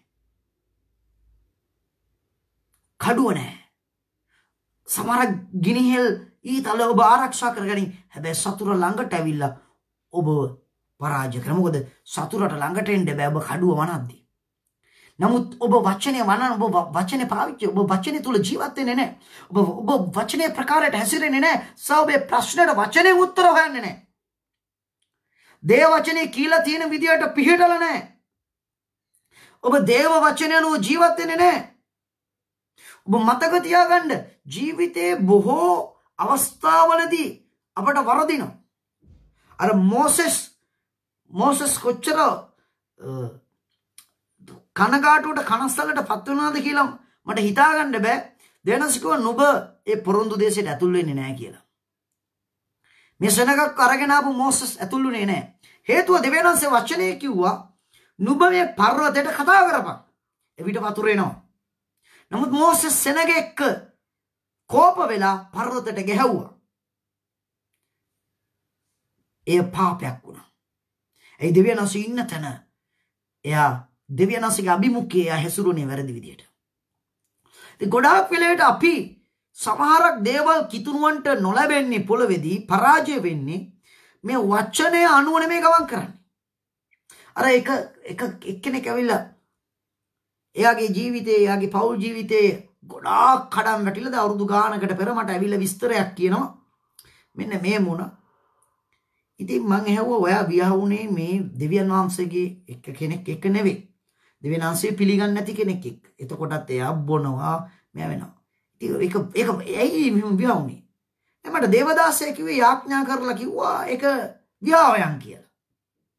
කඩුව නැහැ. සමහර ගිනිහෙල් ඊතල ඔබ ආරක්ෂා කරගනි. හැබැයි සතුර ළඟට ඇවිල්ලා ඔබ පරාජය කරන මොකද සතුරට ළඟට එන්න බෑ ඔබ කඩුව වනද්දී. නමුත් ඔබ වචනේ වනන ඔබ වචනේ පාවිච්චි ඔබ වචනේ තුල ජීවත් වෙන්නේ නැහැ. ඔබ ඔබ වචනේ ප්‍රකාරයට හැසිරෙන්නේ නැහැ. සෞබේ ප්‍රශ්නට වචනේ උත්තර හොයන්නේ නැහැ. දේව වචනේ කියලා තියෙන විදියට පිළිහෙටලා නැහැ. ඔබ දේව වචනය අනුව ජීවත් වෙන්නේ නැහැ. ඔබ මතක තියාගන්න ජීවිතේ බොහෝ අවස්ථාවලදී අපට වරදිනවා. අර මෝසෙස් මෝසෙස් කොච්චර කනගාටුවට කනස්සලට පත් වෙනවාද කියලා මට හිතාගන්න බෑ දෙනසිකව නුඹ ඒ පොරොන්දු දේශයට ඇතුල් වෙන්නේ නැහැ කියලා. මේ සෙනඟක් අරගෙන ආපු මෝසෙස් ඇතුළුනේ නැහැ. හේතුව දෙවියන්සේ වචනේ කිව්වා නුඹ මේ පර්වතයට කතා කරපන්. එවිට වතුර එනවා. නමුත් මෝසෙස් සෙනඟ එක්ක කෝප වෙලා පර්වතයට ගැහුවා. එය පාපයක් වුණා. ඇයි දෙවියන්වහන්සේ ඉන්න තැන එයා දෙවියන්වහන්සේගේ අභිමුඛයේ එයා හැසිරුණේ වැරදි විදියට. ඉතින් ගොඩාක් වෙලාවට අපි සමහරක් දේවල් කිතුනුවන්ට නොලැබෙන්නේ පොළවේදී පරාජය වෙන්නේ මේ වචනය අනුව නෙමේ ගමන් කරන්නේ. අර එක එක එක්කෙනෙක් ඇවිල්ලා එයාගේ ජීවිතේ එයාගේ පෞල් ජීවිතේ ගොඩාක් කඩන් වැටිලා ද අවුරුදු ගානකට පෙර මට ඇවිල්ලා විස්තරයක් කියනවා. මෙන්න මේ මොන ඉතින් මං ඇහුවා ඔයා විවාහ වුණේ මේ දෙවියන් වහන්සේගේ එක කෙනෙක් එක්ක නෙවෙයි. දෙවියන් වහන්සේ පිළිගන්නේ නැති කෙනෙක් එක්ක. එතකොටත් එයා බොනවා මෙයා වෙනවා. ඉතින් ඒක ඒක ඇයි මෙහෙම විවාහ වුණේ? මට දේවදාසය කිව්වේ යාඥා කරලා කිව්වා ඒක විවාහයන් කියලා.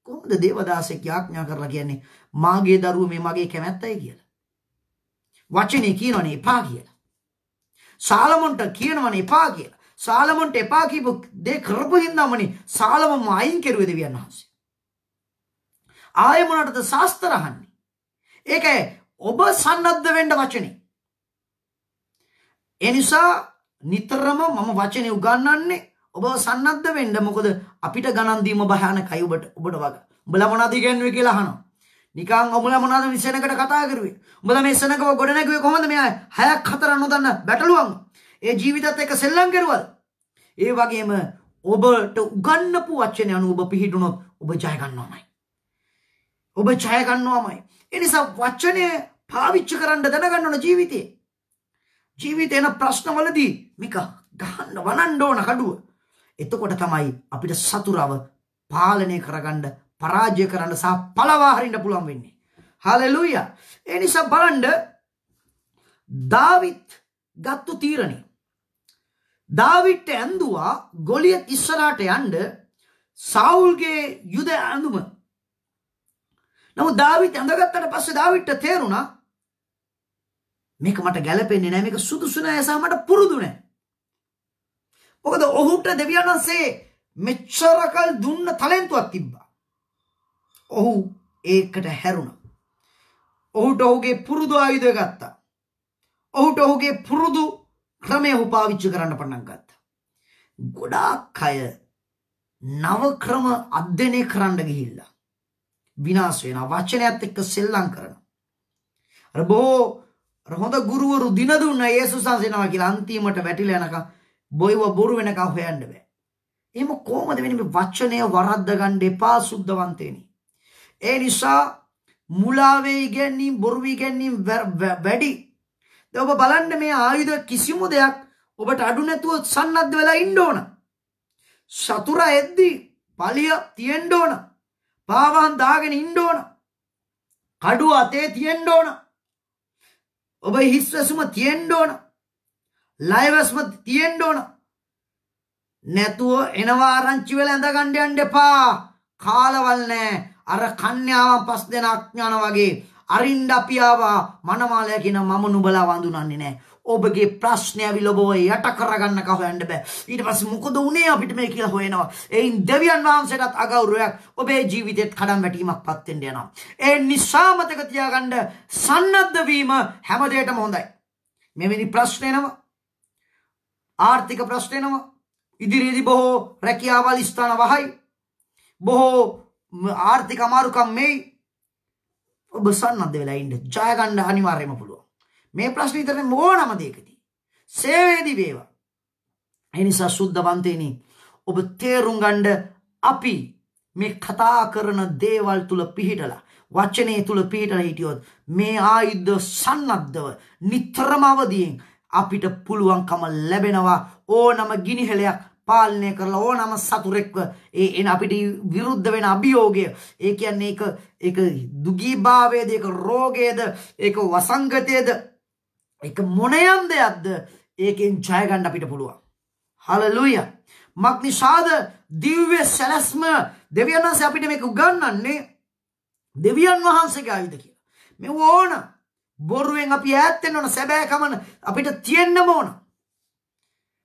කොහොමද දේවදාසය යාඥා කරලා කියන්නේ මාගේ දරුව මේ මගේ කැමැත්තයි කියලා. වචනේ කියනවනේ එපා කියලා. සාලමොන්ට කියනවනේ එපා කියලා. සාලමොන්ට එපා කියපු දේ කරපු හින්දාමනේ සාලමම අයින් කෙරුවේ දෙවියන් වහන්සේ. ආයෙ මොනටද ශාස්ත්‍ර අහන්නේ? ඒකයි ඔබ සන්නද්ධ වෙන්න වචනේ. ඒ නිසා නිතරම මම වචනේ උගන්වන්නේ ඔබ සන්නද්ධ වෙන්න මොකද අපිට ගණන් දීම භයානකයි ඔබට ඔබට වග. උඹලා මොනවද කියන්නේ කියලා අහනවා. නිකන් ඔබලා මොනවද විසනකට කතා කරුවේ? උඹලා මේ සනකව ගොඩ නැගුවේ කොහොමද මෙයා? හයක් හතර නොදන්න බැටළුවන්. ඒ ජීවිතත් එක සෙල්ලම් කරුවද? ඒ වගේම ඔබට උගන්නපු වචන අනුව ඔබ පිහිටුනොත් ඔබ ජය ගන්නවමයි. ඔබ ජය ගන්නවමයි. ඒ නිසා වචනය පාවිච්චි කරන්න දැනගන්න ඕන ජීවිතේ. ජීවිතේන ප්‍රශ්නවලදී මේක ගහන්න වනන්න ඕන කඩුව. එතකොට තමයි අපිට සතුරව පාලනය කරගන්න පරාජය කරන්න සහ පළවා හරින්න පුළුවන් වෙන්නේ. හලෙලූයා. ඒ නිසා බලන්න දාවිත් ගත්තු තීරණේ දාවිට්ට ඇන්දුවා ගොලියත් ඉස්සරහට යන්ඩ සවුල්ගේ යුද ඇඳුම නමු දාවිත් ඇඳගත්තට පස්සේ දාවිට්ට තේරුණා මේක මට ගැලපෙන්නේ නෑ මේක සුදුසු නෑ සහ මට පුරුදු නෑ මොකද ඔහුට දෙවියන් වහන්සේ මෙච්චරකල් දුන්න තලෙන්තුවක් තිබ්බා ඔහු ඒකට හැරුණා ඔහුට ඔහුගේ පුරුදු ආයුධය ගත්තා ඔහුට ඔහුගේ පුරුදු ක්‍රමය උපාවිච්චි කරන්න පටන් ගත්තා. ගොඩාක් අය නව ක්‍රම අධ්‍යයනය කරන්න ගිහිල්ලා විනාශ වෙන වචනයත් එක්ක සෙල්ලම් කරනවා. අර බොහෝ හොඳ ගුරුවරු දින දුන්න යේසුස් වහන්සේනවා කියලා අන්තිමට වැටිලා යනකම් බොයව බොරු වෙනකම් හොයන්න බෑ. එහෙම කොහොමද වෙන්නේ මේ වචනය වරද්ද ගන්න එපා සුද්ධවන්තේනි. ඒ නිසා මුලාවේ ඉගැන්වීම් බොරු ඉගැන්වීම් වැඩි දැන් ඔබ බලන්න මේ ආයුධ කිසිම දෙයක් ඔබට අඩු නැතුව සන්නද්ධ වෙලා ඉන්න ඕන. සතුරා එද්දී පලිය තියෙන්න ඕන. පාවහන් දාගෙන ඉන්න ඕන. කඩුව අතේ තියෙන්න ඕන. ඔබ හිස්වැසුම තියෙන්න ඕන. ලයවැස්ම තියෙන්න ඕන. නැතුව එනවා ආරංචි වෙලා ඇඳ ගන්න යන්න එපා. කාලවල් නැහැ. අර කන්‍යාවන් පස් දෙනා අඥාන වගේ අරින්ඩ අපියාවා මනමාලය කියන මම නුබලා වඳුනන්නේ නෑ. ඔබගේ ප්‍රශ්නය විලබව යට කරගන්න කහොයන්න බෑ ඊට පස්සේ මොකද උනේ අපිට මේ කියලා හොයනවා එයින් දෙවියන් වහන්සේටත් අගෞරවයක් ඔබේ ජීවිතෙත් කඩම් වැටීමක් පත් වෙන්න යනවා ඒ නිසා මතක තියාගන්න සන්නද්ධ වීම හැමදේටම හොඳයි මෙවැනි ප්‍රශ්න එනවා ආර්ථික ප්‍රශ්න එනවා ඉදිරියේදී බොහෝ රැකියාවල් ස්ථාන වහයි බොහෝ ආර්ථික අමාරුකම් මේ ඔබ සන්නද්ධ වෙලා ඉන්න ජය ගන්න අනිවාර්යයෙන්ම පුළුවන්. මේ ප්‍රශ්නේ ඉතින් මොනම දෙයකදී සේවයේදී වේවා. ඒ නිසා සුද්ධවන්තේනි ඔබ තේරුම් ගන්න අපි මේ කතා කරන දේවල් තුල පිහිටලා වචනේ තුල පිහිටලා හිටියොත් මේ ආයුධ සන්නද්ධව නිතරම අවදියෙන් අපිට පුළුවන්කම ලැබෙනවා ඕනම ගිනිහෙලයක් පාලනය කරලා ඕනම සතුරෙක්ව ඒ එන අපිට විරුද්ධ වෙන අභියෝගය ඒ කියන්නේ ඒක ඒක දුගීභාවයේද ඒක රෝගයේද ඒක වසංගතයේද ඒක මොනයම් දෙයක්ද ඒකෙන් ජය ගන්න අපිට පුළුවන් හලෙලූයා මක්නිසාද දිව්‍ය සැලැස්ම දෙවියන් වහන්සේ අපිට මේක උගන්වන්නේ දෙවියන් වහන්සේගේ ආයුධ කියලා මේ ඕන බොරුවෙන් අපි ඈත් වෙන්න ඕන සැබෑ කමන අපිට තියෙන්නම ඕන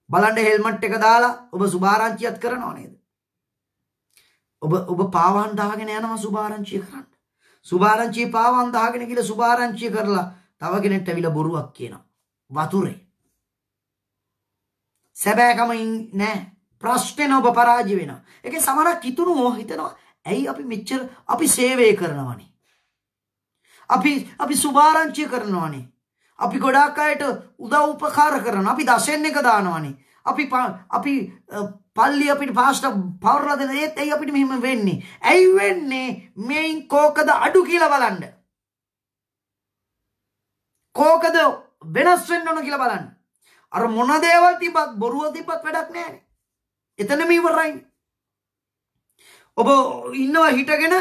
බලන්න හෙල්මට් එක දාලා ඔබ සුභාරංචියත් කරනව නේද? ඔබ ඔබ පාවන් දාගෙන යනවා සුභාරංචිය කරන්න. සුභාරංචිය පාවන් දාගෙන කියලා සුභාරංචිය කරලා තව කෙනෙක්ට ඇවිල්ලා බොරුවක් කියනවා. වතුරේ. සැබෑකමින් නෑ. ප්‍රශ්නේ ඔබ පරාජය වෙනවා. ඒකේ සමහරක් කිතුණු හිතනවා ඇයි අපි මෙච්චර අපි සේවය කරනවනේ. අපි අපි සුභාරංචිය කරනවනේ. අපි ගොඩාක් අයට උදව් උපකාර කරන අපි දශෙන් එක දානවනේ අපි අපි පල්ලි අපිට පාස්ට පවරලා දෙන ඒත් ඇයි අපිට මෙහෙම වෙන්නේ ඇයි වෙන්නේ මේන් කෝකද අඩු කියලා බලන්න කෝකද වෙනස් වෙන්න ඕන කියලා බලන්න අර මොන දේවල් තිබ්බත් බොරුව තිබ්බත් වැඩක් නැහැ එතනම ඉවරයි ඔබ ඉන්නවා හිටගෙන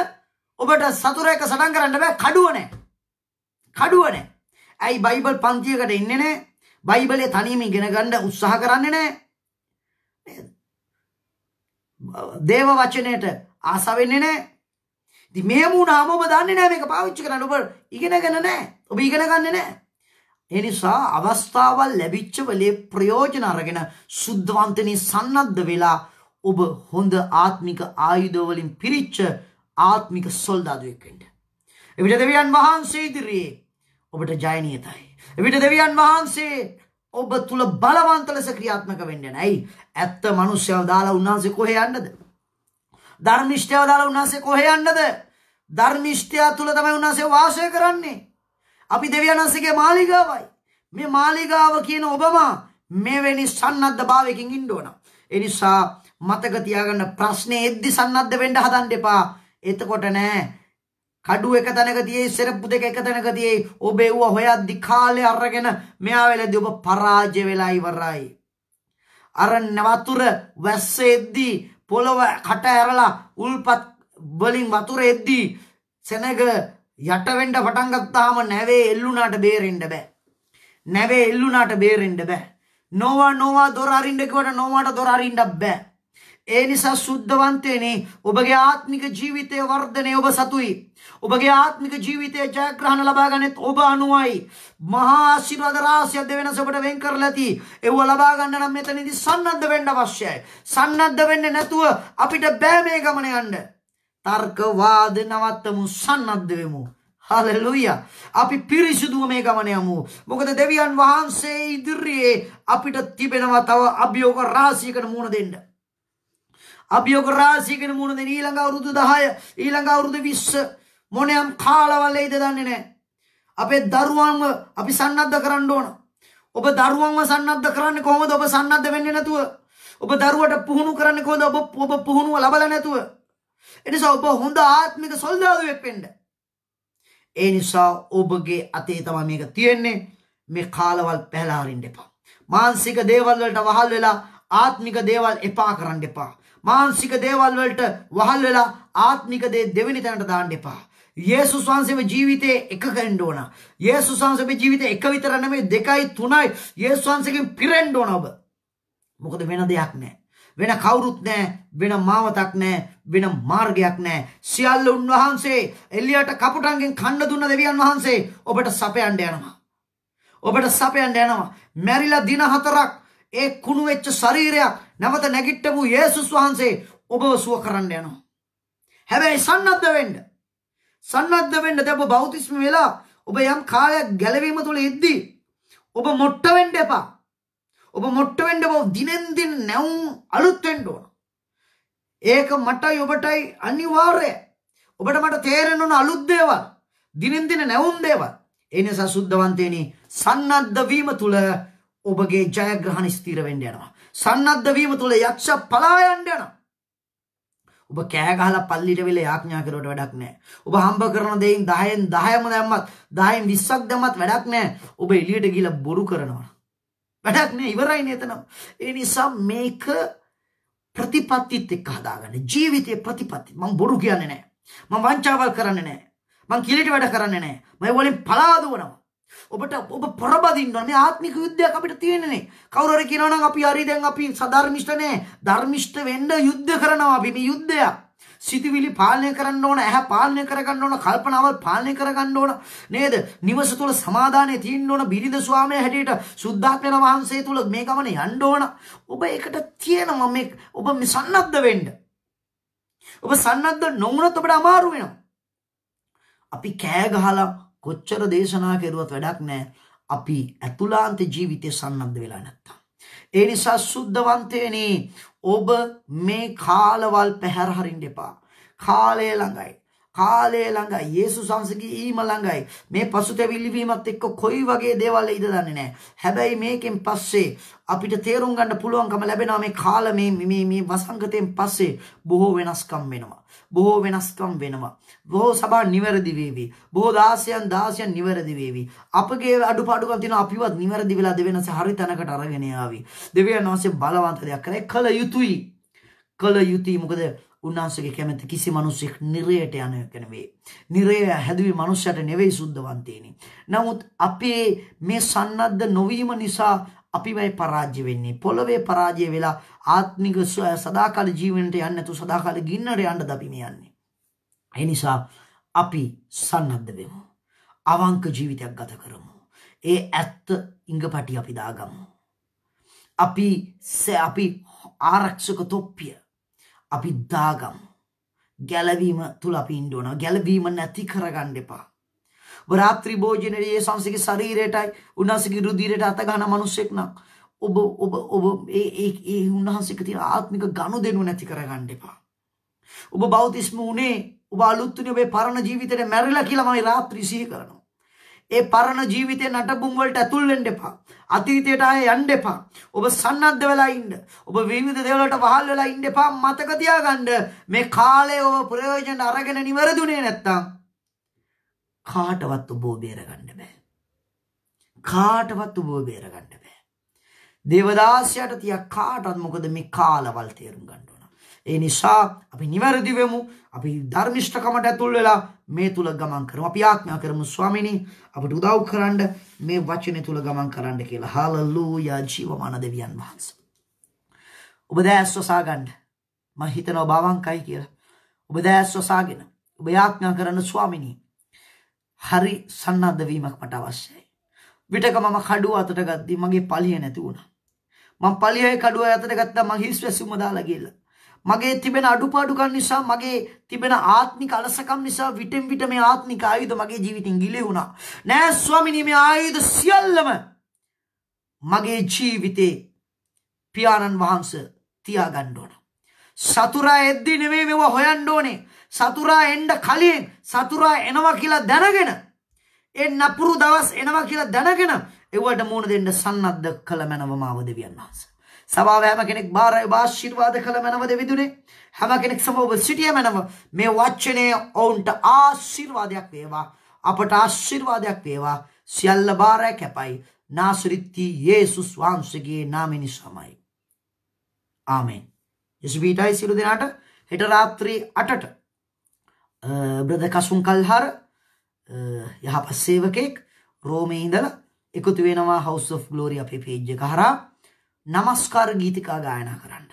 ඔබට සතුරයක සටන් කරන්න බෑ කඩුව නැහැ කඩුව නැහැ ඇයි බයිබල් පන්තියකට ඉන්නේ නැහැ. බයිබලේ තනියම ඉගෙන ගන්න උත්සාහ කරන්නේ නැහැ. දේව වචනයට ආස වෙන්නේ නැහැ. ඉතින් මෙහෙම වුණාම ඔබ දන්නේ නැහැ මේක පාවිච්චි කරන්න ඔබ ඉගෙනගෙන නැහැ. ඔබ ඉගෙන ගන්නෙ නැහැ. ඒ නිසා අවස්ථාවල් ලැබිච්ච වෙලේ ප්‍රයෝජන අරගෙන සුද්ධවන්තනේ සන්නද්ධ වෙලා ඔබ හොඳ ආත්මික ආයුධ වලින් පිරිච්ච ආත්මික සොල්දාදුවෙක් වෙන්න. එවිට දෙවියන් වහන්සේ ඉදිරියේ ඔබට ජයනියතයි. එවිට දෙවියන් වහන්සේ ඔබ තුළ බලවන්ත ලෙස ක්‍රියාත්මක වෙන්න නැයි ඇත්ත මනුෂ්‍යව දාලා උන්වහන්සේ කොහෙ යන්නද? ධර්මිෂ්ඨයව දාලා උන්වහන්සේ කොහෙ යන්නද? ධර්මිෂ්ඨයා තුළ තමයි උන්වහන්සේ වාසය කරන්නේ. අපි දෙවියන් වහන්සේගේ මාලිගාවයි. මේ මාලිගාව කියන ඔබම මෙවැනි සන්නද්ධ භාවයකින් ඉන්න ඕන. ඒ නිසා මතක තියාගන්න ප්‍රශ්නේ එද්දි සන්නද්ධ වෙන්න හදන්න එපා. එතකොට නෑ කඩුව එක තැනක තියේ සෙරප්පු දෙක එක තැනක තියේ ඔබ එව්ව හොයද්දි කාලේ අරගෙන මෙයා වෙලදී ඔබ පරාජය වෙලා ඉවරයි අර නවතුර වැස්සෙද්දී පොළව කට ඇරලා උල්පත් වලින් වතුර එද්දී සෙනග යට වෙන්න පටන් ගත්තාම නැවේ එල්ලුණාට බේරෙන්න බෑ නැවේ එල්ලුණාට බේරෙන්න බෑ නොවා නොවා දොර අරින්න කිව්වට නොවාට දොර අරින්න බෑ ඒ නිසා සුද්ධවන්තයනි ඔබගේ ආත්මික ජීවිතය වර්ධනය ඔබ සතුයි. ඔබගේ ආත්මික ජීවිතය ජයග්‍රහණ ලබා ගන්නෙත් ඔබ අනුවයි. මහා ආශිර්වාද රාශිය දෙවෙනස ඔබට වෙන් කරලා ඇති. ඒව ලබා ගන්න නම් මෙතනදී සන්නද්ධ වෙන්න අවශ්‍යයි. සන්නද්ධ වෙන්නේ නැතුව අපිට බෑ මේ ගමන යන්න. තර්ක වාද නවත්තමු සන්නද්ධ වෙමු. හලෙලුයා. අපි පිරිසුදුව මේ ගමන යමු. මොකද දෙවියන් වහන්සේ ඉදිරියේ අපිට තිබෙනවා තව අභියෝග රාශියකට මුහුණ දෙන්න. අපි ඔක රාශියගෙන මුණ දෙන ඊළඟ අවුරුදු 10 ඊළඟ අවුරුදු 20 මොණයම් කාලවලයිද දන්නේ නැහැ. අපේ දරුවන්ව අපි සන්නද්ධ කරන්න ඕන. ඔබ දරුවන්ව සන්නද්ධ කරන්නේ කොහොමද? ඔබ සන්නද්ධ වෙන්නේ නැතුව. ඔබ දරුවට පුහුණු කරන්නේ කොහොමද? ඔබ ඔබ පුහුණුව ලබලා නැතුව. ඒ නිසා ඔබ හොඳ ආත්මික සොල්දාදුවෙක් වෙන්න. ඒ නිසා ඔබගේ අතේ තමයි මේක තියෙන්නේ. මේ කාලවල් පැහැලා අරින්න එපා. මානසික දේවල් වලට වහල් වෙලා ආත්මික දේවල් එපා කරන්න එපා. මානසික දේවල් වලට වහල් වෙලා ආත්මික දේ දෙවෙනි තැනට දාන්න එපා. යේසුස් වහන්සේගේ ජීවිතේ එක කරන්න ඕන. යේසුස් වහන්සේගේ ජීවිතේ එක විතර නෙමෙයි දෙකයි තුනයි යේසුස් වහන්සේගෙන් පිරෙන්න ඕන ඔබ. මොකද වෙන දෙයක් නැහැ. වෙන කවුරුත් නැහැ. වෙන මාවතක් නැහැ. වෙන මාර්ගයක් නැහැ. සියල්ල උන්වහන්සේ එළියට කපුටන්ගෙන් කන්න දුන්න දෙවියන් වහන්සේ ඔබට සපයන්න යනවා. ඔබට සපයන්න යනවා. මැරිලා දින හතරක් ඒ කුණු වෙච්ච ශරීරයක් නැවත නැගිට්ට වූ යේසුස් වහන්සේ ඔබව සුව කරන්න යනවා. හැබැයි සන්නද්ධ වෙන්න. සන්නද්ධ වෙන්න දැන් ඔබ බෞතිස්ම වෙලා ඔබ යම් කාලයක් ගැලවීම තුළ ඉද්දී ඔබ මොට්ට වෙන්න එපා. ඔබ මොට්ට වෙන්න බව දිනෙන් දින නැවුම් අලුත් වෙන්න ඕන. ඒක මටයි ඔබටයි අනිවාර්යයි. ඔබට මට තේරෙන්න ඕන අලුත් දේවල්. දිනෙන් දින නැවුම් දේවල්. ඒ නිසා සුද්ධවන්තේනි සන්නද්ධ වීම තුල ඔබගේ ජයග්‍රහණ ස්ථිර වෙන්න යනවා. සන්නද්ධ වීම තුල යක්ෂ පලා යන්න යනවා. ඔබ කෑ ගහලා පල්ලිට වෙලා යාඥා කරුවට වැඩක් නැහැ. ඔබ හම්බ කරන දෙයින් 10න් 10ම දැම්මත් 10න් 20ක් දැම්මත් වැඩක් නැහැ. ඔබ එළියට ගිහිල්ලා බොරු කරනවා. වැඩක් නැහැ ඉවරයි නේතන. ඒ නිසා මේක ප්‍රතිපත්තිත් එක්ක හදාගන්න. ජීවිතයේ ප්‍රතිපත්ති. මම බොරු කියන්නේ නැහැ. මම වංචාවල් කරන්නේ නැහැ. මම කිලිට වැඩ කරන්නේ නැහැ. මම වලින් පලා දුවනවා. ඔබට ඔබ පොරබදින්න මේ ආත්මික යුද්ධයක් අපිට තියෙනනේ. කවුරු හරි කියනවා නම් අපි හරි දැන් අපි සධර්මිෂ්ඨ නෑ. ධර්මිෂ්ඨ වෙන්න යුද්ධ කරනවා අපි මේ යුද්ධයක්. සිතිවිලි පාලනය කරන්න ඕන ඇහැ පාලනය කරගන්න ඕන කල්පනාවල් පාලනය කරගන්න ඕන නේද නිවස තුළ සමාදානය තියෙන්න ඕන බිරිඳ ස්වාමයා හැටියට සුද්ධාත්මයන් වහන්සේ තුළ මේ ගමන යන්න ඕන ඔබ ඒකට තියෙනවා මේ ඔබ මේ සන්නද්ධ වෙන්න ඔබ සන්නද්ධ නොවුනොත් ඔබට අමාරු වෙනවා අපි කෑ ගහලා කොච්චර දේශනා කෙරුවත් වැඩක් නෑ අපි ඇතුලාන්ත ජීවිතය සන්නද්ධ වෙලා නැත්තම්. ඒ නිසා සුද්ධවන්තයනේ ඔබ මේ කාලවල් පැහැරහරින් දෙපා. කාලය ළඟයි. කාලය ළඟයි යේසුස් වහන්සේගේ ඊම ළඟයි මේ පසුතැවිලි වීමත් එක්ක කොයි වගේ දේවල් ඉද දන්නේ නැහැ හැබැයි මේකෙන් පස්සේ අපිට තේරුම් ගන්න පුළුවන්කම ලැබෙනවා මේ කාල මේ මේ මේ වසංගතයෙන් පස්සේ බොහෝ වෙනස්කම් වෙනවා බොහෝ වෙනස්කම් වෙනවා බොහෝ සබා නිවැරදි වේවි බොහෝ දාසයන් දාසයන් නිවැරදි වේවි අපගේ අඩුපාඩුකම් තියෙන අපිවත් නිවැරදි වෙලා දෙවෙනස හරි තැනකට අරගෙන ආවි දෙවියන් වහන්සේ බලවන්ත දෙයක් කරේ කල යුතුයි කල යුතුයි මොකද උන්වහන්සේගේ කැමැත්ත කිසි මිනිසෙක් නිරයට යන එක නෙවෙයි. නිරය හැදුවේ මනුස්සයට නෙවෙයි සුද්ධවන්තේනි. නමුත් අපේ මේ සන්නද්ධ නොවීම නිසා අපි මේ පරාජය වෙන්නේ. පොළවේ පරාජය වෙලා ආත්මික සදාකාල ජීවනයට යන්නේ නැතු සදාකාල ගින්නට යන්න අපි මේ යන්නේ. ඒ නිසා අපි සන්නද්ධ වෙමු. අවංක ජීවිතයක් ගත කරමු. ඒ ඇත්ත ඉඟපටි අපි දාගමු. අපි අපි ආරක්ෂක තොප්පිය අපි දාගම් ගැලවීම තුළ අපි ඉන්න ඕන. ගැලවීම නැති කරගන්න එපා. වරාත්‍රි භෝජනයේ යේසුස්ගේ ශරීරයටයි උන්වහන්සේගේ රුධිරයට අත ගන්න මිනිසෙක් නම් ඔබ ඔබ ඔබ ඒ ඒ ඒ උන්වහන්සේක තියෙන ආත්මික ගනුදෙනු නැති කරගන්න එපා. ඔබ බෞතිස්ම උනේ ඔබ අලුත් උනේ ඔබේ පරණ ජීවිතේ මැරිලා කියලා මම රාත්‍රී සිහි කරනවා. ඒ පරණ ජීවිතේ නටබුන් වලට ඇතුල් වෙන්න එපා. අතීතයට ආයෙ යන්න එපා. ඔබ සන්නද්ධ වෙලා ඉන්න. ඔබ විවිධ දේවල්ට වහල් වෙලා ඉන්න එපා. මතක තියාගන්න මේ කාලය ඔබ ප්‍රයෝජනට අරගෙන නිවරදුනේ නැත්තම් කාටවත් ඔබව බේරගන්න බෑ. කාටවත් ඔබව බේරගන්න බෑ. දේවදාසයට තියා කාටවත් මොකද මේ කාලවල් තේරුම් ගන්න. ඒ නිසා අපි නිවැරදි වෙමු. අපි ධර්මිෂ්ඨකමට ඇතුල් වෙලා මේ තුල ගමන් කරමු. අපි ආඥා කරමු ස්වාමීනි අපට උදව් කරන්න මේ වචනේ තුල ගමන් කරන්න කියලා. හාලලූයා ජීවමාන දෙවියන් වහන්සේ. ඔබ දැස්වසා ගන්න. මම හිතනවා බාවංකයි කියලා. ඔබ දැස්වසාගෙන ඔබ ආඥා කරන ස්වාමීනි හරි සන්නද්ධ වීමක් මට අවශ්‍යයි. විටක මම කඩුව අතට ගද්දි මගේ පලිය නැති වුණා. මම පලියේ කඩුව අතට ගත්තා මං හිස් වැසුම දාලා ගිහලා. මගේ තිබෙන අඩුපාඩුකම් නිසා මගේ තිබෙන ආත්මික අලසකම් නිසා විටෙන් විට මේ ආත්මික ආයුධ මගේ ජීවිතෙන් ගිලේ වුණා නෑ ස්වාමිනී මේ ආයුධ සියල්ලම මගේ ජීවිතේ පියාණන් වහන්සේ තියාගන්න ඕන සතුරා එද්දි නෙමෙයි මෙව හොයන්න ඕනේ සතුරා එන්න කලින් සතුරා එනවා කියලා දැනගෙන ඒ නපුරු දවස් එනවා කියලා දැනගෙන ඒවට මුණ දෙන්න සන්නද්ධ කළ මනවමාව දෙවියන් වහන්සේ සභාව හැම කෙනෙක් බාරය භාශිර්වාද කළ මැනව දෙවිදුනේ හැම කෙනෙක් සමෝබ සිටිය මැනව මේ වච්චනය ඔවුන්ට ආශිර්වාදයක් වේවා අපට ආශිර්වාදයක් වේවා සියල්ල බාරය කැපයි නාසරිත්ති යේසුස් වහන්සේගේ නාමෙනි සමයි ආමෙන් යසුබීටයි සිළු දෙනාට හෙට රාත්‍රී 8ට බ්‍රද කසුන් කල්හර යහපත් සේවකෙක් රෝමේ ඉඳලා එකතු වෙනවා හවුස් ඔෆ් ග්ලෝරි අපේ පේජ් එක හරහා නමස්කාර ගීතිකා ගායනා කරන්න.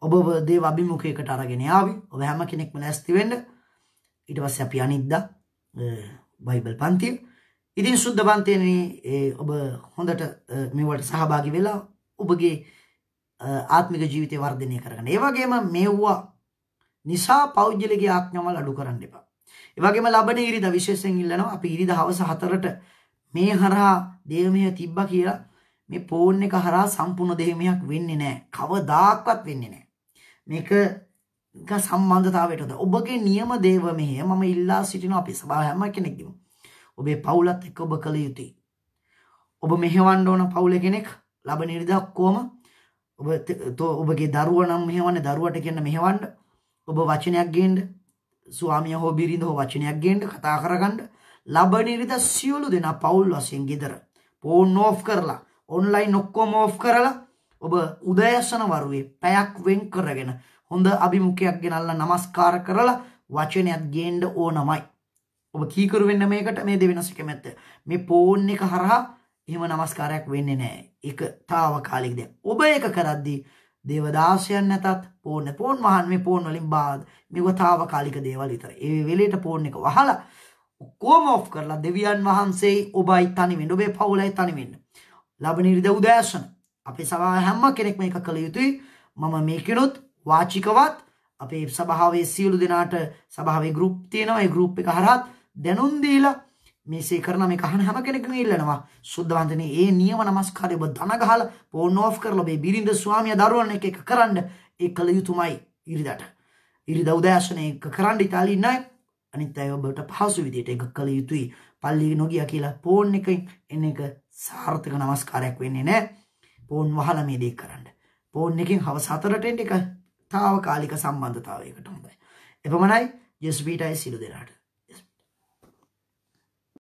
ඔබ දේ අභිමුඛයකට අරගෙන ආවි ඔබ හැම කෙනෙක්ම ලැස්ති වෙන්න. ඊට පස්සේ අපි අනිද්දා බයිබල් පන්තිය. ඉතින් සුද්ධ පන්තියේනේ ඔබ හොඳට මේවට සහභාගී වෙලා ඔබගේ ආත්මික ජීවිතය වර්ධනය කරගන්න. ඒ වගේම මෙව්වා නිසා පෞද්ගලිකයේ ආඥාවල් අඩු කරන්න එපා. ඒ වගේම ලබන ඉරිදා විශේෂයෙන් ඉල්ලනවා අපි ඉරිදා හවස 4ට මේ හරහා දේවමය තිබ්බා කියලා මේ ෆෝන් එක හරහා සම්පූර්ණ දෙහිමයක් වෙන්නේ නැහැ. කවදාක්වත් වෙන්නේ නැහැ. මේක එක සම්බන්ධතාවයට උද. ඔබගේ නියම දේව මෙහෙ මම ඉල්ලා සිටින අපි සභාව හැම කෙනෙක්ගේම. ඔබේ පවුලත් එක්ක ඔබ කළ යුතුයි. ඔබ මෙහෙවන්න ඕන පවුලේ කෙනෙක් ලබන ඉරිදා ඔක්කොම ඔබ ඔබගේ දරුවා නම් මෙහෙවන්නේ දරුවට කියන්න මෙහෙවන්න. ඔබ වචනයක් ගේන්න. ස්වාමියා හෝ බිරිඳ හෝ වචනයක් ගේන්න කතා කරගන්න. ලබන ඉරිදා සියලු දෙනා පවුල් වශයෙන් ගෙදර ෆෝන් ඕෆ් කරලා ඔන්ලයින් ඔක්කෝම ඔෆ් කරලා ඔබ උදෑසන වරුවේ පැයක් වෙන් කරගෙන හොඳ අභිමුඛයක් ගෙනල්ල නමස්කාර කරලා වචනයක් ගේන්ඩ ඕ නමයි. ඔබ කීකරුවෙන්න මේකට මේ දෙවෙනසික මැත්ත මේ පෝන් එක හරහා එහෙම නමස්කාරයක් වෙන්න නෑ එක තාව කාලෙක්ද. ඔබ එක කරද්දී දේවදාශයන් නැතත් පෝන පෝන් මහන් මේ පෝන් වලින් බාද මෙවතාව කාලික දේවල් විතර ඒ වෙලට පෝන් එක වහලා ඔක්කෝම ඔෆ් කරලා දෙවියන් වහන්සේ ඔබයි තනිවෙන්න ඔබේ පවුලයි තනිවෙන්න ලබනිර්ද උදෑසන අපේ සභාව හැම්ම කෙනෙක්ම එක කළ යුතුයි මම මේකනුත් වාචිකවත් අපේ සභාවේ සියලු දෙනාට සභාවේ ගරුප් තියෙනවයි ගරුප් එක හරත් දැනුන්දීලා මේසේ කරන මේ කහන හැම කෙනෙක්ම ඉල්ලනවා සුද්ධවන්තන ඒ නියම නමස්කාරය ඔබ දනගහල පෝන් ඕෆ් කරලා ඔබේ බිරිඳ ස්වාමිය දරුවන් එක එක කරන්න ඒ කළ යුතුමයි ඉරිදට ඉරිද උදෑසන එක කරන්න ඉතාලි ඉන්නයි අනිත් අය ඔබට පහසු විදියට එක කළ යුතුයි පල්ලි නොගිය කියලා පෝන් එකෙන් එන එක සාර්ථක නමස්කාරයක් වෙන්නේ නෑ පෝන් වහල මේ දේ කරන්න පෝන් එකින් හවස හතරටෙන් එක තාවකාලික සම්බන්ධතාවයකට හොඳයි එපමණයි ජෙස්බීටයි සිලු දෙනාට